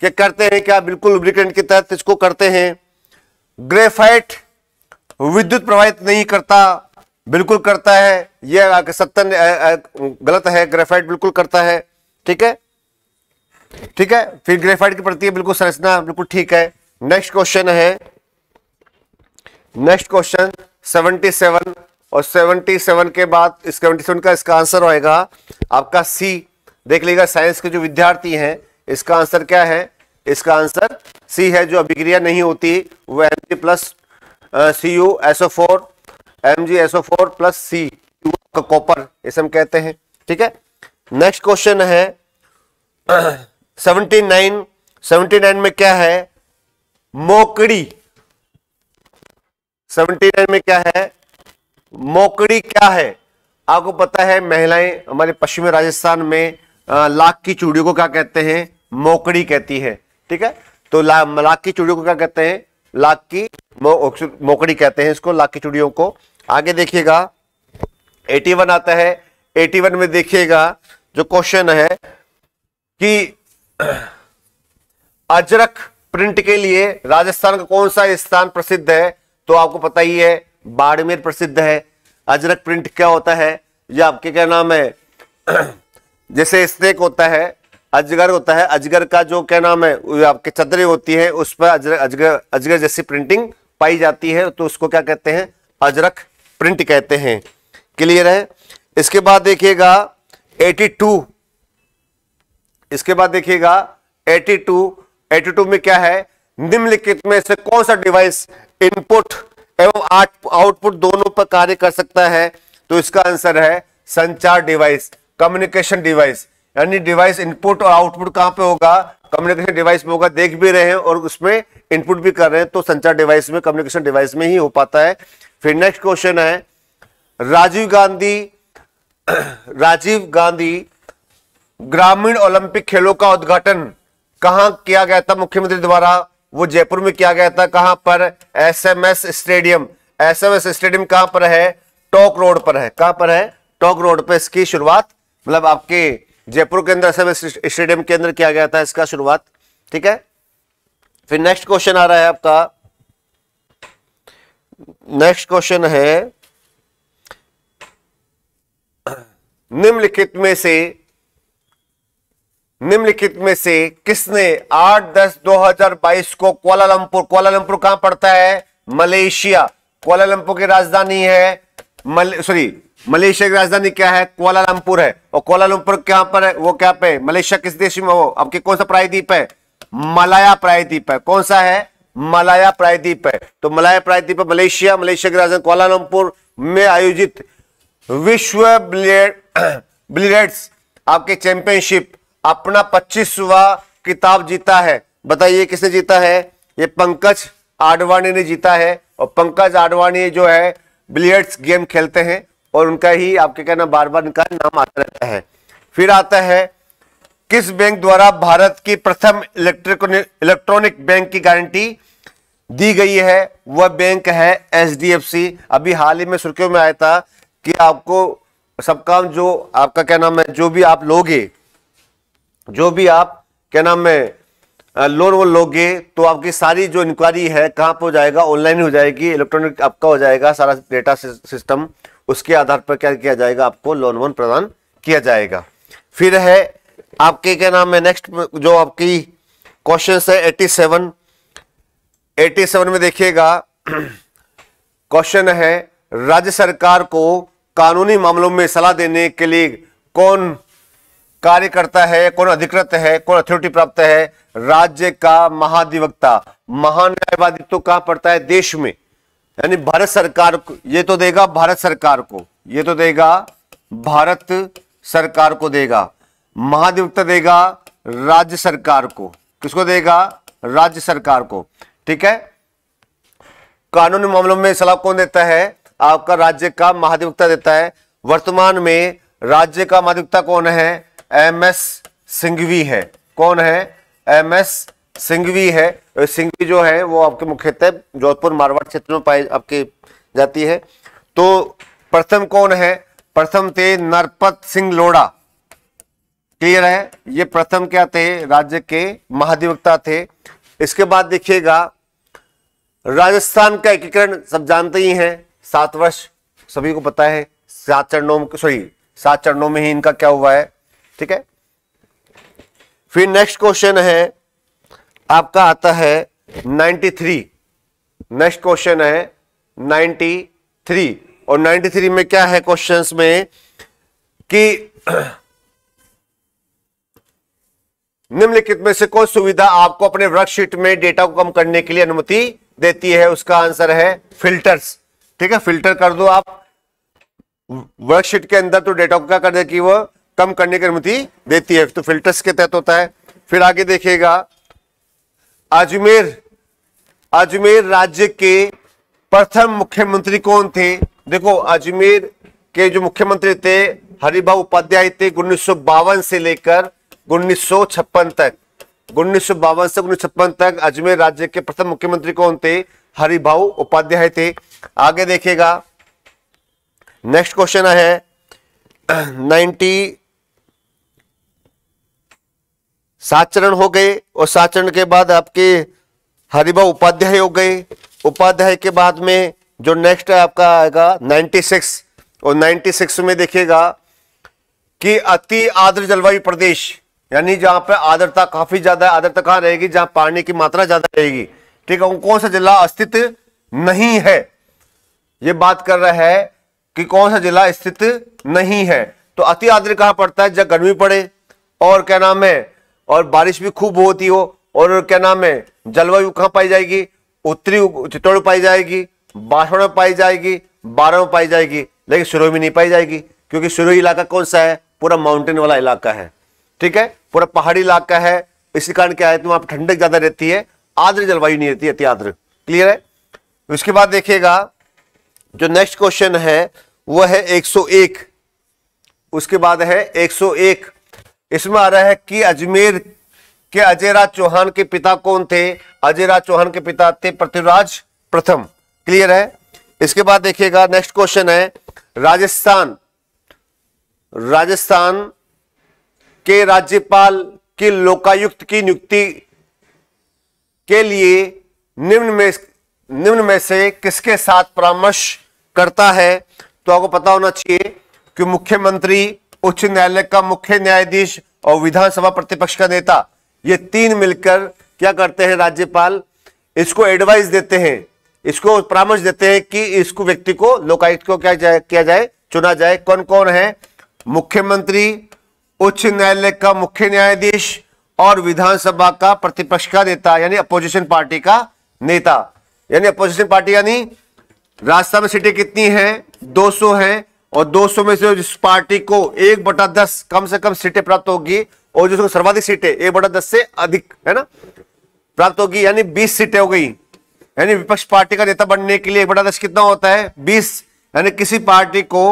D: कि करते हैं क्या बिल्कुल के तहत इसको करते हैं ग्रेफाइट विद्युत प्रभावित नहीं करता बिल्कुल करता है यह सत्य गलत है ग्रेफाइट बिल्कुल करता है ठीक है ठीक है फिर ग्रेफाइट की प्रति बिल्कुल संरचना बिल्कुल ठीक है नेक्स्ट क्वेश्चन है नेक्स्ट क्वेश्चन 77 और 77 के बाद 77 का इसका आंसर होएगा आपका सी देख लीजिएगा साइंस के जो विद्यार्थी हैं इसका आंसर क्या है इसका आंसर सी है जो अभिक्रिया नहीं होती वह M G plus C U SO four M G SO four plus C copper इसे हम कहते हैं ठीक है नेक्स्ट क्वेश्चन है सेवेंटी नाइन सेवनटी नाइन में क्या है मोकड़ी सेवनटी नाइन में क्या है मोकड़ी क्या है आपको पता है महिलाएं हमारे पश्चिमी राजस्थान में लाख की चूड़ियों को क्या कहते हैं मोकड़ी कहती है ठीक है तो ला, लाख की चूड़ियों को क्या कहते हैं लाख की मो, मोकड़ी कहते हैं इसको लाख की चूड़ियों को आगे देखिएगा 81 आता है 81 में देखिएगा जो क्वेश्चन है कि अजरक प्रिंट के लिए राजस्थान का कौन सा स्थान प्रसिद्ध है तो आपको पता ही है बाड़मेर प्रसिद्ध है अजरक प्रिंट क्या होता है या आपके क्या नाम है जैसे स्नेक होता है अजगर होता है अजगर का जो क्या नाम है आपके चदरे होती है उस पर अजर, अजगर अजगर जैसी प्रिंटिंग पाई जाती है तो उसको क्या कहते हैं अजरक प्रिंट कहते हैं क्लियर है इसके बाद देखिएगा 82 इसके बाद देखिएगा 82 82 में क्या है निम्नलिखित में से कौन सा डिवाइस इनपुट एवं आउटपुट दोनों पर कार्य कर सकता है तो इसका आंसर है संचार डिवाइस कम्युनिकेशन डिवाइस यानी डिवाइस इनपुट और आउटपुट कहां पे होगा कम्युनिकेशन डिवाइस में होगा देख भी रहे हैं और उसमें इनपुट भी कर रहे हैं तो संचार डिवाइस में कम्युनिकेशन डिवाइस में ही हो पाता है फिर नेक्स्ट क्वेश्चन है राजीव गांधी राजीव गांधी ग्रामीण ओलंपिक खेलों का उद्घाटन कहां किया गया था मुख्यमंत्री द्वारा वो जयपुर में किया गया था कहां पर एसएमएस स्टेडियम एसएमएस स्टेडियम कहां पर है टॉक रोड पर है कहां पर है टॉक रोड पर इसकी शुरुआत मतलब आपके जयपुर के अंदर एसएमएस स्टेडियम के अंदर किया गया था इसका शुरुआत ठीक है फिर नेक्स्ट क्वेश्चन आ रहा है आपका नेक्स्ट क्वेश्चन है निम्नलिखित में से निम्नलिखित में से किसने 8 दस 2022 को क्वालालंपुर क्वालालंपुर कहां पड़ता है मलेशिया क्वालालंपुर की राजधानी है मल सॉरी मलेशिया की राजधानी क्या है क्वालालंपुर है और क्वालालंपुर कहां पर है वो क्या पे मलेशिया किस देश में हो आपके कौन सा प्रायद्वीप है मलाया प्रायद्वीप है कौन सा है मलाया प्रायद्वीप है तो मलाया प्रायद्वीप मलेशिया मलेशिया की राजधानी क्वालालंपुर में आयोजित विश्व ब्लियर्ड्स आपके चैंपियनशिप अपना पच्चीसवा किताब जीता है बताइए किसने जीता है ये पंकज आडवाणी ने जीता है और पंकज आडवाणी जो है बिलियर्ड्स गेम खेलते हैं और उनका ही आपके कहना बार बार इनका नाम आता रहता है फिर आता है किस बैंक द्वारा भारत की प्रथम इलेक्ट्रॉनिक बैंक की गारंटी दी गई है वह बैंक है एच अभी हाल ही में सुर्खियों में आया था कि आपको सब काम जो आपका क्या नाम है जो भी आप लोगे जो भी आप क्या नाम है लोन वो लोगे तो आपकी सारी जो इंक्वायरी है कहाँ पर हो जाएगा ऑनलाइन हो जाएगी इलेक्ट्रॉनिक आपका हो जाएगा सारा डेटा सिस्टम उसके आधार पर क्या किया जाएगा आपको लोन वोन प्रदान किया जाएगा फिर है आपके क्या नाम है नेक्स्ट जो आपकी क्वेश्चन है एट्टी सेवन एटी सेवन में देखिएगा क्वेश्चन है राज्य सरकार को कानूनी मामलों में सलाह देने के लिए कौन कार्य करता है कौन अधिकृत है कौन अथॉरिटी प्राप्त है राज्य का महाधिवक्ता महान्यायवादी तो कहां पड़ता है देश में यानी भारत सरकार को ये तो देगा भारत सरकार को ये तो देगा भारत सरकार को देगा महाधिवक्ता देगा राज्य सरकार को किसको देगा राज्य सरकार को ठीक है कानूनी मामलों में सलाह कौन देता है आपका राज्य का महाधिवक्ता देता है वर्तमान में राज्य का महाधिवक्ता कौन है एम एस सिंघवी है कौन है एम एस सिंघवी है सिंघवी जो है वो आपके मुख्यतः जोधपुर मारवाड़ क्षेत्र में पाई आपकी जाती है तो प्रथम कौन है प्रथम थे नरपत सिंह लोड़ा क्लियर है ये प्रथम क्या थे राज्य के महाधिवक्ता थे इसके बाद देखिएगा राजस्थान का एकीकरण सब जानते ही हैं सात वर्ष सभी को पता है सात चरणों में सॉरी सात चरणों में ही इनका क्या हुआ है ठीक है फिर नेक्स्ट क्वेश्चन है आपका आता है 93 नेक्स्ट क्वेश्चन है 93 और 93 में क्या है क्वेश्चंस में कि निम्नलिखित में से कौन सुविधा आपको अपने वर्कशीट में डेटा को कम करने के लिए अनुमति देती है उसका आंसर है फिल्टर्स ठीक है फिल्टर कर दो आप वर्कशीट के अंदर तो डेटा को क्या कर दे कि वह कम करने की अनुमति देती है तो फिल्टर्स के तहत होता है फिर आगे देखिएगा अजमेर अजमेर राज्य के प्रथम मुख्यमंत्री कौन थे देखो अजमेर के जो मुख्यमंत्री थे हरिभा उपाध्याय थे उन्नीस से लेकर उन्नीस तक उन्नीस से उन्नीस तक अजमेर राज्य के प्रथम मुख्यमंत्री कौन थे हरिभा उपाध्याय थे आगे देखेगा नेक्स्ट क्वेश्चन है नाइन्टी सात चरण हो गए और सात चरण के बाद आपके हरिभा उपाध्याय हो गए उपाध्याय के बाद में जो नेक्स्ट है आपका आएगा 96 और 96 में देखिएगा कि अति आद्र जलवायु प्रदेश यानी जहां पर आदरता काफी ज्यादा आदरता कहां रहेगी जहां पानी की मात्रा ज्यादा रहेगी ठीक है कौन सा जिला अस्तित्व नहीं है ये बात कर रहा है कि कौन सा जिला स्थित नहीं है तो अति आद्र कहाँ पड़ता है जब गर्मी पड़े और क्या नाम है और बारिश भी खूब होती हो और क्या नाम है जलवायु कहाँ पाई जाएगी उत्तरी चित्तौड़ पाई जाएगी बासवाड़ में पाई जाएगी बारह में पाई जाएगी लेकिन सिरोही में नहीं पाई जाएगी क्योंकि सिरोही इलाका कौन सा है पूरा माउंटेन वाला इलाका है ठीक है पूरा पहाड़ी इलाका है इसी कारण क्या है तो वहां पर ठंडक ज़्यादा रहती है आर्द्र जलवायु नहीं रहती अति आर्द्र क्लियर है उसके बाद देखिएगा जो नेक्स्ट क्वेश्चन है वह है 101 उसके बाद है 101 इसमें आ रहा है कि अजमेर के अजयराज चौहान के पिता कौन थे अजयराज चौहान के पिता थे पृथ्वीराज प्रथम क्लियर है इसके बाद देखिएगा नेक्स्ट क्वेश्चन है राजस्थान राजस्थान के राज्यपाल की लोकायुक्त की नियुक्ति के लिए निम्न में निम्न में से किसके साथ परामर्श करता है तो आपको पता होना चाहिए कि मुख्यमंत्री उच्च न्यायालय का मुख्य न्यायाधीश और विधानसभा प्रतिपक्ष का नेता ये तीन मिलकर क्या करते हैं राज्यपाल इसको एडवाइस देते हैं इसको परामर्श देते हैं कि इसको व्यक्ति को लोकायुक्त को क्या जाए किया जाए चुना जाए कौन कौन है मुख्यमंत्री उच्च न्यायालय का मुख्य न्यायाधीश और विधानसभा का प्रतिपक्ष का नेता यानी अपोजिशन पार्टी का नेता यानी अपोजिशन पार्टी यानी राजस्थान में सीटें कितनी हैं 200 हैं और 200 में से जिस पार्टी को एक बटा दस कम से कम सीटें प्राप्त होगी और जिसको सर्वाधिक सीटें एक बटा दस से अधिक है ना प्राप्त होगी यानी बीस सीटें हो गई यानी विपक्ष पार्टी का नेता बनने के लिए एक बटा दस कितना होता है बीस यानी किसी पार्टी को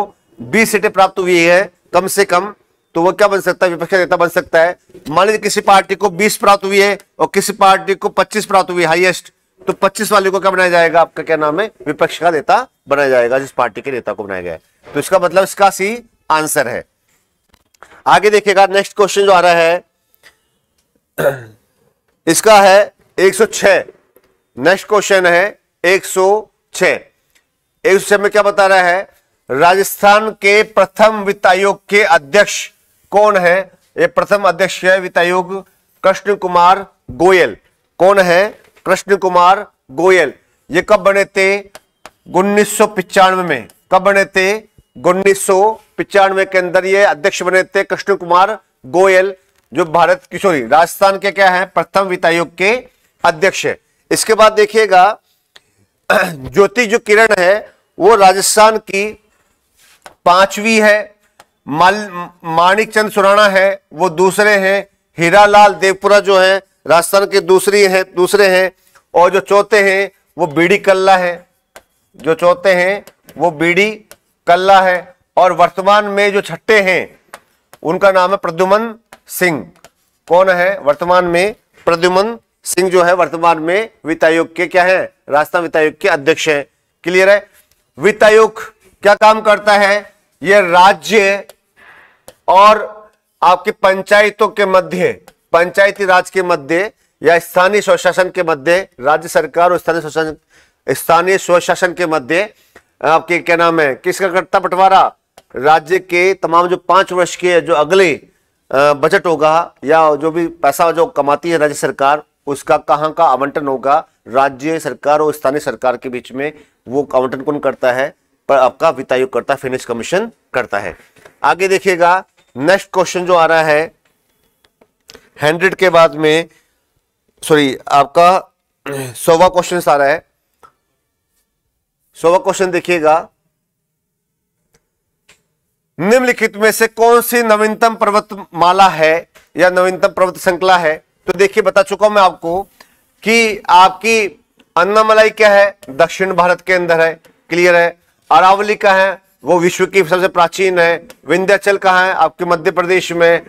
D: बीस सीटें प्राप्त हुई है कम से कम तो वह क्या बन सकता है विपक्ष का नेता बन सकता है मान लीजिए किसी पार्टी को बीस प्राप्त हुई है और किसी पार्टी को पच्चीस प्राप्त हुई हाइएस्ट तो 25 वाले को क्या बनाया जाएगा आपका क्या नाम है विपक्ष का नेता बनाया जाएगा जिस पार्टी के नेता को बनाया गया है तो इसका मतलब इसका सी आंसर है आगे देखिएगा नेक्स्ट क्वेश्चन जो आ रहा है इसका है 106 नेक्स्ट क्वेश्चन है 106 106 में क्या बता रहा है राजस्थान के प्रथम वित्त आयोग के अध्यक्ष कौन है ये प्रथम अध्यक्ष है वित्त आयोग कृष्ण कुमार गोयल कौन है कृष्ण कुमार गोयल ये कब बने थे उन्नीस में कब बने थे उन्नीस के अंदर ये अध्यक्ष बने थे कृष्ण कुमार गोयल जो भारत की सॉरी राजस्थान के क्या है प्रथम वित्त आयोग के अध्यक्ष है इसके बाद देखिएगा ज्योति जो किरण है वो राजस्थान की पांचवी है माणिक चंद सुराना है वो दूसरे हैं हीरालाल देवपुरा जो है राजस्थान के दूसरी हैं दूसरे हैं और जो चौथे हैं वो बीडी कल्ला है जो चौथे हैं वो बीडी कल्ला है और वर्तमान में जो छठे हैं उनका नाम है प्रद्युमन सिंह कौन है वर्तमान में प्रद्युमन सिंह जो है वर्तमान में वित्त आयोग के क्या है राजस्थान वित्त आयोग के अध्यक्ष हैं क्लियर है वित्त आयोग क्या काम करता है ये राज्य और आपकी पंचायतों के मध्य पंचायती राज के मध्य या स्थानीय स्वशासन के मध्य राज्य सरकार और स्थानीय स्वशासन स्थानीय स्वशासन के मध्य आपके क्या नाम है किसका करता बंटवारा राज्य के तमाम जो पांच वर्ष के जो अगले बजट होगा या जो भी पैसा जो कमाती है राज्य सरकार उसका कहाँ का आवंटन होगा राज्य सरकार और स्थानीय सरकार के बीच में वो आवंटन कौन करता है पर आपका है फाइनेंस कमीशन करता है आगे देखिएगा नेक्स्ट क्वेश्चन जो आ रहा है हंड्रेड के बाद में सॉरी आपका सोवा क्वेश्चन आ रहा है सोवा क्वेश्चन देखिएगा निम्नलिखित में से कौन सी नवीनतम पर्वत माला है या नवीनतम पर्वत श्रृंखला है तो देखिए बता चुका हूं मैं आपको कि आपकी अन्नामलाई क्या है दक्षिण भारत के अंदर है क्लियर है अरावली का है वो विश्व की सबसे प्राचीन है विंध्याचल का है आपके मध्य प्रदेश में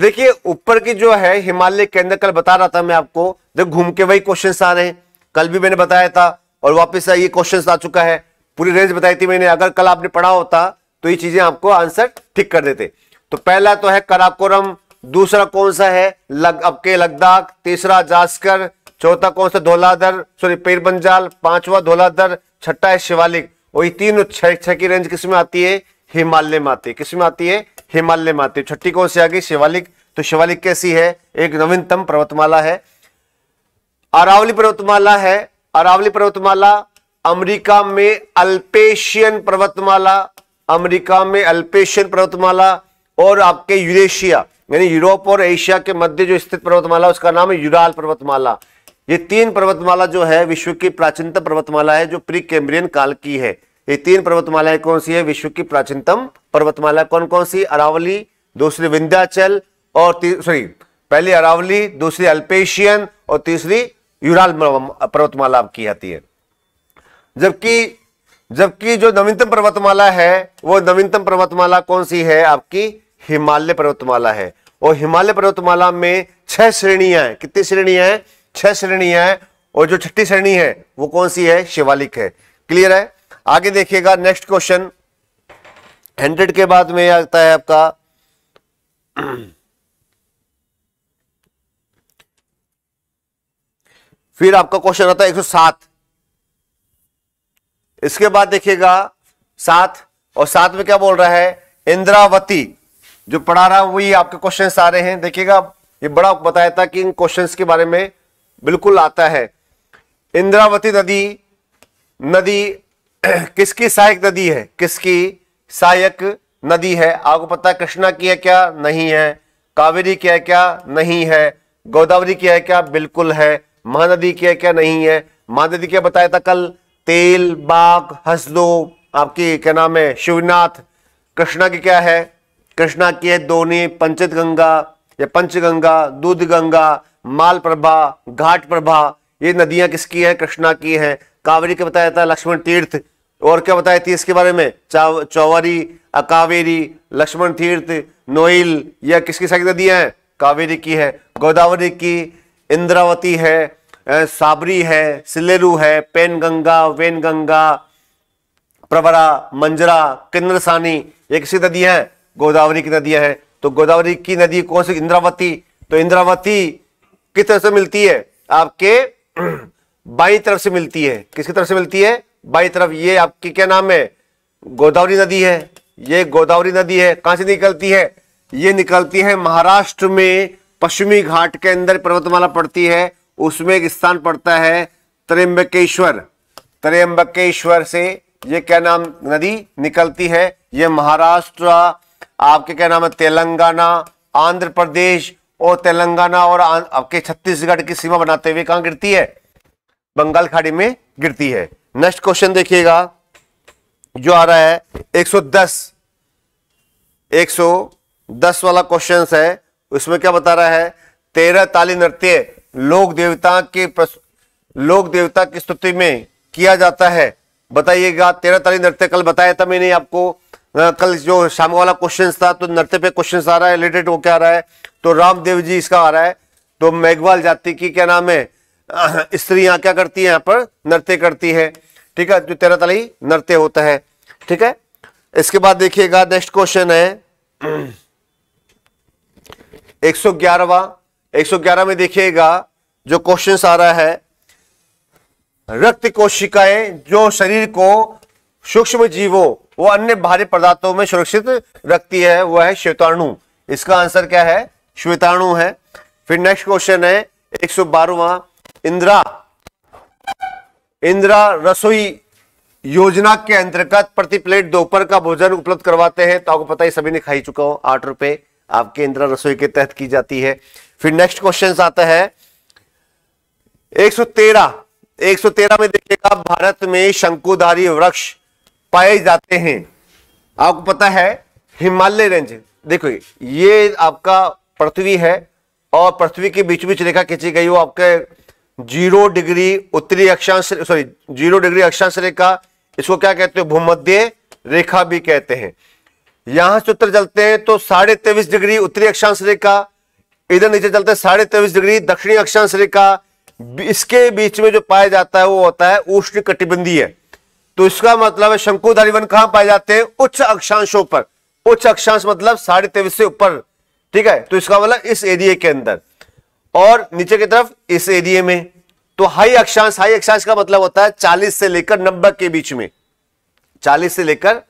D: देखिए ऊपर की जो है हिमालय के अंदर कल बता रहा था मैं आपको देख घूम के वही क्वेश्चन आ रहे हैं कल भी मैंने बताया था और वापस ये क्वेश्चन आ चुका है पूरी रेंज बताई थी मैंने अगर कल आपने पढ़ा होता तो ये चीजें आपको आंसर ठीक कर देते तो पहला तो है कराकोरम दूसरा कौन सा है लग, आपके लद्दाख तीसरा जास्कर चौथा कौन सा धोलाधर सॉरी पेरबंजाल पांचवा धोलाधर छठा है शिवालिक वही तीन छह छह की रेंज किस में आती है हिमालय में आती है किस में आती है हिमालय में आती है छठी कौन सी आ गई शिवालिक तो शिवालिक कैसी है एक नवीनतम पर्वतमाला है अरावली पर्वतमाला है अरावली पर्वतमाला अमेरिका में अल्पेशियन पर्वतमाला अमेरिका में अल्पेशियन पर्वतमाला और आपके यूरेशिया यानी यूरोप और एशिया के मध्य जो स्थित पर्वतमाला उसका नाम है यूराल पर्वतमाला ये तीन पर्वतमाला जो है विश्व की प्राचीनतम पर्वतमाला है जो प्री कैम्ब्रियन काल की है ये तीन पर्वतमालाएं कौन सी है विश्व की प्राचीनतम पर्वतमाला कौन कौन सी अरावली दूसरी विंध्याचल और सॉरी पहली अरावली दूसरी अल्पेशियन और तीसरी यूराल पर्वतमाला की जाती है जबकि जबकि जो नवीनतम पर्वतमाला है वो नवीनतम पर्वतमाला कौन सी है आपकी हिमालय पर्वतमाला है और हिमालय पर्वतमाला में छह श्रेणियां हैं कितनी श्रेणियां हैं छह श्रेणियां हैं और जो छठी श्रेणी है वो कौन सी है शिवालिक है क्लियर है आगे देखिएगा नेक्स्ट क्वेश्चन हंड्रेड के बाद में आता है आपका फिर आपका क्वेश्चन आता है एक सौ सात इसके बाद देखिएगा सात और सात में क्या बोल रहा है इंद्रावती जो पढ़ा रहा वही आपके क्वेश्चन आ रहे हैं देखिएगा ये बड़ा बताया था कि इन क्वेश्चंस के बारे में बिल्कुल आता है इंद्रावती नदी नदी किसकी सहायक नदी है किसकी सहायक नदी है आपको पता है कृष्णा की है क्या नहीं है कावेरी की है क्या नहीं है गोदावरी की है क्या बिल्कुल है महानदी की है क्या नहीं है महानदी क्या बताया था कल तेल बाग हसदो आपकी क्या नाम है शिवनाथ कृष्णा की क्या है कृष्णा की है दोनी पंचित गंगा या पंचगंगा दूध गंगा माल प्रभा घाट प्रभा ये नदियां किसकी हैं कृष्णा की हैं कावेरी के बताया था लक्ष्मण तीर्थ और क्या बताया थी इसके बारे में चौवरी अकावेरी लक्ष्मण तीर्थ नोइल यह किसकी सारी नदियां हैं कावेरी की है गोदावरी की इंद्रावती है साबरी है सिलेरू है पेन गंगा वेन गंगा प्रवरा मंजरा किन्नरसानी ये किसी नदियां हैं गोदावरी की नदियां हैं तो गोदावरी की नदी कौन सी इंद्रावती तो इंद्रावती किस तरफ से मिलती है आपके बाई तरफ से मिलती है किसकी तरफ से मिलती है बाई तरफ ये आपकी क्या नाम है गोदावरी नदी है ये गोदावरी नदी है कहां से निकलती है ये निकलती है महाराष्ट्र में पश्चिमी घाट के अंदर पर्वतमाला पड़ती है उसमें एक स्थान पड़ता है त्र्यंबकेश्वर त्र्यंबकेश्वर से ये क्या नाम नदी निकलती है ये महाराष्ट्र आपके क्या नाम है तेलंगाना आंध्र प्रदेश और तेलंगाना और आपके छत्तीसगढ़ की सीमा बनाते हुए कहां गिरती है बंगाल खाड़ी में गिरती है नेक्स्ट क्वेश्चन देखिएगा जो आ रहा है 110 110 वाला क्वेश्चन है उसमें क्या बता रहा है तेरह ताली नृत्य लोक देवता के लोक देवता की स्तुति में किया जाता है बताइएगा तेरह ताली नृत्य कल बताया था मैंने आपको कल जो शाम वाला क्वेश्चन था तो नृत्य पे क्वेश्चन आ रहा है रिलेटेड वो क्या आ रहा है तो रामदेव जी इसका आ रहा है तो मेघवाल जाति की क्या नाम है स्त्रियां क्या करती है यहाँ पर नृत्य करती है ठीक है जो तो तेरह ही नृत्य होता है ठीक है इसके बाद देखिएगा नेक्स्ट क्वेश्चन है एक सौ ग्यारहवा एक सौ ग्यारह में देखिएगा जो क्वेश्चन आ रहा है रक्त कोशिकाएं जो शरीर को सूक्ष्म जीवों वो अन्य भारी पदार्थों में सुरक्षित रखती है वह है श्वेताणु इसका आंसर क्या है श्वेताणु है फिर नेक्स्ट क्वेश्चन है एक सौ बारहवा इंदिरा इंदिरा रसोई योजना के अंतर्गत प्रति प्लेट दोपहर का भोजन उपलब्ध करवाते हैं तो आपको पता ही सभी ने खाई चुका हूं आठ रुपए आपके इंदिरा रसोई के तहत की जाती है फिर नेक्स्ट क्वेश्चन आता है 113 113 में देखिएगा भारत में शंकुधारी वृक्ष पाए जाते हैं आपको पता है हिमालय रेंज देखो ये आपका पृथ्वी है और पृथ्वी के बीच बीच रेखा खींची गई वो आपके जीरो डिग्री उत्तरी अक्षांश सॉरी जीरो डिग्री अक्षांश रेखा इसको क्या कहते हैं भूमध्य रेखा भी कहते हैं यहां से उत्तर चलते हैं तो साढ़े तेईस डिग्री उत्तरी अक्षांश रेखा इधर नीचे चलते हैं साढ़े तेईस डिग्री दक्षिणी अक्षांश रेखा इसके बीच में जो पाया जाता है वो होता है उष्ण कटिबंधीय तो इसका मतलब है शंकुधारी वन कहां पाए जाते हैं उच्च अक्षांशों पर उच्च अक्षांश मतलब साढ़े तेईस से ऊपर ठीक है तो इसका मतलब इस एरिया के अंदर और नीचे की तरफ इस एरिया में तो हाई अक्षांश हाई अक्षांश का मतलब होता है चालीस से लेकर नब्बे के बीच में चालीस से लेकर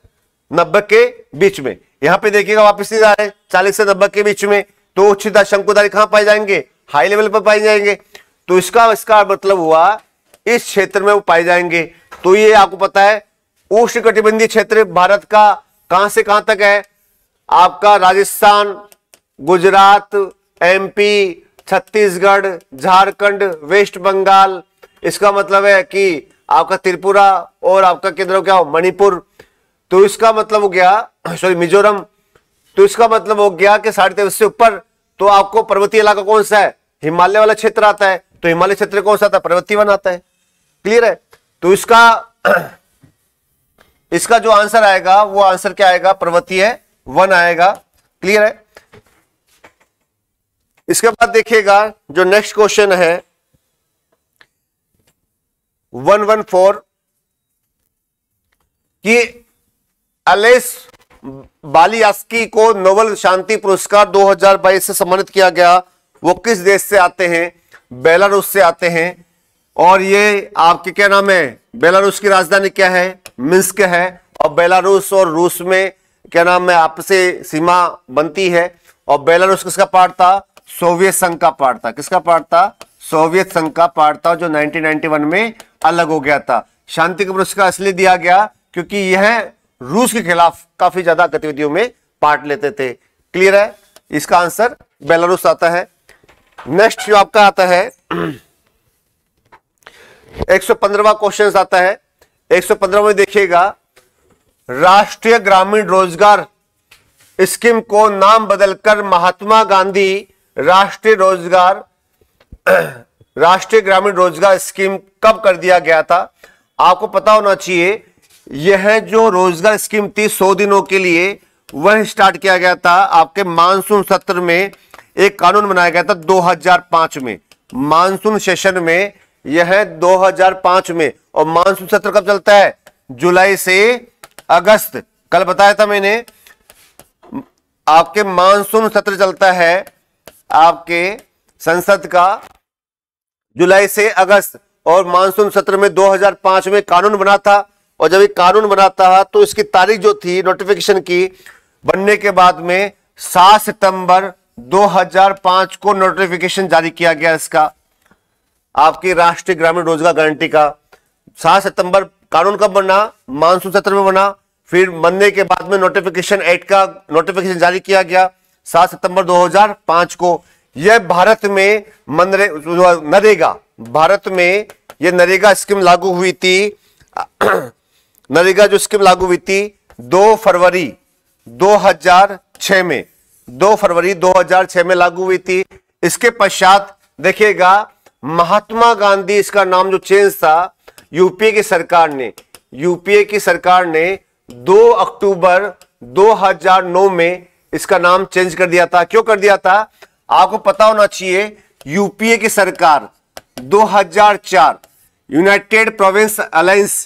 D: नब्बे के बीच में यहां पे देखिएगा वापस नहीं जा रहे चालीस से नब्बे के बीच में तो उच्चता शंकुधारी कहां पाए जाएंगे हाई लेवल पर पाए जाएंगे तो इसका इसका मतलब हुआ इस क्षेत्र में वो पाए जाएंगे तो ये आपको पता है कटिबंधीय क्षेत्र भारत का कहां से कहां तक है आपका राजस्थान गुजरात एमपी छत्तीसगढ़ झारखंड वेस्ट बंगाल इसका मतलब है कि आपका त्रिपुरा और आपका केंद्र क्या हो मणिपुर तो इसका मतलब हो गया सॉरी मिजोरम तो इसका मतलब हो गया कि साढ़े तेईस से ऊपर तो आपको पर्वतीय इलाका कौन सा है हिमालय वाला क्षेत्र आता है तो हिमालय क्षेत्र कौन सा आता है पर्वतीय वन आता है क्लियर है तो इसका इसका जो आंसर आएगा वो आंसर क्या आएगा पर्वतीय वन आएगा क्लियर है इसके बाद देखिएगा जो नेक्स्ट क्वेश्चन है वन वन फोर कि अलेस बालियास्की को नोबल शांति पुरस्कार 2022 से सम्मानित किया गया वो किस देश से आते हैं बेलारूस से आते हैं और ये आपके क्या नाम है बेलारूस की राजधानी क्या है मिस्क है और बेलारूस और रूस में क्या नाम है आपसे सीमा बनती है और बेलारूस किसका पार्ट था सोवियत संघ का पार्ट था किसका पार्ट था सोवियत संघ का पार्ट था जो 1991 में अलग हो गया था शांति का पुरस्कार इसलिए दिया गया क्योंकि यह रूस के खिलाफ काफी ज्यादा गतिविधियों में पार्ट लेते थे क्लियर है इसका आंसर बेलारूस आता है नेक्स्ट जो आपका आता है एक सौ पंद्रवा क्वेश्चन आता है एक सौ पंद्रह में देखिएगा राष्ट्रीय ग्रामीण रोजगार स्कीम को नाम बदलकर महात्मा गांधी राष्ट्रीय रोजगार राष्ट्रीय ग्रामीण रोजगार स्कीम कब कर दिया गया था आपको पता होना चाहिए यह जो रोजगार स्कीम थी सौ दिनों के लिए वह स्टार्ट किया गया था आपके मानसून सत्र में एक कानून बनाया गया था 2005 में मानसून सेशन में यह 2005 में और मानसून सत्र कब चलता है जुलाई से अगस्त कल बताया था मैंने आपके मानसून सत्र चलता है आपके संसद का जुलाई से अगस्त और मानसून सत्र में 2005 में कानून बना था और जब ये कानून बना था तो इसकी तारीख जो थी नोटिफिकेशन की बनने के बाद में 7 सितंबर 2005 को नोटिफिकेशन जारी किया गया इसका आपकी राष्ट्रीय ग्रामीण रोजगार गारंटी का सात सितंबर कानून कब बना मानसून सत्र में बना फिर बनने के बाद में नोटिफिकेशन एक्ट का नोटिफिकेशन जारी किया गया सात सितंबर 2005 को यह भारत में मनरे नरेगा भारत में यह नरेगा स्कीम लागू हुई थी नरेगा जो स्कीम लागू हुई थी दो फरवरी 2006 में दो फरवरी 2006 में लागू हुई थी इसके पश्चात देखिएगा महात्मा गांधी इसका नाम जो चेंज था यूपीए की सरकार ने यूपीए की सरकार ने 2 अक्टूबर 2009 में इसका नाम चेंज कर दिया था क्यों कर दिया था आपको पता होना चाहिए यूपीए की सरकार 2004 यूनाइटेड प्रोविंस अलायंस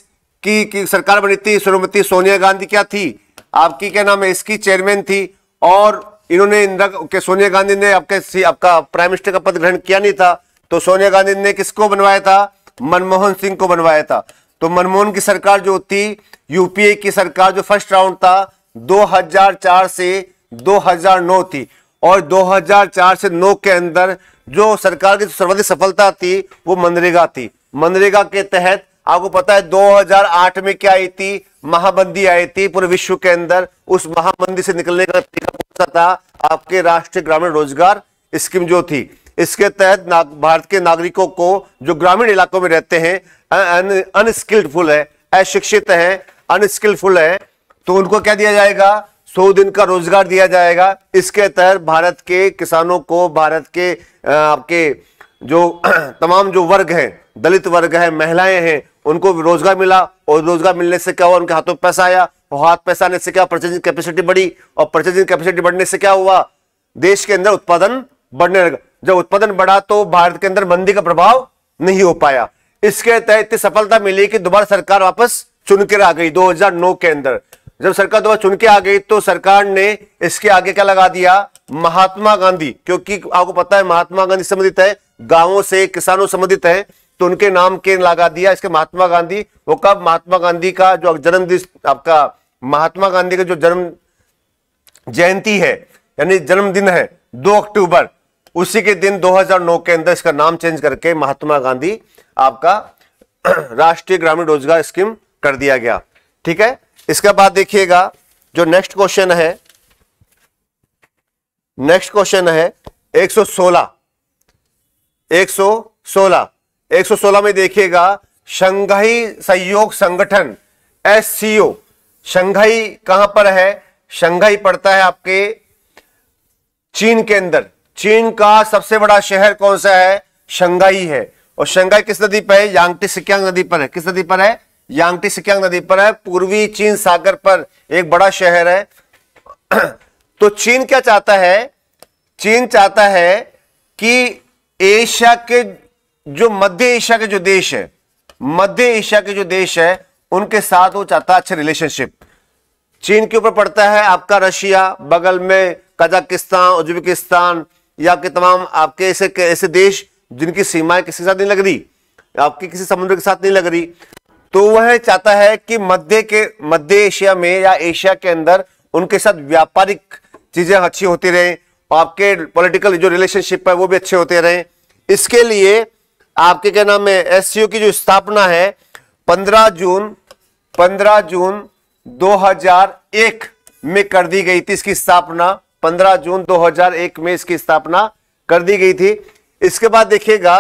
D: की, की सरकार बनी थी श्रीमती सोनिया गांधी क्या थी आपकी क्या नाम है इसकी चेयरमैन थी और इन्होंने इंदिरा के सोनिया गांधी ने आपके आपका प्राइम मिनिस्टर का पद ग्रहण किया नहीं था तो सोनिया गांधी ने किसको बनवाया था मनमोहन सिंह को बनवाया था तो मनमोहन की सरकार जो थी यूपीए की सरकार जो फर्स्ट राउंड था 2004 से 2009 थी और 2004 से 9 के अंदर जो सरकार की सर्वाधिक सफलता थी वो मनरेगा थी मनरेगा के तहत आपको पता है 2008 में क्या आई थी महाबंदी आई थी पूरे विश्व के अंदर उस महाबंदी से निकलने का तरीका था आपके राष्ट्रीय ग्रामीण रोजगार स्कीम जो थी इसके तहत भारत के नागरिकों को जो ग्रामीण इलाकों में रहते हैं अनस्किल्डफुल है अशिक्षित है अनस्किलफुल है तो उनको क्या दिया जाएगा सौ दिन का रोजगार दिया जाएगा इसके तहत भारत के किसानों को भारत के आपके जो तमाम जो वर्ग हैं दलित वर्ग है महिलाएं हैं उनको रोजगार मिला और रोजगार मिलने से क्या हुआ उनके हाथों में पैसा आया और हाथ पैसा आने से क्या परचेजिंग कैपेसिटी बढ़ी और परचेजिंग कैपेसिटी बढ़ने से क्या हुआ देश के अंदर उत्पादन बढ़ने लगा जब उत्पादन बढ़ा तो भारत के अंदर मंदी का प्रभाव नहीं हो पाया इसके तहत इतनी सफलता मिली कि दोबारा सरकार वापस चुनकर आ गई 2009 के अंदर जब सरकार दोबारा चुनके आ गई तो सरकार ने इसके आगे क्या लगा दिया महात्मा गांधी क्योंकि आपको पता है महात्मा गांधी संबंधित है गांवों से किसानों संबंधित है तो उनके नाम के लगा दिया इसके महात्मा गांधी वो कब महात्मा गांधी का जो जन्मदिन आपका महात्मा गांधी का जो जन्म जयंती है यानी जन्मदिन है दो अक्टूबर उसी के दिन 2009 के अंदर इसका नाम चेंज करके महात्मा गांधी आपका राष्ट्रीय ग्रामीण रोजगार स्कीम कर दिया गया ठीक है इसके बाद देखिएगा जो नेक्स्ट क्वेश्चन है नेक्स्ट क्वेश्चन है 116 116 116 में देखिएगा शंघाई सहयोग संगठन एस शंघाई कहां पर है शंघाई पड़ता है आपके चीन के अंदर चीन का सबसे बड़ा शहर कौन सा है शंघाई है और शंघाई किस नदी पर है यांगटी सिक्यांग नदी पर है किस नदी पर है यांगटी सिक्यांग नदी पर है पूर्वी चीन सागर पर एक बड़ा शहर है तो चीन क्या चाहता है चीन चाहता है कि एशिया के जो मध्य एशिया के जो देश है मध्य एशिया के जो देश है उनके साथ वो चाहता है अच्छे रिलेशनशिप चीन के ऊपर पड़ता है आपका रशिया बगल में कजाकिस्तान उज्बेकिस्तान या आपके तमाम आपके ऐसे ऐसे देश जिनकी सीमाएं किसी के साथ नहीं लग रही आपके किसी समुद्र के साथ नहीं लग रही तो वह चाहता है कि मध्य के मध्य एशिया में या एशिया के अंदर उनके साथ व्यापारिक चीजें अच्छी होती रहें आपके पॉलिटिकल जो रिलेशनशिप है वो भी अच्छे होते रहें इसके लिए आपके क्या नाम है एस की जो स्थापना है 15 जून 15 जून 2001 में कर दी गई थी इसकी स्थापना 15 जून 2001 में इसकी स्थापना कर दी गई थी इसके बाद देखिएगा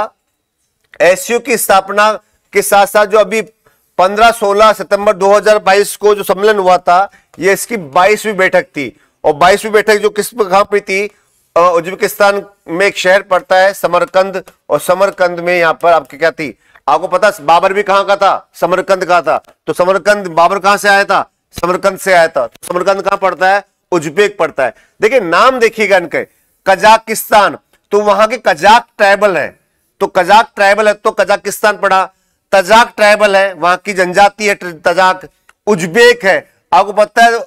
D: यू की स्थापना के साथ साथ जो अभी 15-16 सितंबर 2022 को जो सम्मेलन हुआ था यह इसकी 22वीं बैठक थी और 22वीं बैठक जो किस कहां पर थी उज्बेकिस्तान में एक शहर पड़ता है समरकंद और समरकंद में यहां पर आपकी क्या थी आपको पता बाबर भी कहां का था समरकंद का था तो समरकंद बाबर कहां से आया था समरकंद से आया था तो समरकंद कहां पड़ता है उज्बेक पड़ता है देखिए नाम देखिएगा इनके कजाकिस्तान तो वहां के कजाक ट्राइबल है तो कजाक ट्राइबल है तो कजाकिस्तान पड़ा तजाक ट्राइबल है वहां की जनजाति है तजाक उज्बेक है आपको पता है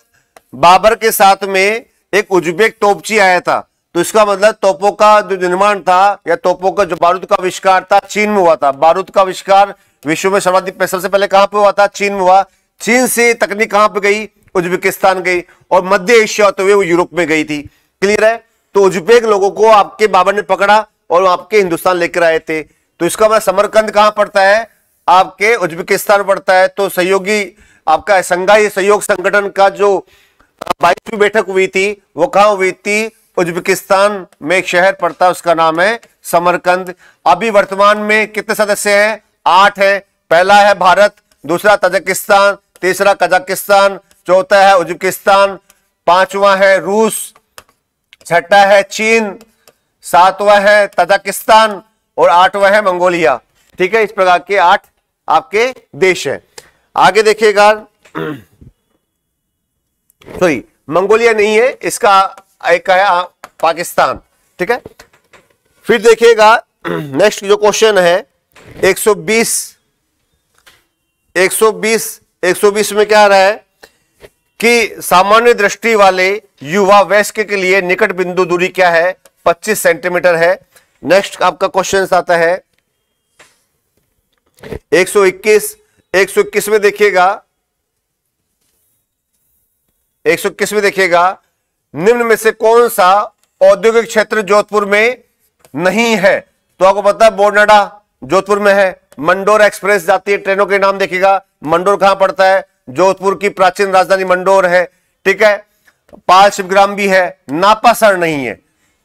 D: बाबर के साथ में एक उज्बेक तोपची आया था तो इसका मतलब तोपों का जो निर्माण था या तोपों का जो बारूद का आविष्कार था चीन में हुआ था बारूद का आविष्कार विश्व में सर्वाधिक सबसे पहले कहां पे हुआ था चीन में हुआ चीन से तकनीक कहां पे गई उज्बेकिस्तान गई और मध्य एशिया होते तो हुए वो यूरोप में गई थी क्लियर है तो उज्बेक लोगों को आपके बाबर ने पकड़ा और आपके हिंदुस्तान लेकर आए थे तो इसका मतलब समरकंद कहां पड़ता है आपके उज्बेकिस्तान पड़ता है तो सहयोगी आपका संघाई सहयोग संगठन का जो बाईसवीं बैठक हुई थी वो कहा हुई थी उज्बेकिस्तान में एक शहर पड़ता है उसका नाम है समरकंद अभी वर्तमान में कितने सदस्य हैं आठ है पहला है भारत दूसरा तजाकिस्तान तीसरा कजाकिस्तान चौथा है उज्बेकिस्तान पांचवा है रूस छठा है चीन सातवा है तजाकिस्तान और आठवां है मंगोलिया ठीक है इस प्रकार के आठ आपके देश हैं आगे देखिएगा सॉरी मंगोलिया नहीं है इसका एक है हाँ, पाकिस्तान ठीक है फिर देखिएगा नेक्स्ट जो क्वेश्चन है 120 120 120 में क्या आ रहा है कि सामान्य दृष्टि वाले युवा वयस्क के लिए निकट बिंदु दूरी क्या है 25 सेंटीमीटर है नेक्स्ट आपका क्वेश्चन आता है 121 121 में देखिएगा 121 में देखिएगा निम्न में से कौन सा औद्योगिक क्षेत्र जोधपुर में नहीं है तो आपको पता है बोर्नाडा जोधपुर में है मंडोर एक्सप्रेस जाती है ट्रेनों के नाम देखिएगा मंडोर कहां पड़ता है जोधपुर की प्राचीन राजधानी मंडोर है ठीक है पाल शिवग्राम भी है नापासर नहीं है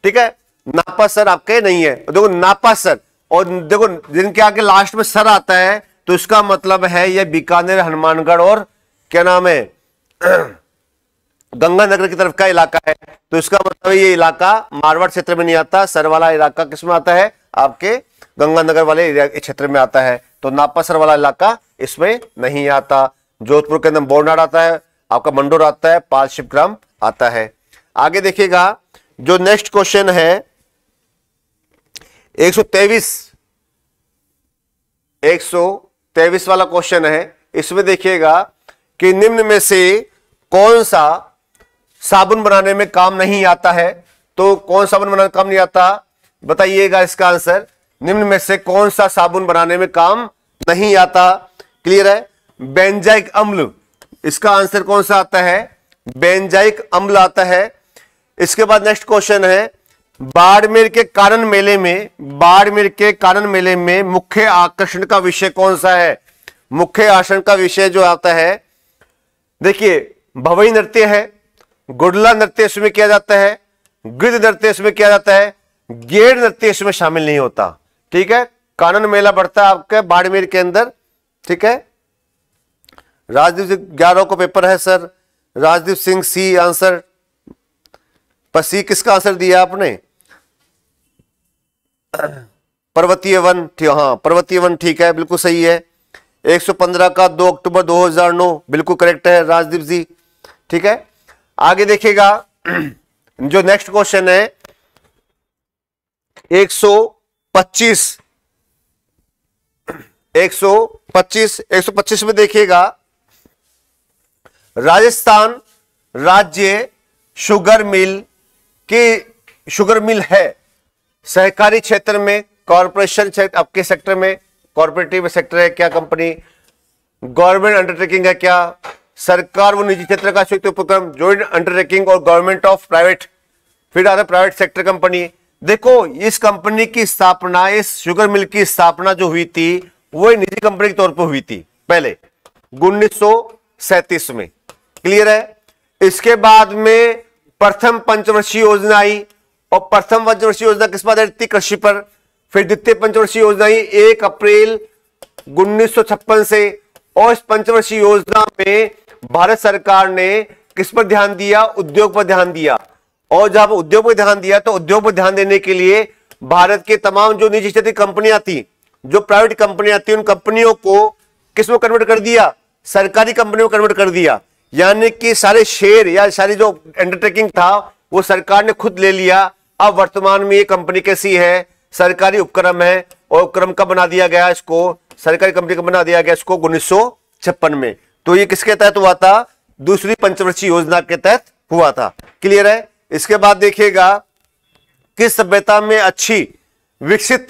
D: ठीक है नापासर आपके नहीं है देखो नापासर और देखो जिनके आगे लास्ट में सर आता है तो इसका मतलब है यह बीकानेर हनुमानगढ़ और क्या नाम है गंगानगर की तरफ का इलाका है तो इसका मतलब ये इलाका मारवाड़ क्षेत्र में नहीं आता सर वाला इलाका किसमें आता है आपके गंगानगर वाले क्षेत्र में आता है तो नापासर वाला इलाका इसमें नहीं आता जोधपुर के अंदर बोरनाड आता है आपका मंडोर आता है पाल ग्राम आता है आगे देखिएगा जो नेक्स्ट क्वेश्चन है 123 123 वाला क्वेश्चन है इसमें देखिएगा कि निम्न में से कौन सा साबुन बनाने में काम नहीं आता है तो कौन साबुन बनाने में काम नहीं आता बताइएगा इसका आंसर निम्न में से कौन सा साबुन बनाने में काम नहीं आता क्लियर है बेंजाइक अम्ल इसका आंसर कौन सा आता है बेंजाइक अम्ल आता है इसके बाद नेक्स्ट क्वेश्चन है बाड़मेर के कारण मेले में बाड़मेर के कारण मेले में मुख्य आकर्षण का विषय कौन सा है मुख्य आकर्षण का विषय जो आता है देखिए भवई नृत्य है गुडला नृत्य इसमें किया जाता है गिद्ध नृत्य इसमें किया जाता है गेड़ नृत्य इसमें शामिल नहीं होता ठीक है कानन मेला बढ़ता है आपके बाड़मेर के अंदर ठीक है राजदीप सिंह ग्यारह को पेपर है sir Rajdeep Singh C answer पर सी किसका आंसर दिया आपने पर्वतीय वन हाँ पर्वतीय वन ठीक है बिल्कुल सही है 115 का 2 अक्टूबर 2009 बिल्कुल करेक्ट है राजदीप जी ठीक है आगे देखिएगा जो नेक्स्ट क्वेश्चन है 125 125 125 में देखिएगा राजस्थान राज्य शुगर मिल के शुगर मिल है सहकारी क्षेत्र में कॉरपोरेशन आपके सेक्टर में कॉरपोरेटिव सेक्टर है क्या कंपनी गवर्नमेंट अंडरटेकिंग है क्या सरकार व निजी क्षेत्र का संयुक्त उपक्रम ज्वाइंट अंडरटेकिंग और गवर्नमेंट ऑफ प्राइवेट फिर आता है प्राइवेट सेक्टर कंपनी देखो इस कंपनी की स्थापना इस शुगर मिल की स्थापना जो हुई थी वो निजी कंपनी के तौर पर हुई थी पहले उन्नीस में क्लियर है इसके बाद में प्रथम पंचवर्षीय योजना आई और प्रथम पंचवर्षीय योजना किस बात आई कृषि पर फिर द्वितीय पंचवर्षीय योजना आई एक अप्रैल उन्नीस से और इस पंचवर्षीय योजना में भारत सरकार ने किस पर ध्यान दिया उद्योग पर ध्यान दिया और जब उद्योग पर ध्यान दिया तो उद्योग पर ध्यान देने के लिए भारत के तमाम जो निजी क्षेत्र कंपनियां थी जो प्राइवेट कंपनियां थी उन कंपनियों को किस में कन्वर्ट कर दिया सरकारी कंपनियों में कन्वर्ट कर दिया यानी कि सारे शेयर या सारी जो अंडरटेकिंग था वो सरकार ने खुद ले लिया अब वर्तमान में ये कंपनी कैसी है सरकारी उपक्रम है और उपक्रम का बना दिया गया इसको सरकारी कंपनी का बना दिया गया इसको उन्नीस में तो ये किसके तहत हुआ था दूसरी पंचवर्षीय योजना के तहत हुआ था क्लियर है इसके बाद देखिएगा किस सभ्यता में अच्छी विकसित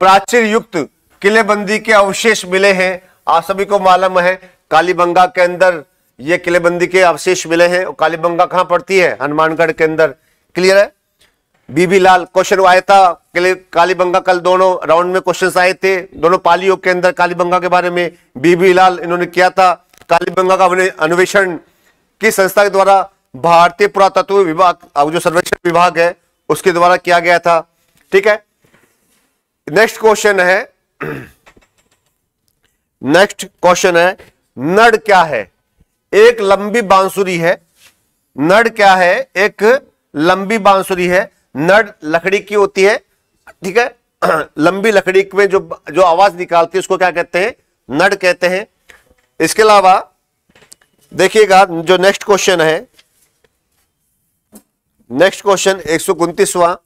D: प्राचीर युक्त किलेबंदी के अवशेष मिले हैं आप सभी को मालूम है कालीबंगा के अंदर ये किलेबंदी के अवशेष मिले हैं और कालीबंगा कहां पड़ती है हनुमानगढ़ के अंदर क्लियर है बीबी लाल क्वेश्चन आया था कालीबंगा कल दोनों राउंड में क्वेश्चंस आए थे दोनों पालियों के अंदर कालीबंगा के बारे में बीबी लाल इन्होंने किया था कालीबंगा का अन्वेषण किस संस्था के द्वारा भारतीय पुरातत्व विभाग जो सर्वेक्षण विभाग है उसके द्वारा किया गया था ठीक है नेक्स्ट क्वेश्चन है नेक्स्ट क्वेश्चन है नड क्या है एक लंबी बांसुरी है नड क्या है एक लंबी बांसुरी है नड लकड़ी की होती है ठीक है लंबी लकड़ी में जो जो आवाज निकालती है उसको क्या कहते हैं नड कहते हैं इसके अलावा देखिएगा जो नेक्स्ट क्वेश्चन है नेक्स्ट क्वेश्चन एक सौ उनतीसवा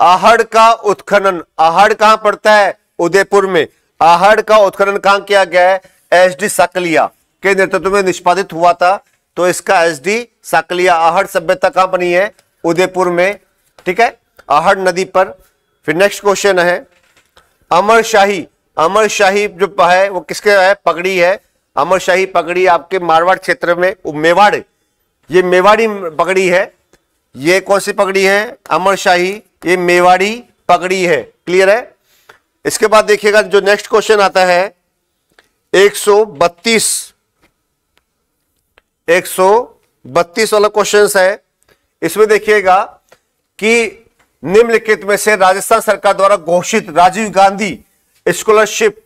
D: आहड़ का उत्खनन आहड़ कहां पड़ता है उदयपुर में आहड़ का उत्खनन कहां किया गया है एस डी साकलिया के नेतृत्व में निष्पादित हुआ था तो इसका एस डी साकलिया आहड़ सभ्यता कहां बनी है उदयपुर में ठीक है आहड़ नदी पर फिर नेक्स्ट क्वेश्चन है अमर शाही अमर शाही जो है वो किसके है पगड़ी है अमर शाही पगड़ी आपके मारवाड़ क्षेत्र में मेवाड़ ये मेवाड़ी पगड़ी है ये कौन सी पगड़ी है अमर शाही ये मेवाड़ी पगड़ी है क्लियर है इसके बाद देखिएगा जो नेक्स्ट क्वेश्चन आता है सौ बत्तीस एक सौ बत्तीस वाला क्वेश्चन है इसमें देखिएगा कि निम्नलिखित में से राजस्थान सरकार द्वारा घोषित Rajiv Gandhi scholarship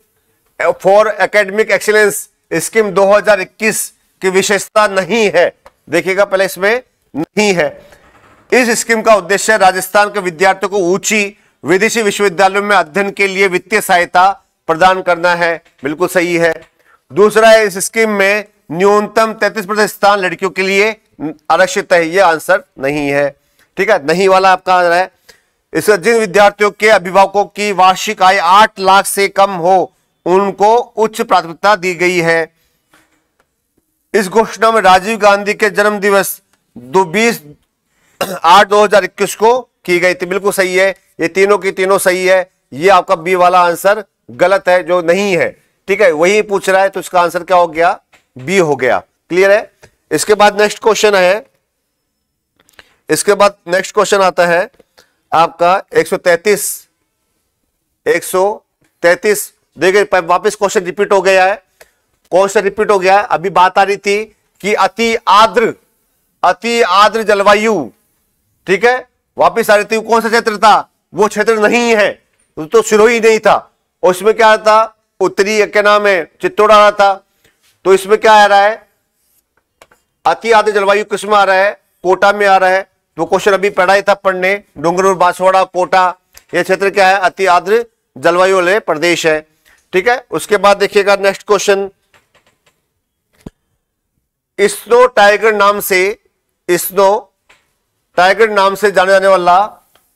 D: for academic excellence scheme 2021 की विशेषता नहीं है देखिएगा पहले इसमें नहीं है इस स्कीम का उद्देश्य राजस्थान के विद्यार्थियों को ऊंची विदेशी विश्वविद्यालयों में अध्ययन के लिए वित्तीय सहायता प्रदान करना है बिल्कुल सही है दूसरा है इस स्कीम में न्यूनतम तैतीस प्रतिशत स्थान लड़कियों के लिए आरक्षित है यह आंसर नहीं है ठीक है नहीं वाला आपका आंसर है इसका जिन विद्यार्थियों के अभिभावकों की वार्षिक आय आठ लाख से कम हो उनको उच्च प्राथमिकता दी गई है इस घोषणा में राजीव गांधी के जन्म दिवस दो बीस आठ दो हजार इक्कीस को की गई थी बिल्कुल सही है ये तीनों की तीनों सही है ये आपका बी वाला आंसर गलत है जो नहीं है ठीक है वही पूछ रहा है तो इसका आंसर क्या हो गया बी हो गया क्लियर है इसके बाद नेक्स्ट क्वेश्चन है इसके बाद नेक्स्ट क्वेश्चन आता है आपका 133 133 देखिए वापस क्वेश्चन रिपीट हो गया है क्वेश्चन रिपीट हो गया है अभी बात आ रही थी कि अति आद्र अति आद्र जलवायु ठीक है वापस आ रही थी कौन सा क्षेत्र था वो क्षेत्र नहीं है तो सिरोही नहीं था और इसमें क्या था उत्तरी क्या नाम है चित्तौड़ आ रहा था तो इसमें क्या आ रहा है अति आदि जलवायु किसमें आ रहा है कोटा में आ रहा है वो क्वेश्चन अभी पढ़ा ही था पढ़ने डूंगरपुर बांसवाड़ा कोटा यह क्षेत्र क्या है अति आद्र जलवायु वाले प्रदेश है ठीक है उसके बाद देखिएगा नेक्स्ट क्वेश्चन स्नो टाइगर नाम से स्नो टाइगर नाम से जाने जाने वाला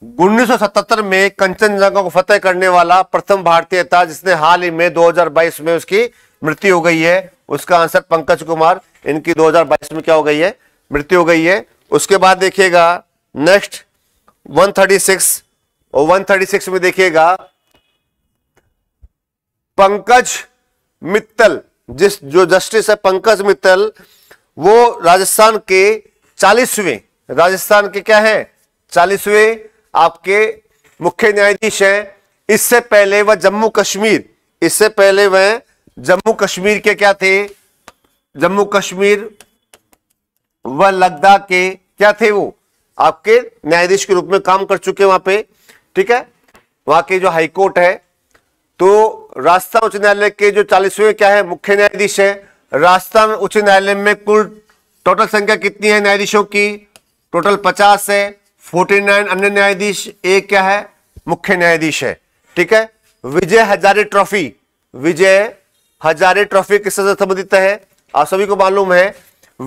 D: 1977 में कंचनजंगा को फतेह करने वाला प्रथम भारतीय था जिसने हाल ही में 2022 में उसकी मृत्यु हो गई है उसका आंसर पंकज कुमार इनकी 2022 में क्या हो गई है मृत्यु हो गई है उसके बाद देखिएगा नेक्स्ट 136 और 136 में देखिएगा पंकज मित्तल जिस जो जस्टिस है पंकज मित्तल वो राजस्थान के चालीसवें राजस्थान के क्या है चालीसवें आपके मुख्य न्यायाधीश हैं इससे पहले वह जम्मू कश्मीर इससे पहले वह जम्मू कश्मीर के क्या थे जम्मू कश्मीर व लद्दाख के क्या थे वो आपके न्यायाधीश के रूप में काम कर चुके वहां पे ठीक है वहां के जो हाईकोर्ट है तो राजस्थान उच्च न्यायालय के जो चालीसवें क्या है मुख्य न्यायाधीश है राजस्थान उच्च न्यायालय में कुल टोटल संख्या कितनी है न्यायाधीशों की टोटल पचास है फोर्टी नाइन अन्य न्यायाधीश एक क्या है मुख्य न्यायाधीश है ठीक है विजय हजारे ट्रॉफी विजय हजारे ट्रॉफी किससे संबंधित है आप सभी को मालूम है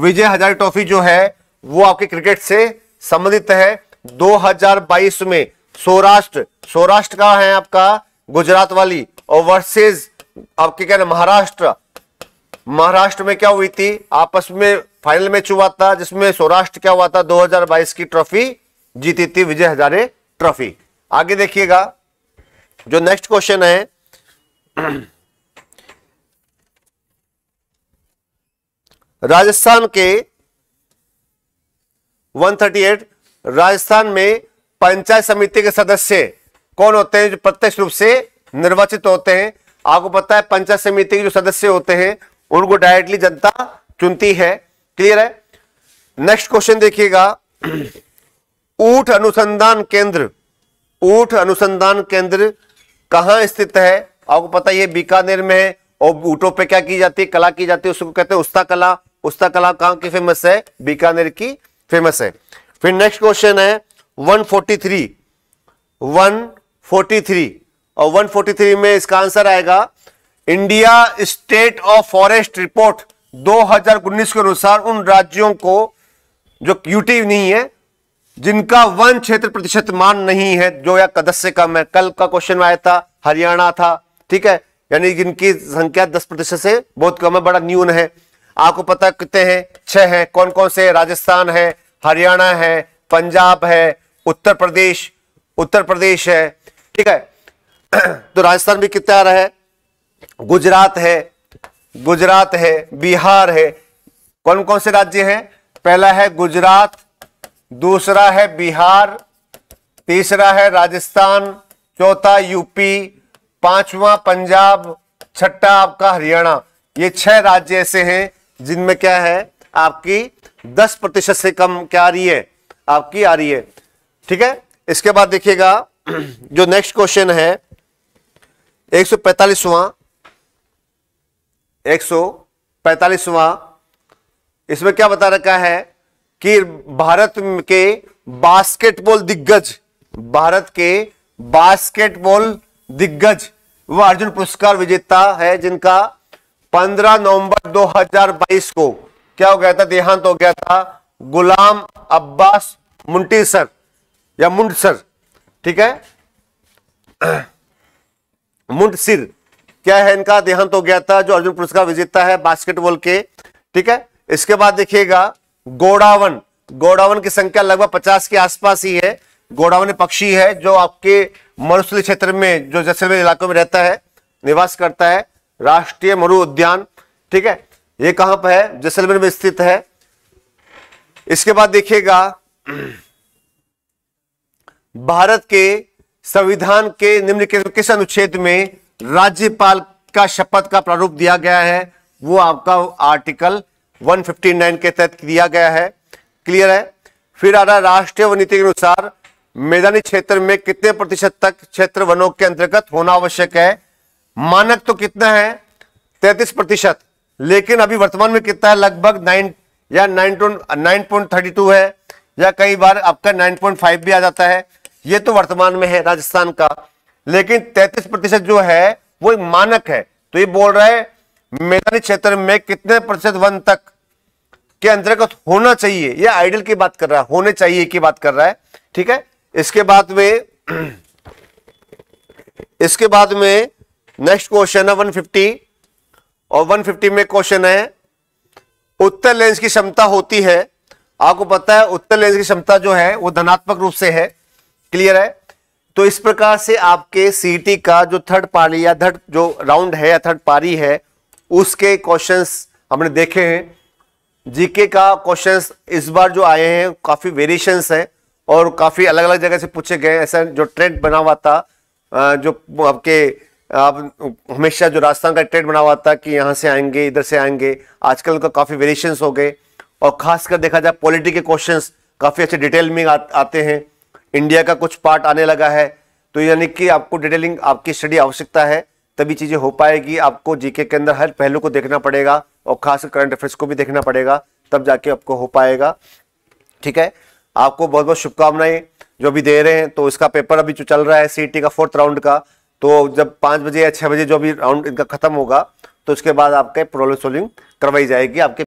D: विजय हजारे ट्रॉफी जो है वो आपके क्रिकेट से संबंधित है 2022 में सौराष्ट्र सौराष्ट्र कहा है आपका गुजरात वाली और वर्सेज आपके क्या महाराष्ट्र महाराष्ट्र में क्या हुई थी आपस में फाइनल मैच हुआ था जिसमें सौराष्ट्र क्या हुआ था 2022 की ट्रॉफी जीती थी विजय हजारे ट्रॉफी आगे देखिएगा जो नेक्स्ट क्वेश्चन है राजस्थान के 138 राजस्थान में पंचायत समिति के सदस्य कौन होते हैं जो प्रत्यक्ष रूप से निर्वाचित होते हैं आपको पता है पंचायत समिति के जो सदस्य होते हैं उनको डायरेक्टली जनता चुनती है क्लियर है नेक्स्ट क्वेश्चन देखिएगा ऊट अनुसंधान केंद्र ऊट अनुसंधान केंद्र कहाँ स्थित है आपको पता ये बीकानेर में है और ऊँटों पे क्या की जाती है कला की जाती है उसको कहते हैं उस्ता कला उस्ता कला कहाँ की फेमस है बीकानेर की फेमस है फिर नेक्स्ट क्वेश्चन है 143 143 और 143 में इसका आंसर आएगा India state of forest report 2019 के अनुसार उन राज्यों को जो यूटी नहीं है जिनका वन क्षेत्र प्रतिशत मान नहीं है जो या दस से कम है कल का क्वेश्चन आया था हरियाणा था ठीक है यानी जिनकी संख्या दस प्रतिशत से बहुत कम है बड़ा न्यून है आपको पता कितने हैं छह हैं कौन कौन से राजस्थान है हरियाणा है पंजाब है उत्तर प्रदेश उत्तर प्रदेश है ठीक है तो राजस्थान भी कितना आ रहा है गुजरात है गुजरात है बिहार है कौन कौन से राज्य हैं पहला है गुजरात दूसरा है बिहार तीसरा है राजस्थान चौथा यूपी पांचवा पंजाब छठा आपका हरियाणा ये छह राज्य ऐसे हैं जिनमें क्या है आपकी दस प्रतिशत से कम क्या आ रही है आपकी आ रही है ठीक है इसके बाद देखिएगा जो नेक्स्ट क्वेश्चन है एक सौ पैंतालीसवां एक सौ पैंतालीसवां इसमें क्या बता रखा है कि भारत के बास्केटबॉल दिग्गज भारत के बास्केटबॉल दिग्गज वह अर्जुन पुरस्कार विजेता है जिनका 15 नवंबर 2022 को क्या हो गया था देहांत हो गया था गुलाम अब्बास मुंटी सर या मुंड सर ठीक है मुंड सिर क्या है इनका देहांत हो गया था जो अर्जुन पुरस्कार विजेता है बास्केटबॉल के ठीक है इसके बाद देखिएगा गोडावन गोडावन की संख्या लगभग पचास के आसपास ही है गोडावन पक्षी है जो आपके मरुस्थल क्षेत्र में जो जैसलमेर इलाकों में रहता है निवास करता है राष्ट्रीय मरु उद्यान ठीक है ये कहां पर है जैसलमेर में स्थित है इसके बाद देखिएगा भारत के संविधान के निम्न किस अनुच्छेद में राज्यपाल का शपथ का प्रारूप दिया गया है वो आपका आर्टिकल 159 के तहत किया गया है क्लियर है फिर आ रहा राष्ट्रीय वन नीति के अनुसार मैदानी क्षेत्र में कितने प्रतिशत तक क्षेत्र वनों के अंतर्गत होना आवश्यक है मानक तो कितना है तैतीस प्रतिशत लेकिन अभी वर्तमान में कितना है लगभग नाइन या nine nine point thirty two है या कई बार आपका नाइन पॉइंट फाइव भी आ जाता है ये तो वर्तमान में है राजस्थान का लेकिन तैतीस प्रतिशत जो है वो मानक है तो ये बोल रहा है मैदानी क्षेत्र में कितने प्रतिशत वन तक के अंतर्गत होना चाहिए यह आइडियल की बात कर रहा है होने चाहिए की बात कर रहा है ठीक है इसके बाद में इसके बाद में नेक्स्ट क्वेश्चन है 150 और 150 में क्वेश्चन है उत्तर लेंस की क्षमता होती है आपको पता है उत्तर लेंस की क्षमता जो है वो धनात्मक रूप से है क्लियर है तो इस प्रकार से आपके सीटी का जो थर्ड पारी या थर्ड जो राउंड है या थर्ड पारी है उसके क्वेश्चंस हमने देखे हैं जीके का क्वेश्चंस इस बार जो आए हैं काफ़ी वेरिएशंस हैं और काफ़ी अलग अलग जगह से पूछे गए ऐसा जो ट्रेंड बना हुआ था जो आपके आप हमेशा जो राजस्थान का ट्रेंड बना हुआ था कि यहाँ से आएंगे इधर से आएंगे आजकल का काफ़ी वेरिएशंस हो गए और खासकर देखा जाए पॉलिटी के क्वेश्चन काफ़ी अच्छे डिटेल में आ, आते हैं इंडिया का कुछ पार्ट आने लगा है तो यानी कि आपको डिटेलिंग आपकी स्टडी आवश्यकता है तभी चीज़ें हो पाएगी आपको जीके के अंदर हर पहलू को देखना पड़ेगा और खास करंट अफेयर्स को भी देखना पड़ेगा तब जाके आपको हो पाएगा ठीक है आपको बहुत बहुत शुभकामनाएं जो अभी दे रहे हैं तो इसका पेपर अभी जो चल रहा है सी का फोर्थ राउंड का तो जब पाँच बजे या छः बजे जो भी राउंड इनका खत्म होगा तो उसके बाद आपके प्रॉब्लम सॉल्विंग करवाई जाएगी आपके